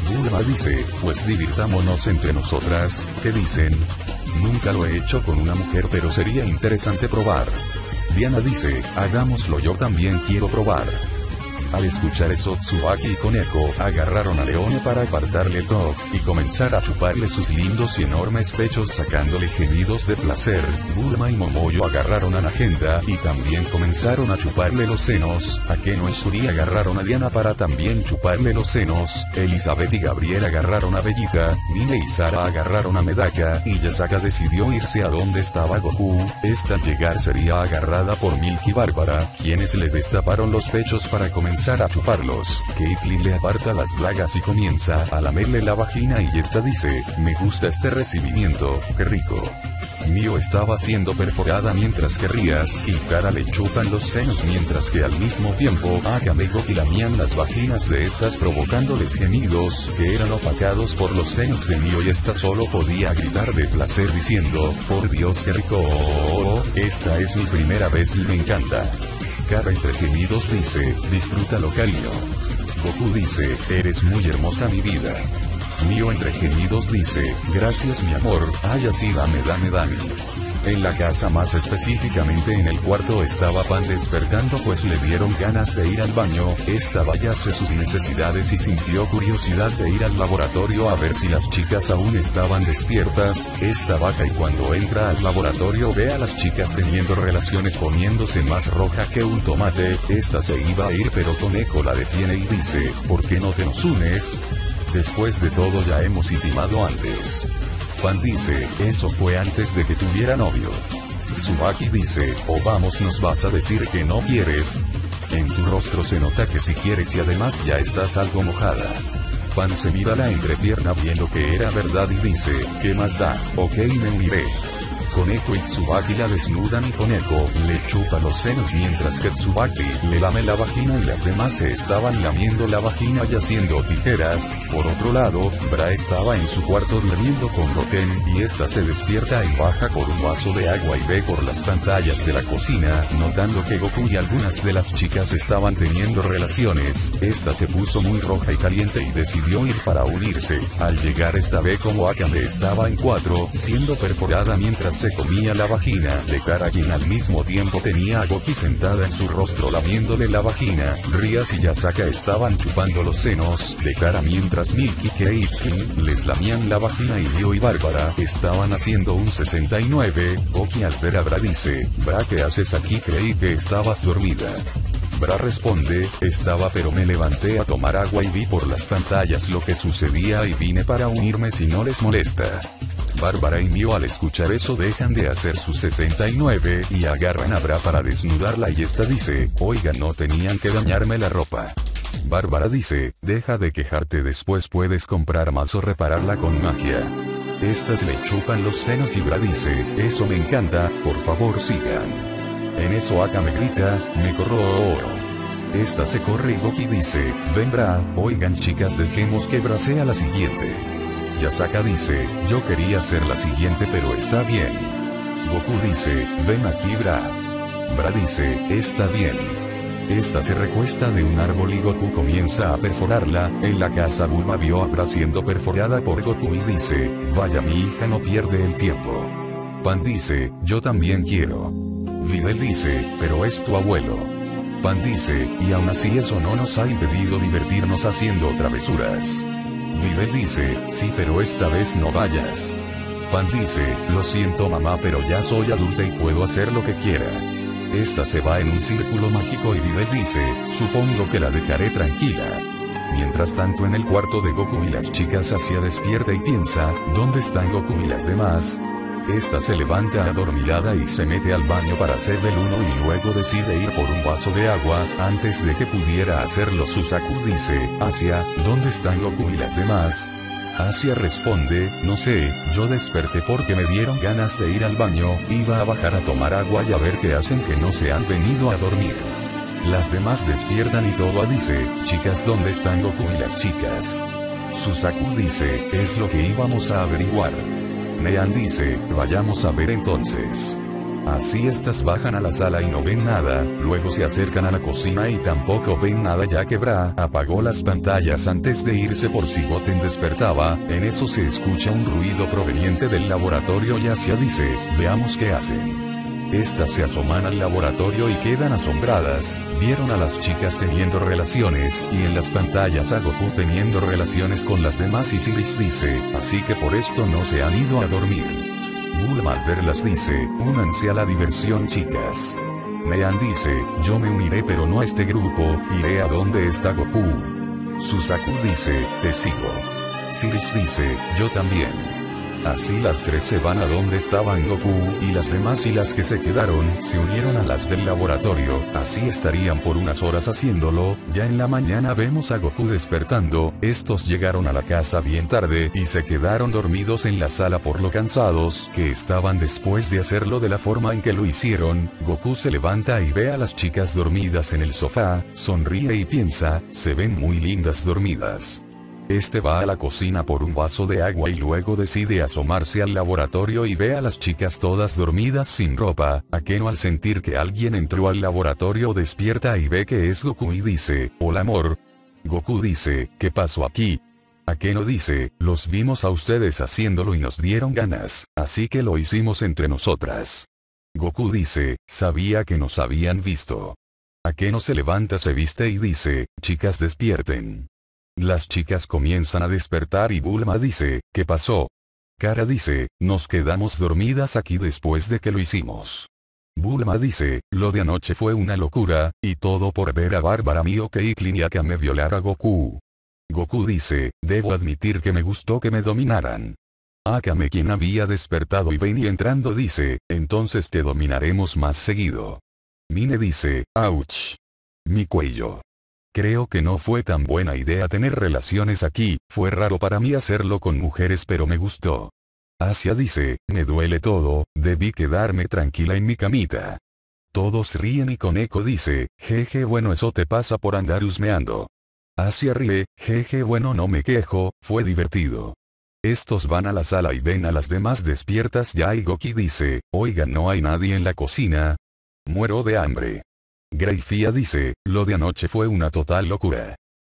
diana dice, pues divirtámonos entre nosotras, que dicen. Nunca lo he hecho con una mujer pero sería interesante probar. Diana dice, hagámoslo yo también quiero probar. Al escuchar eso, Tsubaki y Koneko agarraron a León para apartarle todo, y comenzar a chuparle sus lindos y enormes pechos sacándole gemidos de placer. Bulma y Momoyo agarraron a Nagenda y también comenzaron a chuparle los senos. Akeno y Shuri agarraron a Diana para también chuparle los senos. Elizabeth y Gabriel agarraron a Bellita, Nine y Sara agarraron a Medaka y Yasaka decidió irse a donde estaba Goku. Esta llegar sería agarrada por Milky Bárbara, quienes le destaparon los pechos para comenzar a chuparlos, Caitlyn le aparta las bragas y comienza a lamerle la vagina y esta dice, me gusta este recibimiento, qué rico. Mío estaba siendo perforada mientras que Rías y Cara le chupan los senos mientras que al mismo tiempo a Camego y lamían las vaginas de estas provocándoles gemidos que eran opacados por los senos de Mio y esta solo podía gritar de placer diciendo, por Dios que rico, esta es mi primera vez y me encanta cara entre gemidos dice, lo cariño. Goku dice, eres muy hermosa mi vida. Mío entre gemidos dice, gracias mi amor, ay así dame dame dame. En la casa más específicamente en el cuarto estaba Pan despertando pues le dieron ganas de ir al baño, esta hace sus necesidades y sintió curiosidad de ir al laboratorio a ver si las chicas aún estaban despiertas, esta vaca y cuando entra al laboratorio ve a las chicas teniendo relaciones poniéndose más roja que un tomate, esta se iba a ir pero Toneco la detiene y dice, ¿por qué no te nos unes? Después de todo ya hemos intimado antes. Pan dice, eso fue antes de que tuviera novio. Subaki dice, o oh, vamos nos vas a decir que no quieres. En tu rostro se nota que si quieres y además ya estás algo mojada. Pan se mira la entrepierna viendo que era verdad y dice, ¿qué más da? Ok me uniré. Koneko y Tsubaki la desnudan y Coneco le chupa los senos mientras que Tsubaki le lame la vagina y las demás se estaban lamiendo la vagina y haciendo tijeras. Por otro lado, Bra estaba en su cuarto durmiendo con Roten y esta se despierta y baja por un vaso de agua y ve por las pantallas de la cocina, notando que Goku y algunas de las chicas estaban teniendo relaciones. Esta se puso muy roja y caliente y decidió ir para unirse. Al llegar esta ve como Akane estaba en cuatro, siendo perforada mientras comía la vagina de cara quien al mismo tiempo tenía a Goki sentada en su rostro lamiéndole la vagina. Rías y Yasaka estaban chupando los senos de cara mientras Miki y les lamían la vagina y Dio y Bárbara estaban haciendo un 69. Goki al ver a Bra dice, Bra ¿qué haces aquí? Creí que estabas dormida. Bra responde, estaba pero me levanté a tomar agua y vi por las pantallas lo que sucedía y vine para unirme si no les molesta. Bárbara y Mio al escuchar eso dejan de hacer sus 69 y agarran a Bra para desnudarla y esta dice, oigan no tenían que dañarme la ropa. Bárbara dice, deja de quejarte después puedes comprar más o repararla con magia. Estas le chupan los senos y Bra dice, eso me encanta, por favor sigan. En eso Aka me grita, me corro oro. Esta se corre y Goki dice, ven Bra, oigan chicas dejemos que Bra sea la siguiente. Yasaka dice, yo quería ser la siguiente pero está bien. Goku dice, ven aquí Bra. Bra dice, está bien. Esta se recuesta de un árbol y Goku comienza a perforarla, en la casa Bulma vio a Bra siendo perforada por Goku y dice, vaya mi hija no pierde el tiempo. Pan dice, yo también quiero. Videl dice, pero es tu abuelo. Pan dice, y aún así eso no nos ha impedido divertirnos haciendo travesuras. Vive dice, sí pero esta vez no vayas. Pan dice, lo siento mamá pero ya soy adulta y puedo hacer lo que quiera. Esta se va en un círculo mágico y Vive dice, supongo que la dejaré tranquila. Mientras tanto en el cuarto de Goku y las chicas hacia despierta y piensa, ¿dónde están Goku y las demás? Esta se levanta adormilada y se mete al baño para hacer del uno y luego decide ir por un vaso de agua, antes de que pudiera hacerlo Susaku dice, Asia, ¿dónde están Goku y las demás? Asia responde, no sé, yo desperté porque me dieron ganas de ir al baño, iba a bajar a tomar agua y a ver qué hacen que no se han venido a dormir. Las demás despiertan y Toba dice, chicas ¿dónde están Goku y las chicas? Susaku dice, es lo que íbamos a averiguar. Nean dice, vayamos a ver entonces. Así estas bajan a la sala y no ven nada, luego se acercan a la cocina y tampoco ven nada ya que Bra apagó las pantallas antes de irse por si Goten despertaba, en eso se escucha un ruido proveniente del laboratorio y Asia dice, veamos qué hacen. Estas se asoman al laboratorio y quedan asombradas, vieron a las chicas teniendo relaciones y en las pantallas a Goku teniendo relaciones con las demás y Siris dice, así que por esto no se han ido a dormir. Bulma al verlas dice, únanse a la diversión chicas. Nean dice, yo me uniré pero no a este grupo, iré a donde está Goku. Susaku dice, te sigo. Siris dice, yo también. Así las tres se van a donde estaban Goku, y las demás y las que se quedaron, se unieron a las del laboratorio, así estarían por unas horas haciéndolo, ya en la mañana vemos a Goku despertando, estos llegaron a la casa bien tarde y se quedaron dormidos en la sala por lo cansados que estaban después de hacerlo de la forma en que lo hicieron, Goku se levanta y ve a las chicas dormidas en el sofá, sonríe y piensa, se ven muy lindas dormidas. Este va a la cocina por un vaso de agua y luego decide asomarse al laboratorio y ve a las chicas todas dormidas sin ropa, Akeno al sentir que alguien entró al laboratorio despierta y ve que es Goku y dice, hola amor. Goku dice, ¿qué pasó aquí? Akeno dice, los vimos a ustedes haciéndolo y nos dieron ganas, así que lo hicimos entre nosotras. Goku dice, sabía que nos habían visto. Akeno se levanta, se viste y dice, chicas despierten. Las chicas comienzan a despertar y Bulma dice, ¿qué pasó? Kara dice, nos quedamos dormidas aquí después de que lo hicimos. Bulma dice, lo de anoche fue una locura, y todo por ver a Bárbara Mioke y Akame violar a Goku. Goku dice, debo admitir que me gustó que me dominaran. Akame quien había despertado y Benny entrando dice, entonces te dominaremos más seguido. Mine dice, ouch. Mi cuello. Creo que no fue tan buena idea tener relaciones aquí, fue raro para mí hacerlo con mujeres pero me gustó. Asia dice, me duele todo, debí quedarme tranquila en mi camita. Todos ríen y con eco dice, jeje bueno eso te pasa por andar husmeando. Asia ríe, jeje bueno no me quejo, fue divertido. Estos van a la sala y ven a las demás despiertas ya y Goki dice, oiga no hay nadie en la cocina. Muero de hambre. Greifia dice, lo de anoche fue una total locura.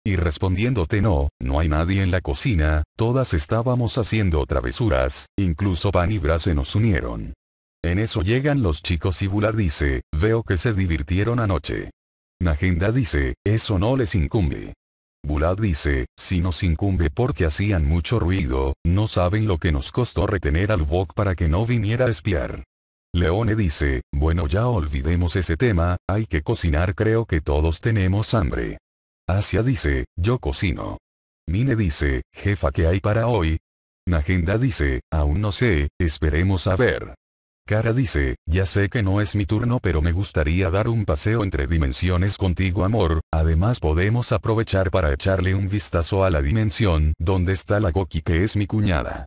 Y respondiéndote no, no hay nadie en la cocina, todas estábamos haciendo travesuras, incluso Pan y Bra se nos unieron. En eso llegan los chicos y Bular dice, veo que se divirtieron anoche. Nagenda dice, eso no les incumbe. Bulad dice, si nos incumbe porque hacían mucho ruido, no saben lo que nos costó retener al Vok para que no viniera a espiar. Leone dice, bueno ya olvidemos ese tema, hay que cocinar creo que todos tenemos hambre. Asia dice, yo cocino. Mine dice, jefa ¿qué hay para hoy? Nagenda dice, aún no sé, esperemos a ver. Cara dice, ya sé que no es mi turno pero me gustaría dar un paseo entre dimensiones contigo amor, además podemos aprovechar para echarle un vistazo a la dimensión donde está la Goki que es mi cuñada.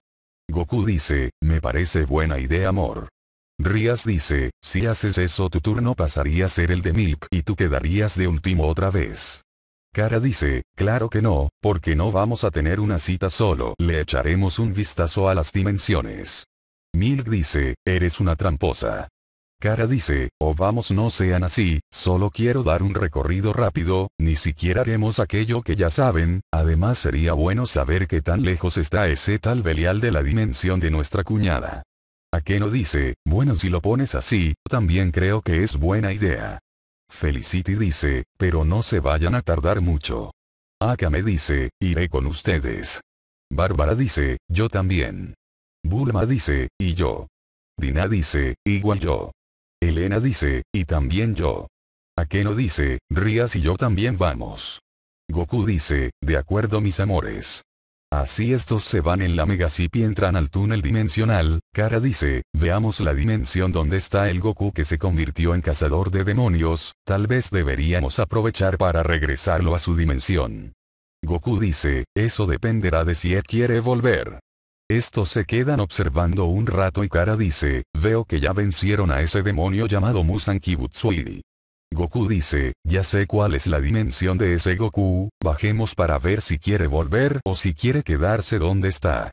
Goku dice, me parece buena idea amor. Rías dice, si haces eso tu turno pasaría a ser el de Milk y tú quedarías de último otra vez. Cara dice, claro que no, porque no vamos a tener una cita solo, le echaremos un vistazo a las dimensiones. Milk dice, eres una tramposa. Cara dice, o vamos no sean así, solo quiero dar un recorrido rápido, ni siquiera haremos aquello que ya saben, además sería bueno saber que tan lejos está ese tal Belial de la dimensión de nuestra cuñada. Akeno dice, bueno si lo pones así, también creo que es buena idea. Felicity dice, pero no se vayan a tardar mucho. Akame dice, iré con ustedes. Bárbara dice, yo también. Bulma dice, y yo. Dina dice, igual yo. Elena dice, y también yo. Akeno dice, Rías y yo también vamos. Goku dice, de acuerdo mis amores. Así estos se van en la Megasip y entran al túnel dimensional, Kara dice, veamos la dimensión donde está el Goku que se convirtió en cazador de demonios, tal vez deberíamos aprovechar para regresarlo a su dimensión. Goku dice, eso dependerá de si él quiere volver. Estos se quedan observando un rato y Kara dice, veo que ya vencieron a ese demonio llamado Musan Kibutsuiri. Goku dice, ya sé cuál es la dimensión de ese Goku, bajemos para ver si quiere volver o si quiere quedarse donde está.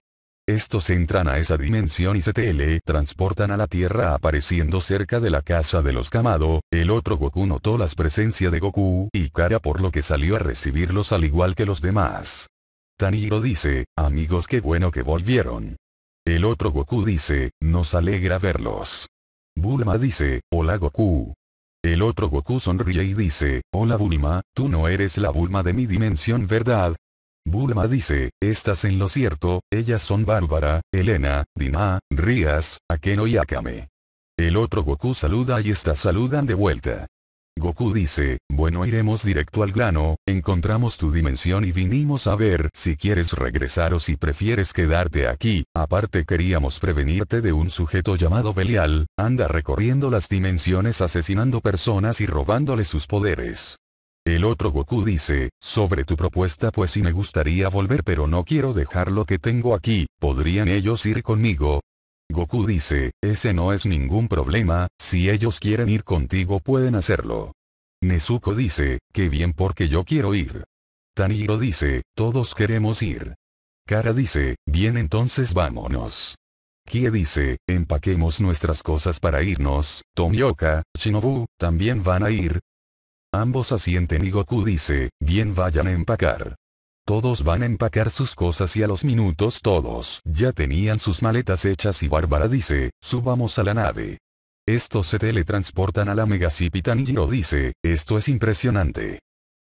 Estos entran a esa dimensión y se teletransportan a la Tierra apareciendo cerca de la casa de los Kamado, el otro Goku notó las presencias de Goku y Kara por lo que salió a recibirlos al igual que los demás. Taniro dice, amigos qué bueno que volvieron. El otro Goku dice, nos alegra verlos. Bulma dice, hola Goku, el otro Goku sonríe y dice, hola Bulma, tú no eres la Bulma de mi dimensión ¿verdad? Bulma dice, estás en lo cierto, ellas son Bárbara, Elena, Dina, Rías, Akeno y Akame. El otro Goku saluda y estas saludan de vuelta. Goku dice, bueno iremos directo al grano, encontramos tu dimensión y vinimos a ver si quieres regresar o si prefieres quedarte aquí, aparte queríamos prevenirte de un sujeto llamado Belial, anda recorriendo las dimensiones asesinando personas y robándole sus poderes. El otro Goku dice, sobre tu propuesta pues si me gustaría volver pero no quiero dejar lo que tengo aquí, ¿podrían ellos ir conmigo? Goku dice, ese no es ningún problema, si ellos quieren ir contigo pueden hacerlo. Nezuko dice, qué bien porque yo quiero ir. Taniro dice, todos queremos ir. Kara dice, bien entonces vámonos. Kie dice, empaquemos nuestras cosas para irnos, Tomioka, Shinobu, también van a ir. Ambos asienten y Goku dice, bien vayan a empacar. Todos van a empacar sus cosas y a los minutos todos ya tenían sus maletas hechas y Bárbara dice, subamos a la nave. Estos se teletransportan a la y Nigiro dice, esto es impresionante.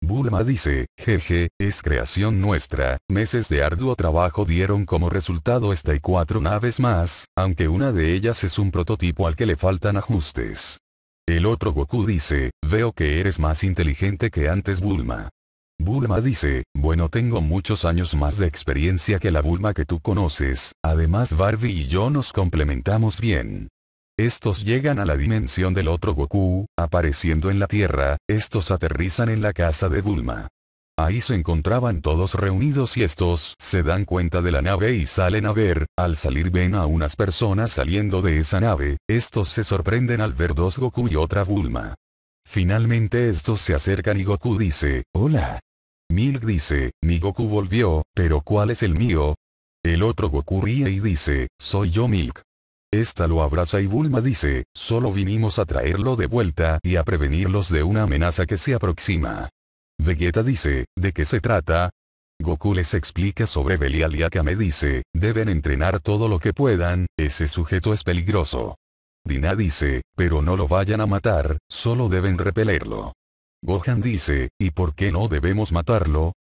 Bulma dice, jeje, es creación nuestra, meses de arduo trabajo dieron como resultado esta y cuatro naves más, aunque una de ellas es un prototipo al que le faltan ajustes. El otro Goku dice, veo que eres más inteligente que antes Bulma. Bulma dice, bueno tengo muchos años más de experiencia que la Bulma que tú conoces, además Barbie y yo nos complementamos bien. Estos llegan a la dimensión del otro Goku, apareciendo en la Tierra, estos aterrizan en la casa de Bulma. Ahí se encontraban todos reunidos y estos se dan cuenta de la nave y salen a ver, al salir ven a unas personas saliendo de esa nave, estos se sorprenden al ver dos Goku y otra Bulma. Finalmente estos se acercan y Goku dice, hola, Milk dice, mi Goku volvió, pero ¿cuál es el mío? El otro Goku ríe y dice, soy yo Milk. Esta lo abraza y Bulma dice, solo vinimos a traerlo de vuelta y a prevenirlos de una amenaza que se aproxima. Vegeta dice, ¿de qué se trata? Goku les explica sobre Belial y Akame dice, deben entrenar todo lo que puedan, ese sujeto es peligroso. Dina dice, pero no lo vayan a matar, solo deben repelerlo. Gohan dice, ¿y por qué no debemos matarlo?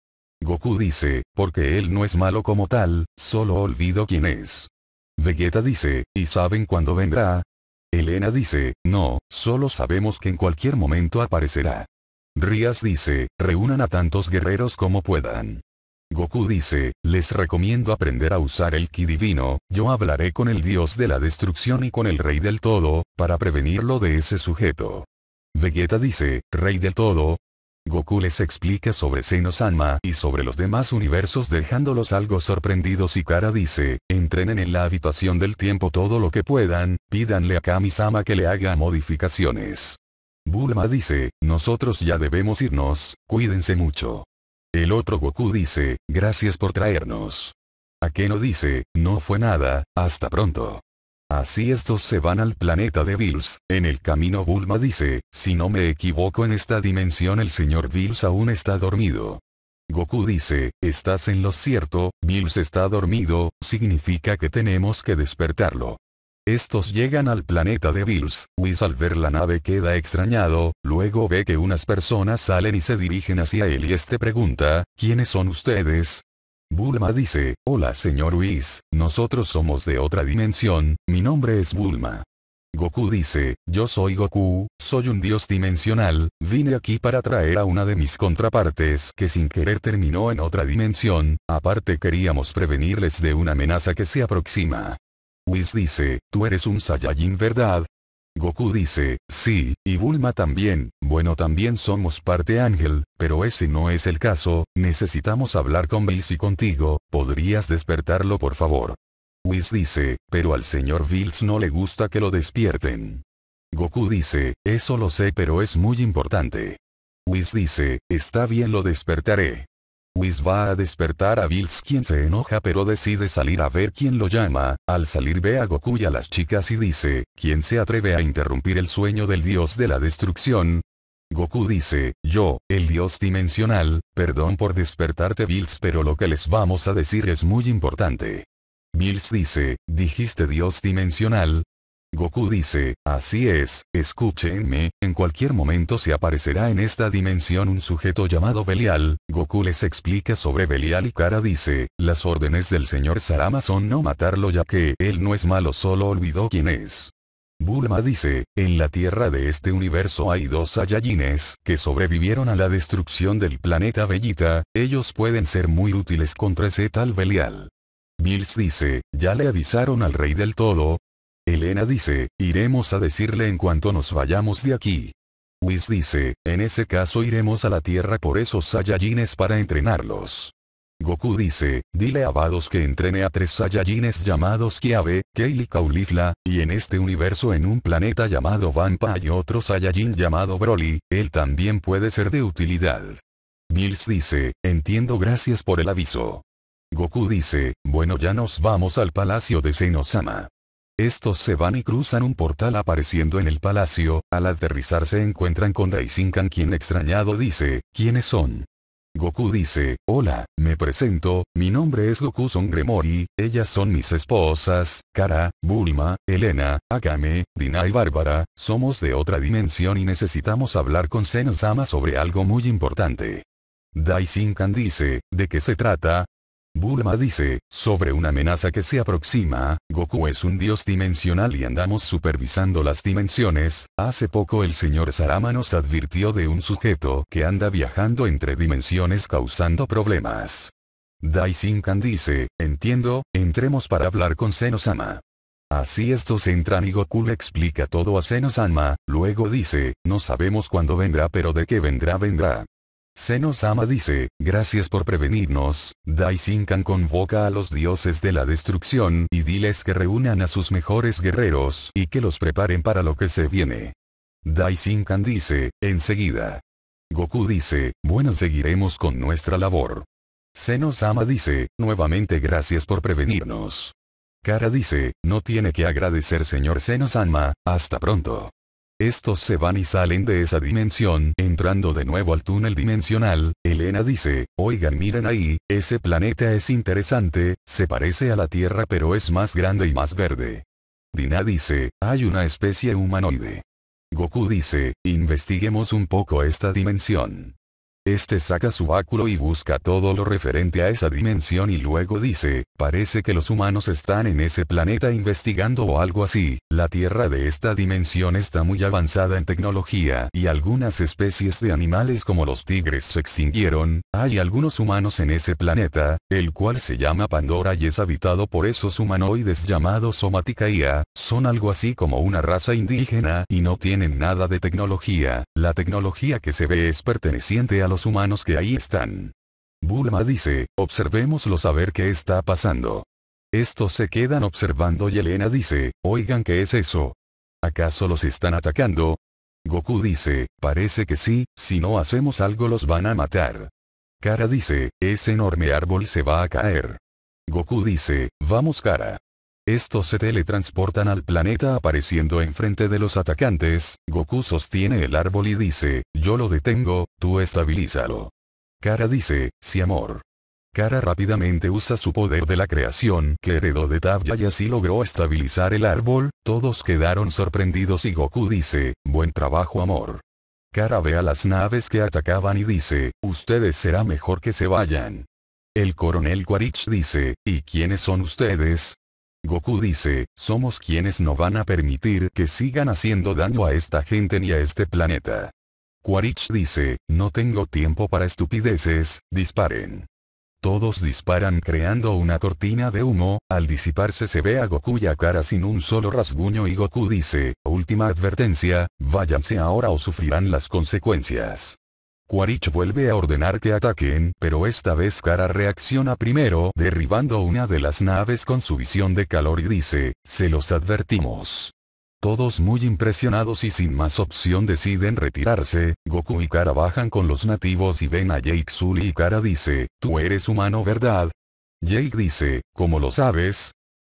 Goku dice, porque él no es malo como tal, solo olvido quién es. Vegeta dice, ¿y saben cuándo vendrá? Elena dice, no, solo sabemos que en cualquier momento aparecerá. Rías dice, reúnan a tantos guerreros como puedan. Goku dice, les recomiendo aprender a usar el ki divino, yo hablaré con el dios de la destrucción y con el rey del todo, para prevenirlo de ese sujeto. Vegeta dice, Rey del Todo. Goku les explica sobre seno y sobre los demás universos dejándolos algo sorprendidos y Kara dice, entrenen en la habitación del tiempo todo lo que puedan, pídanle a Kamisama que le haga modificaciones. Bulma dice, nosotros ya debemos irnos, cuídense mucho. El otro Goku dice, gracias por traernos. Akeno dice, no fue nada, hasta pronto. Así estos se van al planeta de Bills. En el camino Bulma dice, si no me equivoco en esta dimensión el señor Bills aún está dormido. Goku dice, estás en lo cierto, Bills está dormido, significa que tenemos que despertarlo. Estos llegan al planeta de Bills, Whis al ver la nave queda extrañado, luego ve que unas personas salen y se dirigen hacia él y este pregunta, ¿quiénes son ustedes? Bulma dice, hola señor Whis, nosotros somos de otra dimensión, mi nombre es Bulma. Goku dice, yo soy Goku, soy un dios dimensional, vine aquí para traer a una de mis contrapartes que sin querer terminó en otra dimensión, aparte queríamos prevenirles de una amenaza que se aproxima. Whis dice, tú eres un Saiyajin ¿verdad? Goku dice, sí, y Bulma también, bueno también somos parte ángel, pero ese no es el caso, necesitamos hablar con Bills y contigo, ¿podrías despertarlo por favor? Whis dice, pero al señor Bills no le gusta que lo despierten. Goku dice, eso lo sé pero es muy importante. Whis dice, está bien lo despertaré. Whis va a despertar a Bills quien se enoja pero decide salir a ver quién lo llama, al salir ve a Goku y a las chicas y dice, ¿quién se atreve a interrumpir el sueño del dios de la destrucción? Goku dice, yo, el dios dimensional, perdón por despertarte Bills pero lo que les vamos a decir es muy importante. Bills dice, ¿dijiste dios dimensional? Goku dice, así es, escúchenme, en cualquier momento se aparecerá en esta dimensión un sujeto llamado Belial, Goku les explica sobre Belial y Kara dice, las órdenes del señor Sarama son no matarlo ya que él no es malo solo olvidó quién es. Bulma dice, en la Tierra de este universo hay dos Saiyajines que sobrevivieron a la destrucción del planeta Bellita, ellos pueden ser muy útiles contra tal Belial. Bills dice, ¿ya le avisaron al rey del todo? Elena dice, iremos a decirle en cuanto nos vayamos de aquí. Whis dice, en ese caso iremos a la Tierra por esos Saiyajines para entrenarlos. Goku dice, dile a Vados que entrene a tres Saiyajines llamados Kiabe, Kale y Caulifla, y en este universo en un planeta llamado Vampa hay otro Saiyajin llamado Broly, él también puede ser de utilidad. Mills dice, entiendo gracias por el aviso. Goku dice, bueno ya nos vamos al palacio de Senosama. Estos se van y cruzan un portal apareciendo en el palacio, al aterrizar se encuentran con Daisinkan quien extrañado dice, ¿quiénes son? Goku dice, hola, me presento, mi nombre es Goku Son Songremori, ellas son mis esposas, Kara, Bulma, Elena, Akame, Dina y Bárbara, somos de otra dimensión y necesitamos hablar con Senosama sobre algo muy importante. Dai dice, ¿de qué se trata? Bulma dice, sobre una amenaza que se aproxima, Goku es un dios dimensional y andamos supervisando las dimensiones, hace poco el señor Sarama nos advirtió de un sujeto que anda viajando entre dimensiones causando problemas. Dai dice, entiendo, entremos para hablar con Senosama. Así estos entran y Goku le explica todo a Senosama, luego dice, no sabemos cuándo vendrá pero de qué vendrá vendrá. Senosama dice, gracias por prevenirnos, Daisinkan convoca a los dioses de la destrucción y diles que reúnan a sus mejores guerreros y que los preparen para lo que se viene. Daisinkan dice, enseguida. Goku dice, bueno seguiremos con nuestra labor. Senosama dice, nuevamente gracias por prevenirnos. Kara dice, no tiene que agradecer señor Senosama, hasta pronto. Estos se van y salen de esa dimensión, entrando de nuevo al túnel dimensional, Elena dice, oigan miren ahí, ese planeta es interesante, se parece a la Tierra pero es más grande y más verde. Dina dice, hay una especie humanoide. Goku dice, investiguemos un poco esta dimensión. Este saca su báculo y busca todo lo referente a esa dimensión y luego dice, parece que los humanos están en ese planeta investigando o algo así, la Tierra de esta dimensión está muy avanzada en tecnología y algunas especies de animales como los tigres se extinguieron, hay algunos humanos en ese planeta, el cual se llama Pandora y es habitado por esos humanoides llamados Somaticaia, son algo así como una raza indígena y no tienen nada de tecnología, la tecnología que se ve es perteneciente a los humanos que ahí están. Bulma dice, observémoslos a ver qué está pasando. Estos se quedan observando y Elena dice, oigan qué es eso. ¿Acaso los están atacando? Goku dice, parece que sí, si no hacemos algo los van a matar. Kara dice, ese enorme árbol se va a caer. Goku dice, vamos Kara. Estos se teletransportan al planeta apareciendo enfrente de los atacantes, Goku sostiene el árbol y dice, yo lo detengo, tú estabilízalo. Kara dice, sí amor. Kara rápidamente usa su poder de la creación que heredó de Tavya y así logró estabilizar el árbol, todos quedaron sorprendidos y Goku dice, buen trabajo amor. Kara ve a las naves que atacaban y dice, ustedes será mejor que se vayan. El coronel Quaritch dice, ¿y quiénes son ustedes? Goku dice, somos quienes no van a permitir que sigan haciendo daño a esta gente ni a este planeta. Quaritch dice, no tengo tiempo para estupideces, disparen. Todos disparan creando una cortina de humo, al disiparse se ve a Goku y a cara sin un solo rasguño y Goku dice, última advertencia, váyanse ahora o sufrirán las consecuencias. Quaritch vuelve a ordenar que ataquen, pero esta vez Kara reacciona primero derribando una de las naves con su visión de calor y dice, se los advertimos. Todos muy impresionados y sin más opción deciden retirarse, Goku y Kara bajan con los nativos y ven a Jake Sully y Kara dice, tú eres humano ¿verdad? Jake dice, ¿cómo lo sabes?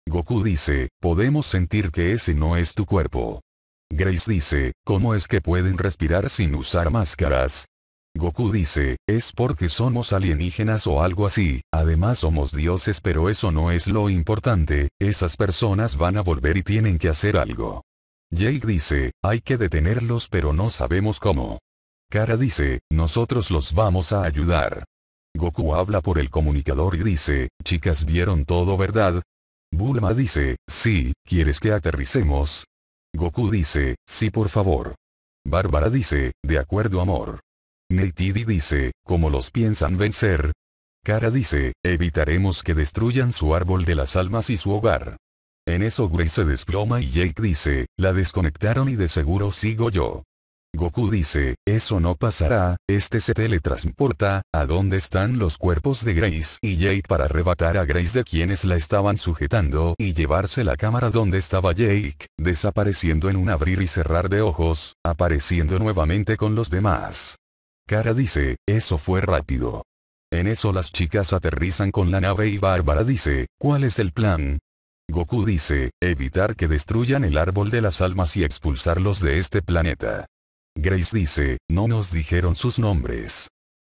Goku dice, podemos sentir que ese no es tu cuerpo. Grace dice, ¿cómo es que pueden respirar sin usar máscaras? Goku dice, es porque somos alienígenas o algo así, además somos dioses pero eso no es lo importante, esas personas van a volver y tienen que hacer algo. Jake dice, hay que detenerlos pero no sabemos cómo. Kara dice, nosotros los vamos a ayudar. Goku habla por el comunicador y dice, chicas vieron todo verdad. Bulma dice, sí, ¿quieres que aterricemos? Goku dice, sí por favor. Bárbara dice, de acuerdo amor. Neytidi dice, como los piensan vencer? Kara dice, evitaremos que destruyan su árbol de las almas y su hogar. En eso Grace se desploma y Jake dice, la desconectaron y de seguro sigo yo. Goku dice, eso no pasará, este se teletransporta, a donde están los cuerpos de Grace y Jade para arrebatar a Grace de quienes la estaban sujetando y llevarse la cámara donde estaba Jake, desapareciendo en un abrir y cerrar de ojos, apareciendo nuevamente con los demás. Kara dice, eso fue rápido. En eso las chicas aterrizan con la nave y Bárbara dice, ¿cuál es el plan? Goku dice, evitar que destruyan el árbol de las almas y expulsarlos de este planeta. Grace dice, no nos dijeron sus nombres.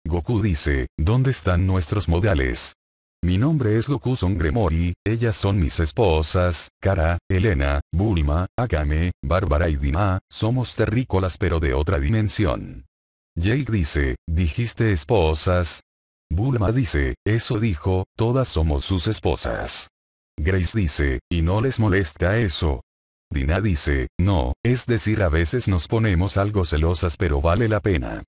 Goku dice, ¿dónde están nuestros modales? Mi nombre es Goku Son Gremori, ellas son mis esposas, Kara, Elena, Bulma, Akame, Bárbara y Dima, somos terrícolas pero de otra dimensión. Jake dice, ¿dijiste esposas? Bulma dice, eso dijo, todas somos sus esposas. Grace dice, ¿y no les molesta eso? Dina dice, no, es decir a veces nos ponemos algo celosas pero vale la pena.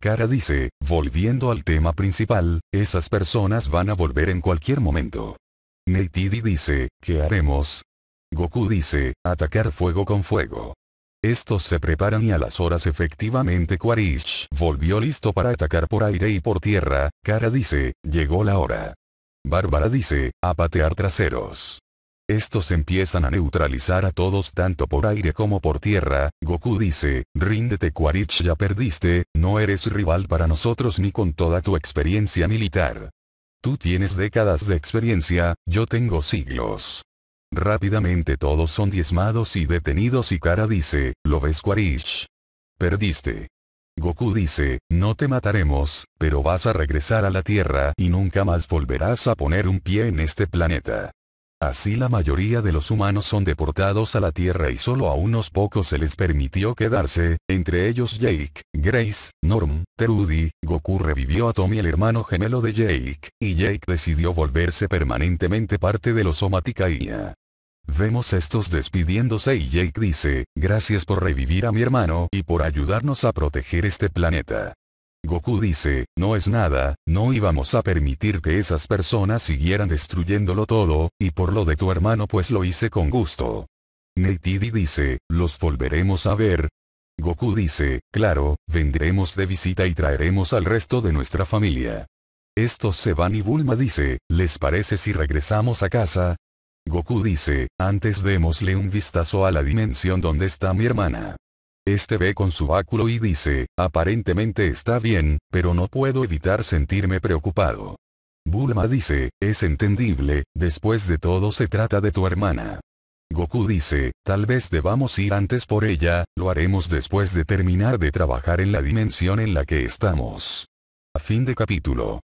Kara dice, volviendo al tema principal, esas personas van a volver en cualquier momento. Neytidi dice, ¿qué haremos? Goku dice, atacar fuego con fuego. Estos se preparan y a las horas efectivamente Quaritch volvió listo para atacar por aire y por tierra, Kara dice, llegó la hora. Bárbara dice, a patear traseros. Estos empiezan a neutralizar a todos tanto por aire como por tierra, Goku dice, ríndete Quaritch ya perdiste, no eres rival para nosotros ni con toda tu experiencia militar. Tú tienes décadas de experiencia, yo tengo siglos. Rápidamente todos son diezmados y detenidos y Kara dice, ¿lo ves Quarish? Perdiste. Goku dice, no te mataremos, pero vas a regresar a la Tierra y nunca más volverás a poner un pie en este planeta. Así la mayoría de los humanos son deportados a la Tierra y solo a unos pocos se les permitió quedarse, entre ellos Jake, Grace, Norm, Terudi, Goku revivió a Tommy el hermano gemelo de Jake, y Jake decidió volverse permanentemente parte de los Somaticaia. Vemos estos despidiéndose y Jake dice, gracias por revivir a mi hermano y por ayudarnos a proteger este planeta. Goku dice, no es nada, no íbamos a permitir que esas personas siguieran destruyéndolo todo, y por lo de tu hermano pues lo hice con gusto. Neitidi dice, los volveremos a ver. Goku dice, claro, vendremos de visita y traeremos al resto de nuestra familia. Estos se van y Bulma dice, ¿les parece si regresamos a casa? Goku dice, antes démosle un vistazo a la dimensión donde está mi hermana. Este ve con su báculo y dice, aparentemente está bien, pero no puedo evitar sentirme preocupado. Bulma dice, es entendible, después de todo se trata de tu hermana. Goku dice, tal vez debamos ir antes por ella, lo haremos después de terminar de trabajar en la dimensión en la que estamos. A fin de capítulo.